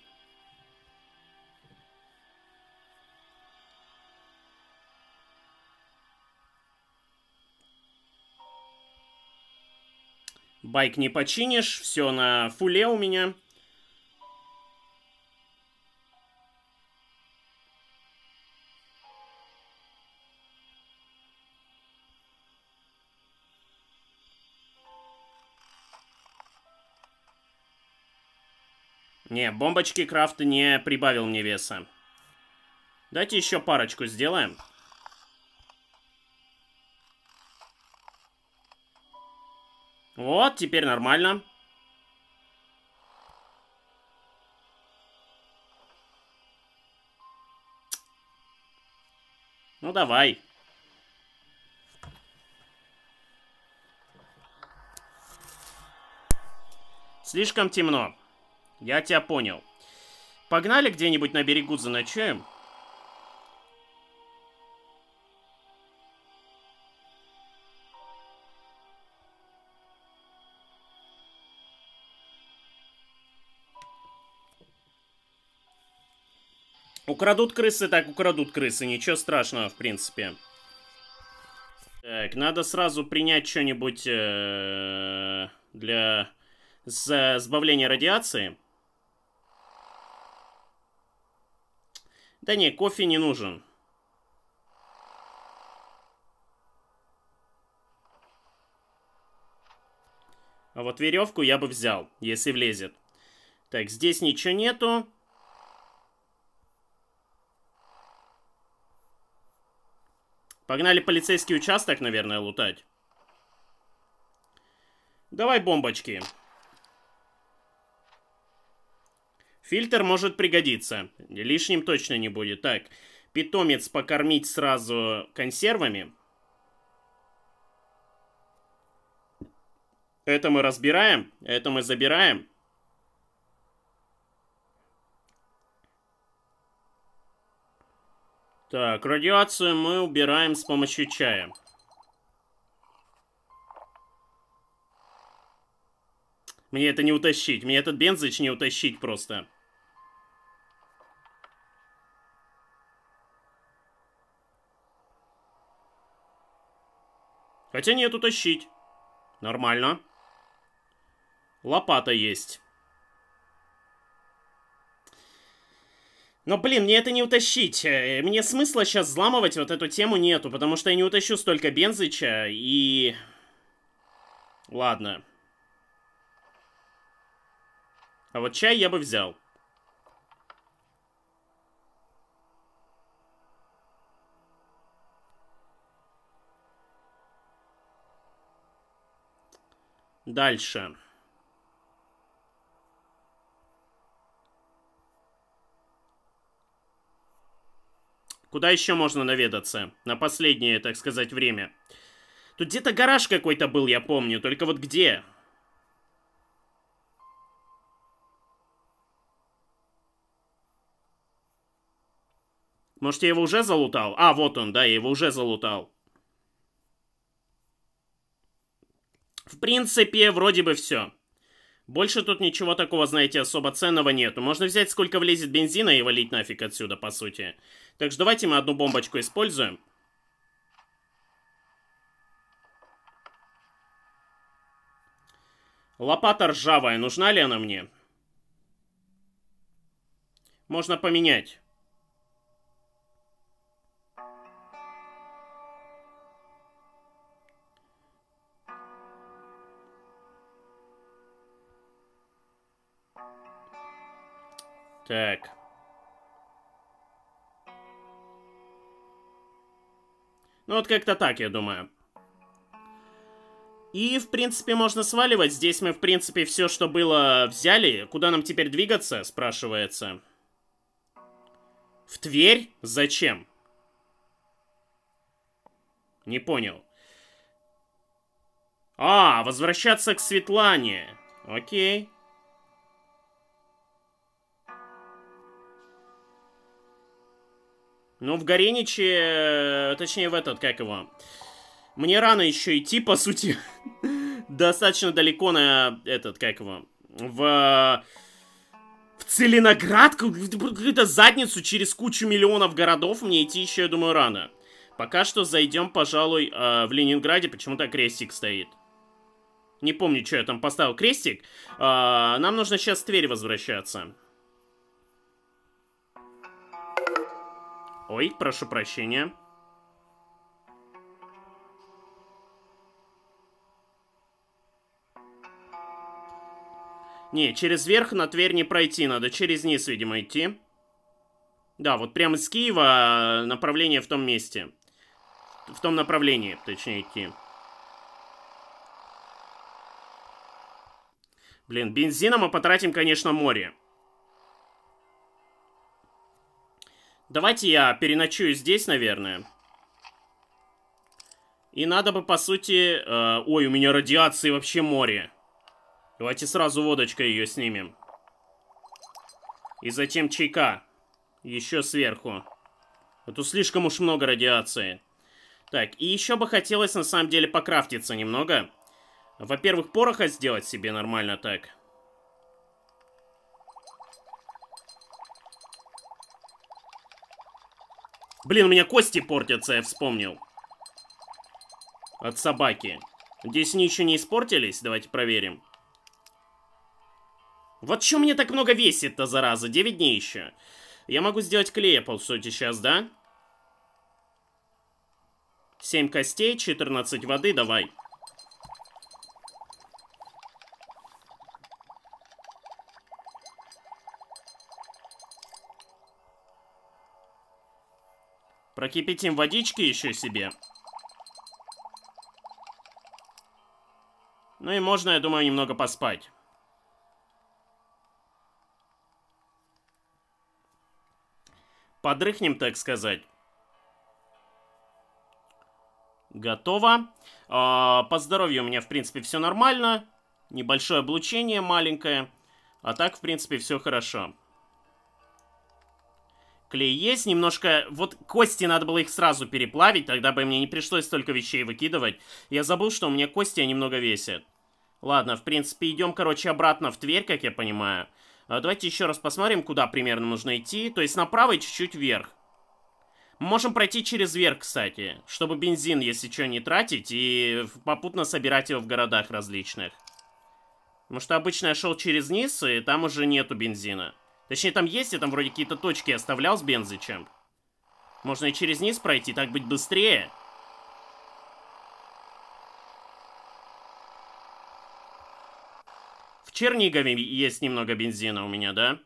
Байк не починишь, все на фуле у меня. Не, бомбочки крафт не прибавил мне веса. Дайте еще парочку сделаем. Вот, теперь нормально. Ну давай. Слишком темно. Я тебя понял. Погнали где-нибудь на берегу заночуем? Украдут крысы, так украдут крысы. Ничего страшного, в принципе. Так, надо сразу принять что-нибудь э -э для сбавления радиации. Да не, кофе не нужен. А вот веревку я бы взял, если влезет. Так, здесь ничего нету. Погнали полицейский участок, наверное, лутать. Давай бомбочки. Бомбочки. Фильтр может пригодиться. Лишним точно не будет. Так, питомец покормить сразу консервами. Это мы разбираем, это мы забираем. Так, радиацию мы убираем с помощью чая. Мне это не утащить. Мне этот бензыч не утащить просто. Хотя нет утащить, Нормально. Лопата есть. Но, блин, мне это не утащить. Э, мне смысла сейчас взламывать вот эту тему нету, потому что я не утащу столько бензыча, и... Ладно. А вот чай я бы взял. Дальше. Куда еще можно наведаться? На последнее, так сказать, время. Тут где-то гараж какой-то был, я помню. Только вот где? Может, я его уже залутал? А, вот он, да, я его уже залутал. В принципе, вроде бы все. Больше тут ничего такого, знаете, особо ценного нету. Можно взять сколько влезет бензина и валить нафиг отсюда, по сути. Так что давайте мы одну бомбочку используем. Лопата ржавая, нужна ли она мне? Можно поменять. Так. Ну вот как-то так, я думаю. И, в принципе, можно сваливать. Здесь мы, в принципе, все, что было, взяли. Куда нам теперь двигаться, спрашивается. В Тверь? Зачем? Не понял. А, возвращаться к Светлане. Окей. Ну, в Гореничи, э, точнее, в этот, как его... Мне рано еще идти, по сути. <laughs> Достаточно далеко на этот, как его... В... В Целиноградку, какую-то задницу через кучу миллионов городов мне идти еще, я думаю, рано. Пока что зайдем, пожалуй, э, в Ленинграде. Почему-то крестик стоит. Не помню, что я там поставил крестик. Э, нам нужно сейчас в Тверь возвращаться. Ой, прошу прощения. Не, через верх на Тверь не пройти надо, через низ, видимо, идти. Да, вот прямо из Киева а, направление в том месте. В том направлении, точнее, идти. Блин, бензином мы потратим, конечно, море. Давайте я переночую здесь, наверное. И надо бы, по сути... Э, ой, у меня радиации вообще море. Давайте сразу водочкой ее снимем. И затем чайка. Еще сверху. А то слишком уж много радиации. Так, и еще бы хотелось на самом деле покрафтиться немного. Во-первых, пороха сделать себе нормально так. Блин, у меня кости портятся, я вспомнил. От собаки. Здесь они еще не испортились? Давайте проверим. Вот что мне так много весит-то, зараза? 9 дней еще. Я могу сделать клея, по сути, сейчас, да? 7 костей, 14 воды, давай. Прокипятим водички еще себе. Ну и можно, я думаю, немного поспать. Подрыхнем, так сказать. Готово. А, по здоровью у меня, в принципе, все нормально. Небольшое облучение маленькое. А так, в принципе, все хорошо. Клей есть, немножко... Вот кости надо было их сразу переплавить, тогда бы мне не пришлось столько вещей выкидывать. Я забыл, что у меня кости немного весят. Ладно, в принципе, идем, короче, обратно в Тверь, как я понимаю. А, давайте еще раз посмотрим, куда примерно нужно идти. То есть направо и чуть-чуть вверх. можем пройти через верх, кстати, чтобы бензин, если что, не тратить, и попутно собирать его в городах различных. Потому что обычно я шел через низ, и там уже нету бензина. Точнее, там есть, я там вроде какие-то точки оставлял с бензычем. Можно и через низ пройти, так быть быстрее. В Чернигове есть немного бензина у меня, да?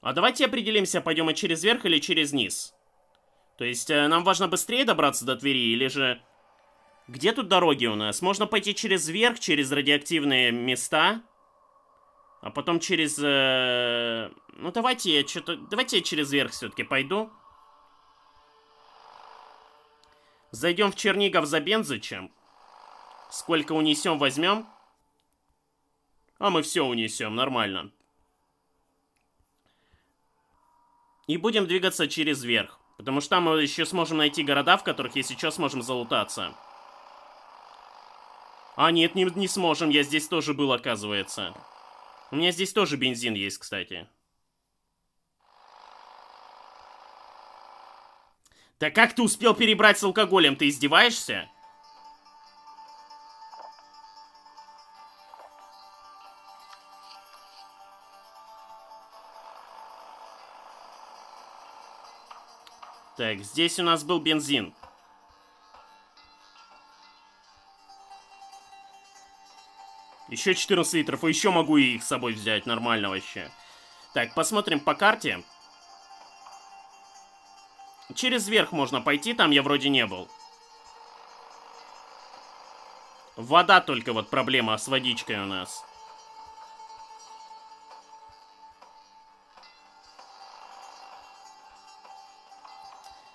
А давайте определимся, пойдем и через верх или через низ. То есть, э, нам важно быстрее добраться до Твери, или же... Где тут дороги у нас? Можно пойти через верх, через радиоактивные места... А потом через... Э, ну, давайте я что-то... Давайте я через верх все-таки пойду. Зайдем в Чернигов за бензычем. Сколько унесем, возьмем. А мы все унесем, нормально. И будем двигаться через верх. Потому что там мы еще сможем найти города, в которых, если что, сможем залутаться. А нет, не, не сможем, я здесь тоже был, оказывается. У меня здесь тоже бензин есть, кстати. Да как ты успел перебрать с алкоголем? Ты издеваешься? Так, здесь у нас был бензин. Еще 14 литров, и еще могу и их с собой взять, нормально вообще. Так, посмотрим по карте. Через верх можно пойти, там я вроде не был. Вода только вот проблема с водичкой у нас.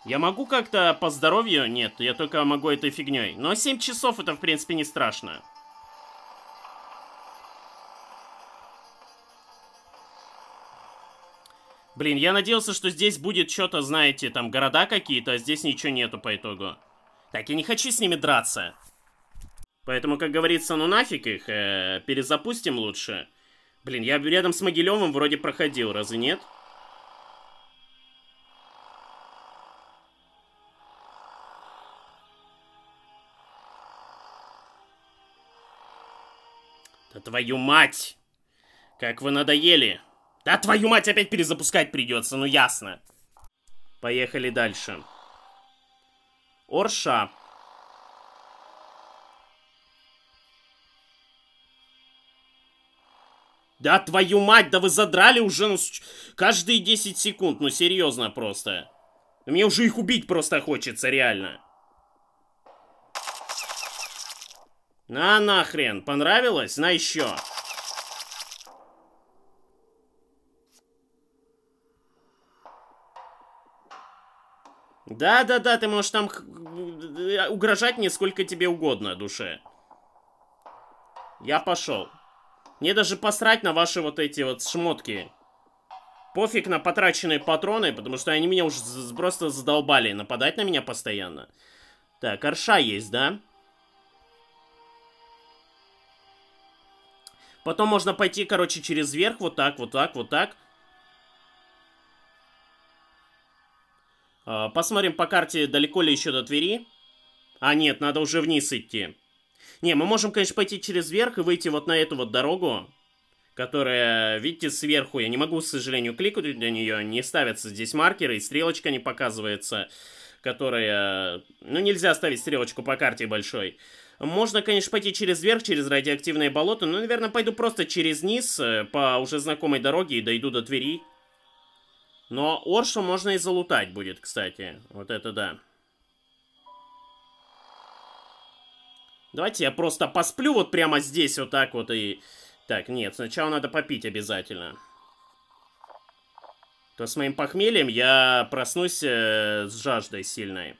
Я могу как-то по здоровью? Нет, я только могу этой фигней. Но 7 часов это, в принципе, не страшно. Блин, я надеялся, что здесь будет что-то, знаете, там города какие-то, а здесь ничего нету по итогу. Так, я не хочу с ними драться. Поэтому, как говорится, ну нафиг их, э, -э перезапустим лучше. Блин, я рядом с Могилевым вроде проходил, разве нет? Да твою мать! Как вы надоели! Да твою мать, опять перезапускать придется, ну ясно. Поехали дальше. Орша. Да твою мать, да вы задрали уже ну, каждые 10 секунд, ну серьезно просто. Мне уже их убить просто хочется, реально. На нахрен, понравилось? На еще. Да-да-да, ты можешь там э, угрожать мне сколько тебе угодно, душе. Я пошел. Мне даже посрать на ваши вот эти вот шмотки. Пофиг на потраченные патроны, потому что они меня уже просто задолбали нападать на меня постоянно. Так, арша есть, да? Потом можно пойти, короче, через верх, вот так, вот так, вот так. Э, посмотрим по карте, далеко ли еще до Твери. А нет, надо уже вниз идти. Не, мы можем, конечно, пойти через верх и выйти вот на эту вот дорогу, которая, видите, сверху. Я не могу, к сожалению, кликнуть для нее. Не ставятся здесь маркеры, и стрелочка не показывается, которая... Ну, нельзя ставить стрелочку по карте большой. Можно, конечно, пойти через верх, через радиоактивные болота, но, наверное, пойду просто через низ э, по уже знакомой дороге и дойду до Твери. Но Оршу можно и залутать будет, кстати. Вот это да. Давайте я просто посплю вот прямо здесь вот так вот и... Так, нет, сначала надо попить обязательно. То с моим похмельем я проснусь э, с жаждой сильной.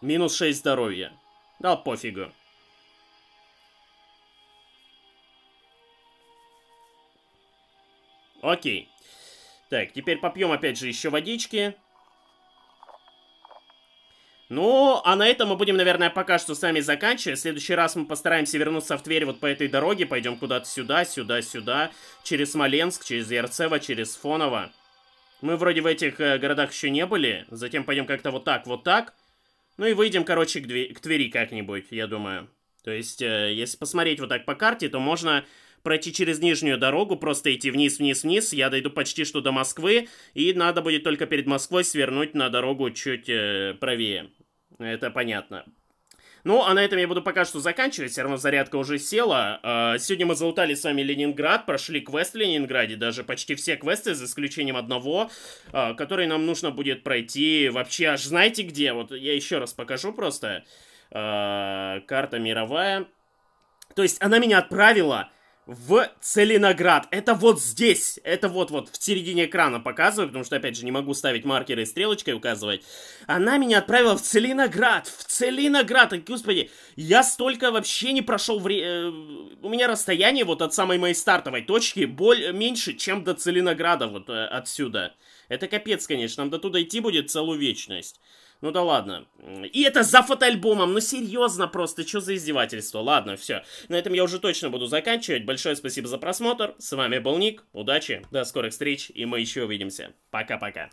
Минус 6 здоровья. Да пофигу. Окей. Так, теперь попьем опять же еще водички. Ну, а на этом мы будем, наверное, пока что сами заканчивать. В следующий раз мы постараемся вернуться в Тверь вот по этой дороге. Пойдем куда-то сюда, сюда, сюда. Через Смоленск, через Ярцево, через Фоново. Мы вроде в этих э, городах еще не были. Затем пойдем как-то вот так, вот так. Ну и выйдем, короче, к, дв... к Твери как-нибудь, я думаю. То есть, э, если посмотреть вот так по карте, то можно пройти через Нижнюю дорогу, просто идти вниз-вниз-вниз, я дойду почти что до Москвы, и надо будет только перед Москвой свернуть на дорогу чуть э, правее. Это понятно. Ну, а на этом я буду пока что заканчивать, все равно зарядка уже села. А, сегодня мы залутали с вами Ленинград, прошли квест в Ленинграде, даже почти все квесты, за исключением одного, а, который нам нужно будет пройти вообще аж знаете где. Вот я еще раз покажу просто. А, карта мировая. То есть она меня отправила в Целиноград. Это вот здесь, это вот-вот в середине экрана показываю, потому что, опять же, не могу ставить маркеры и стрелочкой указывать. Она меня отправила в Целиноград, в Целиноград, и, господи, я столько вообще не прошел, вре... Э, у меня расстояние вот от самой моей стартовой точки боль меньше, чем до Целинограда вот э, отсюда. Это капец, конечно, нам до туда идти будет целую вечность. Ну да ладно. И это за фотоальбомом. Ну серьезно просто, что за издевательство? Ладно, все. На этом я уже точно буду заканчивать. Большое спасибо за просмотр. С вами был Ник. Удачи, до скорых встреч, и мы еще увидимся. Пока-пока.